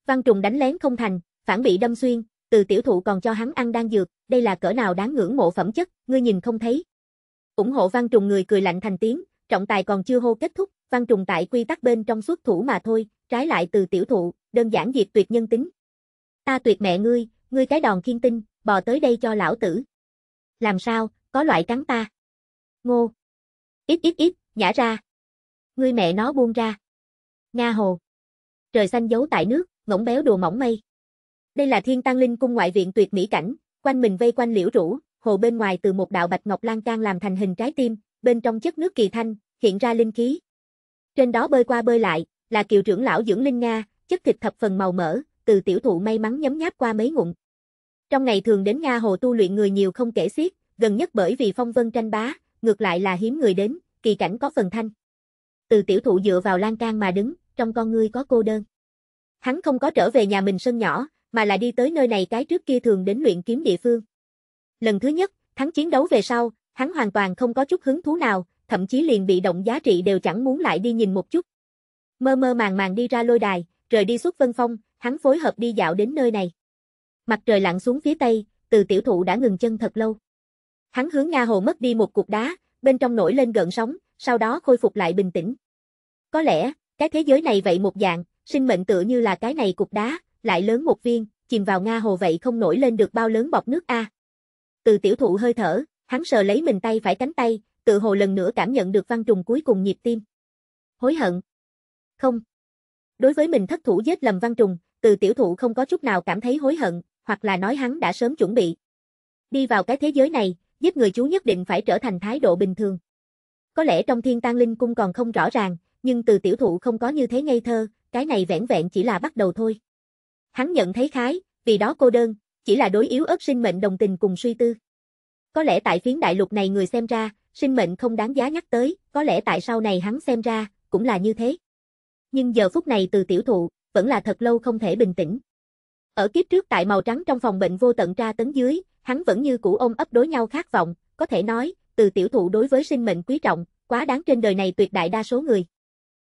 Văn Trùng đánh lén không thành, phản bị đâm xuyên, từ tiểu thụ còn cho hắn ăn đang dược, đây là cỡ nào đáng ngưỡng mộ phẩm chất, ngươi nhìn không thấy. ủng hộ Văn Trùng người cười lạnh thành tiếng, trọng tài còn chưa hô kết thúc, Văn Trùng tại quy tắc bên trong suốt thủ mà thôi, trái lại từ tiểu thụ, đơn giản diệt tuyệt nhân tính. Ta tuyệt mẹ ngươi, ngươi cái đòn khiên tinh, bò tới đây cho lão tử. Làm sao, có loại cắn ta. Ngô. Ít ít ít, nhả ra. Ngươi mẹ nó buông ra. Nga hồ. Trời xanh giấu tại nước, ngỗng béo đùa mỏng mây. Đây là thiên tăng linh cung ngoại viện tuyệt mỹ cảnh, quanh mình vây quanh liễu rủ hồ bên ngoài từ một đạo bạch ngọc lan can làm thành hình trái tim, bên trong chất nước kỳ thanh, hiện ra linh khí. Trên đó bơi qua bơi lại, là kiều trưởng lão dưỡng linh Nga, chất thịt thập phần màu mỡ, từ tiểu thụ may mắn nhấm nháp qua mấy ngụm. Trong ngày thường đến Nga hồ tu luyện người nhiều không kể xiết, gần nhất bởi vì phong vân tranh bá, ngược lại là hiếm người đến, kỳ cảnh có phần thanh. Từ tiểu thụ dựa vào lan can mà đứng, trong con ngươi có cô đơn. Hắn không có trở về nhà mình sân nhỏ, mà là đi tới nơi này cái trước kia thường đến luyện kiếm địa phương. Lần thứ nhất, hắn chiến đấu về sau, hắn hoàn toàn không có chút hứng thú nào, thậm chí liền bị động giá trị đều chẳng muốn lại đi nhìn một chút. Mơ mơ màng màng đi ra lôi đài, rời đi xuất vân phong, hắn phối hợp đi dạo đến nơi này. Mặt trời lặn xuống phía tây, từ tiểu thụ đã ngừng chân thật lâu. Hắn hướng Nga Hồ mất đi một cục đá, bên trong nổi lên gợn sóng, sau đó khôi phục lại bình tĩnh. Có lẽ, cái thế giới này vậy một dạng, Sinh mệnh tựa như là cái này cục đá, lại lớn một viên, chìm vào Nga hồ vậy không nổi lên được bao lớn bọc nước a. Từ tiểu thụ hơi thở, hắn sờ lấy mình tay phải cánh tay, tự hồ lần nữa cảm nhận được văn trùng cuối cùng nhịp tim. Hối hận. Không. Đối với mình thất thủ giết lầm văn trùng, từ tiểu thụ không có chút nào cảm thấy hối hận, hoặc là nói hắn đã sớm chuẩn bị. Đi vào cái thế giới này, giết người chú nhất định phải trở thành thái độ bình thường. Có lẽ trong thiên tang linh cung còn không rõ ràng, nhưng từ tiểu thụ không có như thế ngây thơ, cái này vẻn vẹn chỉ là bắt đầu thôi. Hắn nhận thấy khái, vì đó cô đơn, chỉ là đối yếu ớt sinh mệnh đồng tình cùng suy tư. Có lẽ tại phiến đại lục này người xem ra, sinh mệnh không đáng giá nhắc tới, có lẽ tại sau này hắn xem ra, cũng là như thế. Nhưng giờ phút này từ tiểu thụ, vẫn là thật lâu không thể bình tĩnh. Ở kiếp trước tại màu trắng trong phòng bệnh vô tận tra tấn dưới, hắn vẫn như cũ ôm ấp đối nhau khát vọng, có thể nói, từ tiểu thụ đối với sinh mệnh quý trọng, quá đáng trên đời này tuyệt đại đa số người.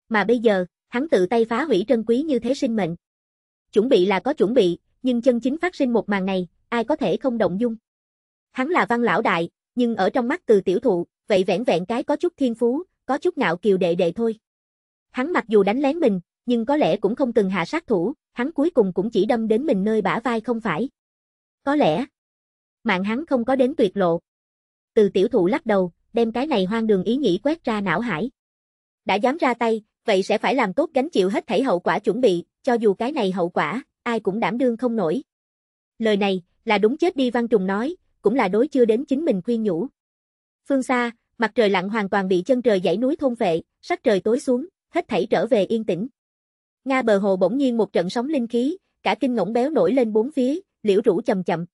Mà bây giờ, hắn tự tay phá hủy trân quý như thế sinh mệnh. Chuẩn bị là có chuẩn bị, nhưng chân chính phát sinh một màn này, ai có thể không động dung. Hắn là văn lão đại, nhưng ở trong mắt từ tiểu thụ, vậy vẻn vẹn cái có chút thiên phú, có chút ngạo kiều đệ đệ thôi. Hắn mặc dù đánh lén mình, nhưng có lẽ cũng không từng hạ sát thủ, hắn cuối cùng cũng chỉ đâm đến mình nơi bả vai không phải. Có lẽ, mạng hắn không có đến tuyệt lộ. Từ tiểu thụ lắc đầu, đem cái này hoang đường ý nghĩ quét ra não hải. Đã dám ra tay, vậy sẽ phải làm tốt gánh chịu hết thảy hậu quả chuẩn bị, cho dù cái này hậu quả, ai cũng đảm đương không nổi. Lời này, là đúng chết đi Văn Trùng nói, cũng là đối chưa đến chính mình khuyên nhủ. Phương xa, mặt trời lặng hoàn toàn bị chân trời dãy núi thôn vệ, sắc trời tối xuống, hết thảy trở về yên tĩnh. Nga bờ hồ bỗng nhiên một trận sóng linh khí, cả kinh ngỗng béo nổi lên bốn phía, liễu rũ chậm chậm.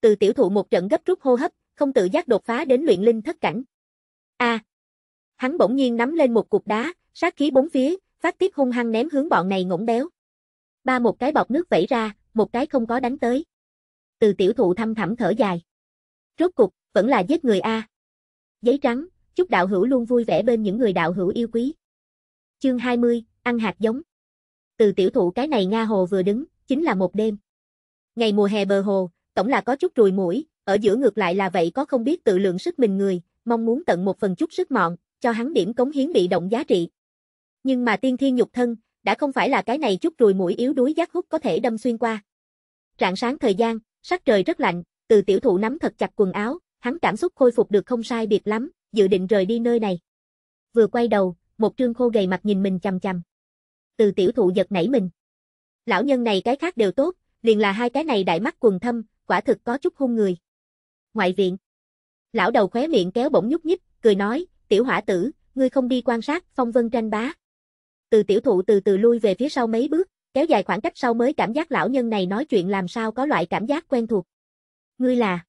Từ tiểu thụ một trận gấp rút hô hấp, không tự giác đột phá đến luyện linh thất cảnh. A. À, hắn bỗng nhiên nắm lên một cục đá, sát khí bốn phía, phát tiếp hung hăng ném hướng bọn này ngỗng béo. Ba một cái bọc nước vẩy ra, một cái không có đánh tới. Từ tiểu thụ thâm thẳm thở dài. Rốt cục, vẫn là giết người A. Giấy trắng, chúc đạo hữu luôn vui vẻ bên những người đạo hữu yêu quý. Chương 20, ăn hạt giống. Từ tiểu thụ cái này Nga Hồ vừa đứng, chính là một đêm. Ngày mùa hè bờ hồ, tổng là có chút rùi mũi, ở giữa ngược lại là vậy có không biết tự lượng sức mình người, mong muốn tận một phần chút sức mọn, cho hắn điểm cống hiến bị động giá trị, nhưng mà tiên thiên nhục thân, đã không phải là cái này chút ruồi mũi yếu đuối giác hút có thể đâm xuyên qua. Rạng sáng thời gian, sắc trời rất lạnh, từ tiểu thụ nắm thật chặt quần áo, hắn cảm xúc khôi phục được không sai biệt lắm, dự định rời đi nơi này. Vừa quay đầu, một trương khô gầy mặt nhìn mình chằm chằm. Từ tiểu thụ giật nảy mình. Lão nhân này cái khác đều tốt, liền là hai cái này đại mắt quần thâm, quả thực có chút hung người. Ngoại viện. Lão đầu khóe miệng kéo bỗng nhúc nhích, cười nói, tiểu hỏa tử, ngươi không đi quan sát phong vân tranh bá từ tiểu thụ từ từ lui về phía sau mấy bước, kéo dài khoảng cách sau mới cảm giác lão nhân này nói chuyện làm sao có loại cảm giác quen thuộc. Ngươi là?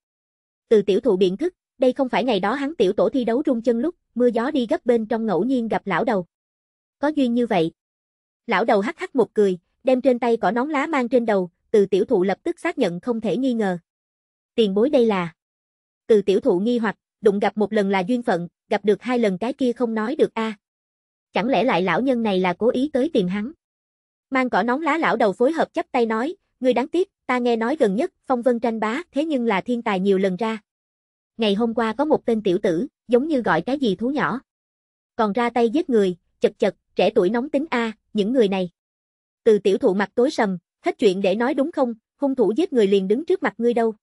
Từ tiểu thụ biện thức, đây không phải ngày đó hắn tiểu tổ thi đấu rung chân lúc, mưa gió đi gấp bên trong ngẫu nhiên gặp lão đầu. Có duyên như vậy. Lão đầu hắc hắc một cười, đem trên tay cỏ nón lá mang trên đầu, từ tiểu thụ lập tức xác nhận không thể nghi ngờ. Tiền bối đây là. Từ tiểu thụ nghi hoặc, đụng gặp một lần là duyên phận, gặp được hai lần cái kia không nói được a, à, chẳng lẽ lại lão nhân này là cố ý tới tìm hắn. Mang cỏ nóng lá lão đầu phối hợp chấp tay nói, người đáng tiếc, ta nghe nói gần nhất, phong vân tranh bá, thế nhưng là thiên tài nhiều lần ra. Ngày hôm qua có một tên tiểu tử, giống như gọi cái gì thú nhỏ. Còn ra tay giết người, chật chật, trẻ tuổi nóng tính A, những người này. Từ tiểu thụ mặt tối sầm, hết chuyện để nói đúng không, hung thủ giết người liền đứng trước mặt ngươi đâu.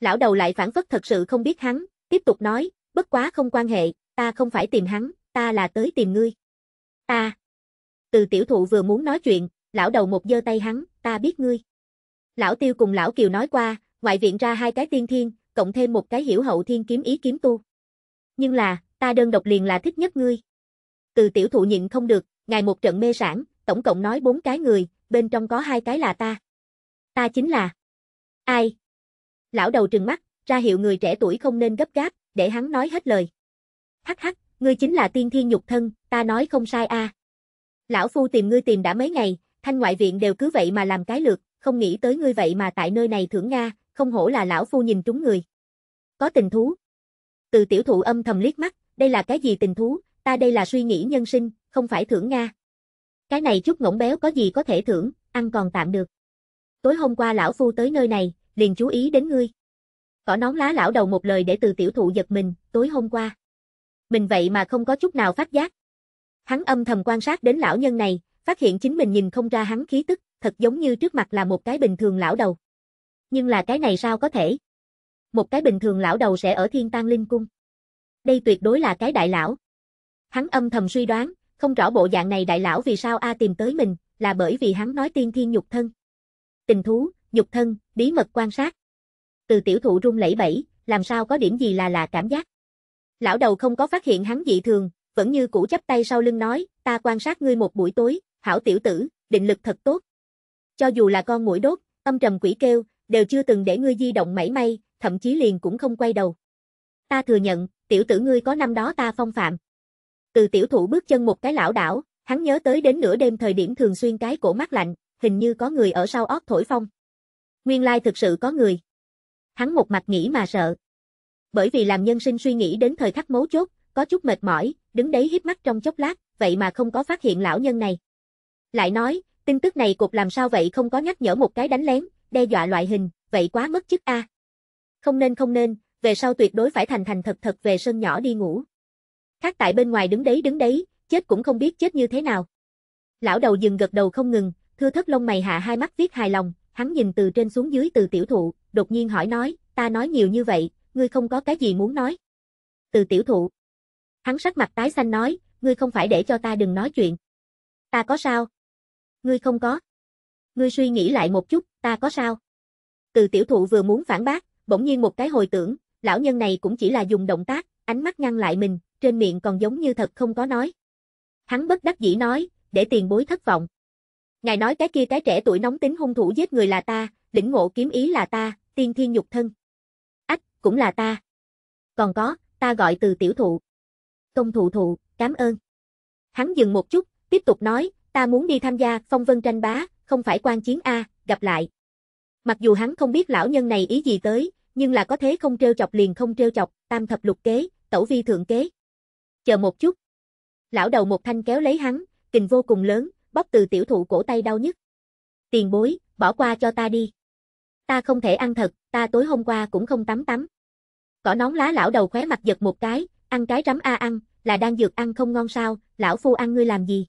Lão đầu lại phản phất thật sự không biết hắn, tiếp tục nói, bất quá không quan hệ, ta không phải tìm hắn, ta là tới tìm ngươi. Ta. À. Từ tiểu thụ vừa muốn nói chuyện, lão đầu một giơ tay hắn, ta biết ngươi. Lão tiêu cùng lão kiều nói qua, ngoại viện ra hai cái tiên thiên, cộng thêm một cái hiểu hậu thiên kiếm ý kiếm tu. Nhưng là, ta đơn độc liền là thích nhất ngươi. Từ tiểu thụ nhịn không được, ngày một trận mê sản, tổng cộng nói bốn cái người, bên trong có hai cái là ta. Ta chính là... Ai? Lão đầu trừng mắt, ra hiệu người trẻ tuổi không nên gấp gáp, để hắn nói hết lời. Hắc hắc, ngươi chính là tiên thiên nhục thân, ta nói không sai a. À. Lão phu tìm ngươi tìm đã mấy ngày, thanh ngoại viện đều cứ vậy mà làm cái lượt, không nghĩ tới ngươi vậy mà tại nơi này thưởng Nga, không hổ là lão phu nhìn trúng người. Có tình thú. Từ tiểu thụ âm thầm liếc mắt, đây là cái gì tình thú, ta đây là suy nghĩ nhân sinh, không phải thưởng Nga. Cái này chút ngỗng béo có gì có thể thưởng, ăn còn tạm được. Tối hôm qua lão phu tới nơi này, liền chú ý đến ngươi. Cỏ nón lá lão đầu một lời để từ tiểu thụ giật mình, tối hôm qua mình vậy mà không có chút nào phát giác. Hắn âm thầm quan sát đến lão nhân này, phát hiện chính mình nhìn không ra hắn khí tức, thật giống như trước mặt là một cái bình thường lão đầu. Nhưng là cái này sao có thể? Một cái bình thường lão đầu sẽ ở thiên tang linh cung. Đây tuyệt đối là cái đại lão. Hắn âm thầm suy đoán, không rõ bộ dạng này đại lão vì sao A tìm tới mình, là bởi vì hắn nói tiên thiên nhục thân. Tình thú, nhục thân, bí mật quan sát. Từ tiểu thụ rung lẫy bẫy, làm sao có điểm gì là là cảm giác. Lão đầu không có phát hiện hắn dị thường, vẫn như cũ chắp tay sau lưng nói, ta quan sát ngươi một buổi tối, hảo tiểu tử, định lực thật tốt. Cho dù là con mũi đốt, âm trầm quỷ kêu, đều chưa từng để ngươi di động mảy may, thậm chí liền cũng không quay đầu. Ta thừa nhận, tiểu tử ngươi có năm đó ta phong phạm. Từ tiểu thủ bước chân một cái lão đảo, hắn nhớ tới đến nửa đêm thời điểm thường xuyên cái cổ mát lạnh, hình như có người ở sau ót thổi phong. Nguyên lai thực sự có người. Hắn một mặt nghĩ mà sợ bởi vì làm nhân sinh suy nghĩ đến thời khắc mấu chốt, có chút mệt mỏi, đứng đấy hiếp mắt trong chốc lát, vậy mà không có phát hiện lão nhân này. Lại nói, tin tức này cục làm sao vậy không có nhắc nhở một cái đánh lén, đe dọa loại hình, vậy quá mất chức a. Không nên không nên, về sau tuyệt đối phải thành thành thật thật về sân nhỏ đi ngủ. Khác tại bên ngoài đứng đấy đứng đấy, chết cũng không biết chết như thế nào. Lão đầu dừng gật đầu không ngừng, thưa thất lông mày hạ hai mắt viết hài lòng, hắn nhìn từ trên xuống dưới từ tiểu thụ, đột nhiên hỏi nói, ta nói nhiều như vậy, ngươi không có cái gì muốn nói. Từ tiểu thụ. Hắn sắc mặt tái xanh nói, ngươi không phải để cho ta đừng nói chuyện. Ta có sao? Ngươi không có. Ngươi suy nghĩ lại một chút, ta có sao? Từ tiểu thụ vừa muốn phản bác, bỗng nhiên một cái hồi tưởng, lão nhân này cũng chỉ là dùng động tác, ánh mắt ngăn lại mình, trên miệng còn giống như thật không có nói. Hắn bất đắc dĩ nói, để tiền bối thất vọng. Ngài nói cái kia cái trẻ tuổi nóng tính hung thủ giết người là ta, lĩnh ngộ kiếm ý là ta, tiên thiên nhục thân cũng là ta. Còn có, ta gọi từ tiểu thụ. Công thụ thụ, cảm ơn. Hắn dừng một chút, tiếp tục nói, ta muốn đi tham gia phong vân tranh bá, không phải quan chiến A, gặp lại. Mặc dù hắn không biết lão nhân này ý gì tới, nhưng là có thế không trêu chọc liền không trêu chọc, tam thập lục kế, tẩu vi thượng kế. Chờ một chút. Lão đầu một thanh kéo lấy hắn, kình vô cùng lớn, bóp từ tiểu thụ cổ tay đau nhất. Tiền bối, bỏ qua cho ta đi. Ta không thể ăn thật, ta tối hôm qua cũng không tắm tắm. Cỏ nón lá lão đầu khóe mặt giật một cái, ăn cái rắm a ăn, là đang dược ăn không ngon sao, lão phu ăn ngươi làm gì?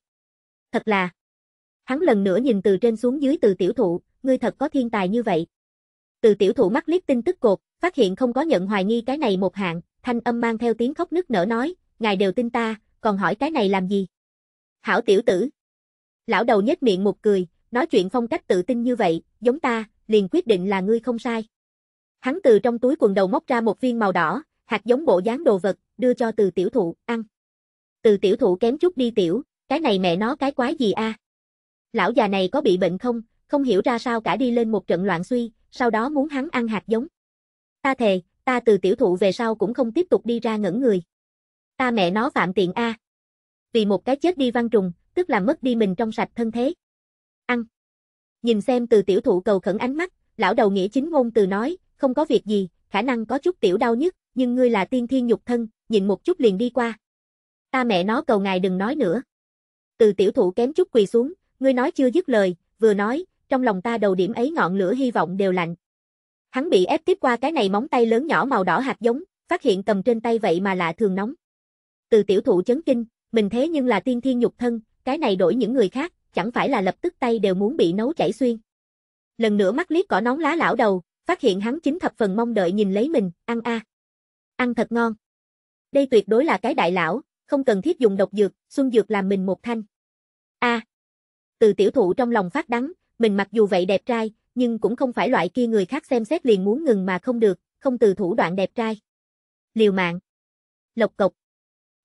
Thật là. Hắn lần nữa nhìn từ trên xuống dưới từ tiểu thụ, ngươi thật có thiên tài như vậy. Từ tiểu thụ mắt liếc tin tức cột, phát hiện không có nhận hoài nghi cái này một hạng, thanh âm mang theo tiếng khóc nức nở nói, ngài đều tin ta, còn hỏi cái này làm gì? Hảo tiểu tử. Lão đầu nhếch miệng một cười, nói chuyện phong cách tự tin như vậy, giống ta, liền quyết định là ngươi không sai. Hắn từ trong túi quần đầu móc ra một viên màu đỏ, hạt giống bộ dáng đồ vật, đưa cho từ tiểu thụ, ăn. Từ tiểu thụ kém chút đi tiểu, cái này mẹ nó cái quái gì a? Lão già này có bị bệnh không, không hiểu ra sao cả đi lên một trận loạn suy, sau đó muốn hắn ăn hạt giống. Ta thề, ta từ tiểu thụ về sau cũng không tiếp tục đi ra ngẩn người. Ta mẹ nó phạm tiện a. Vì một cái chết đi văn trùng, tức là mất đi mình trong sạch thân thế. Ăn. Nhìn xem từ tiểu thụ cầu khẩn ánh mắt, lão đầu nghĩa chính ngôn từ nói, không có việc gì, khả năng có chút tiểu đau nhất, nhưng ngươi là tiên thiên nhục thân, nhịn một chút liền đi qua. Ta mẹ nó cầu ngài đừng nói nữa. Từ tiểu thụ kém chút quỳ xuống, ngươi nói chưa dứt lời, vừa nói, trong lòng ta đầu điểm ấy ngọn lửa hy vọng đều lạnh. Hắn bị ép tiếp qua cái này móng tay lớn nhỏ màu đỏ hạt giống, phát hiện cầm trên tay vậy mà lạ thường nóng. Từ tiểu thụ chấn kinh, mình thế nhưng là tiên thiên nhục thân, cái này đổi những người khác, chẳng phải là lập tức tay đều muốn bị nấu chảy xuyên. Lần nữa mắt liếc cỏ nóng lá lão đầu, Phát hiện hắn chính thập phần mong đợi nhìn lấy mình, ăn a. Ăn thật ngon. Đây tuyệt đối là cái đại lão, không cần thiết dùng độc dược, xuân dược làm mình một thanh. A. Từ tiểu thụ trong lòng phát đắng, mình mặc dù vậy đẹp trai, nhưng cũng không phải loại kia người khác xem xét liền muốn ngừng mà không được, không từ thủ đoạn đẹp trai. Liều mạng. Lộc cộc.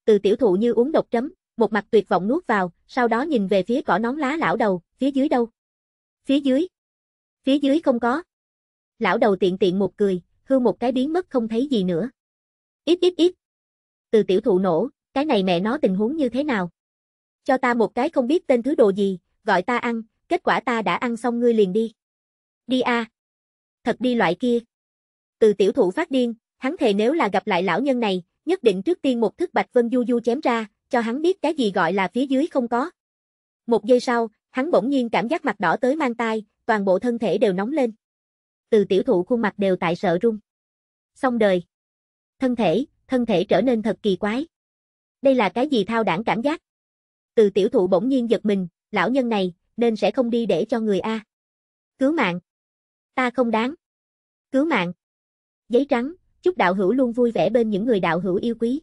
Từ tiểu thụ như uống độc chấm một mặt tuyệt vọng nuốt vào, sau đó nhìn về phía cỏ nón lá lão đầu, phía dưới đâu? Phía dưới. Phía dưới không có, lão đầu tiện tiện một cười, hư một cái biến mất không thấy gì nữa. Ít ít ít. Từ tiểu thụ nổ, cái này mẹ nó tình huống như thế nào? Cho ta một cái không biết tên thứ đồ gì, gọi ta ăn, kết quả ta đã ăn xong ngươi liền đi. Đi a. Thật đi loại kia. Từ tiểu thụ phát điên, hắn thề nếu là gặp lại lão nhân này, nhất định trước tiên một thức bạch vân du du chém ra, cho hắn biết cái gì gọi là phía dưới không có. Một giây sau, hắn bỗng nhiên cảm giác mặt đỏ tới mang tai, toàn bộ thân thể đều nóng lên từ tiểu thụ khuôn mặt đều tại sợ rung, Xong đời. Thân thể, thân thể trở nên thật kỳ quái. Đây là cái gì thao đảng cảm giác? Từ tiểu thụ bỗng nhiên giật mình, lão nhân này, nên sẽ không đi để cho người A. Cứu mạng. Ta không đáng. Cứu mạng. Giấy trắng, chúc đạo hữu luôn vui vẻ bên những người đạo hữu yêu quý.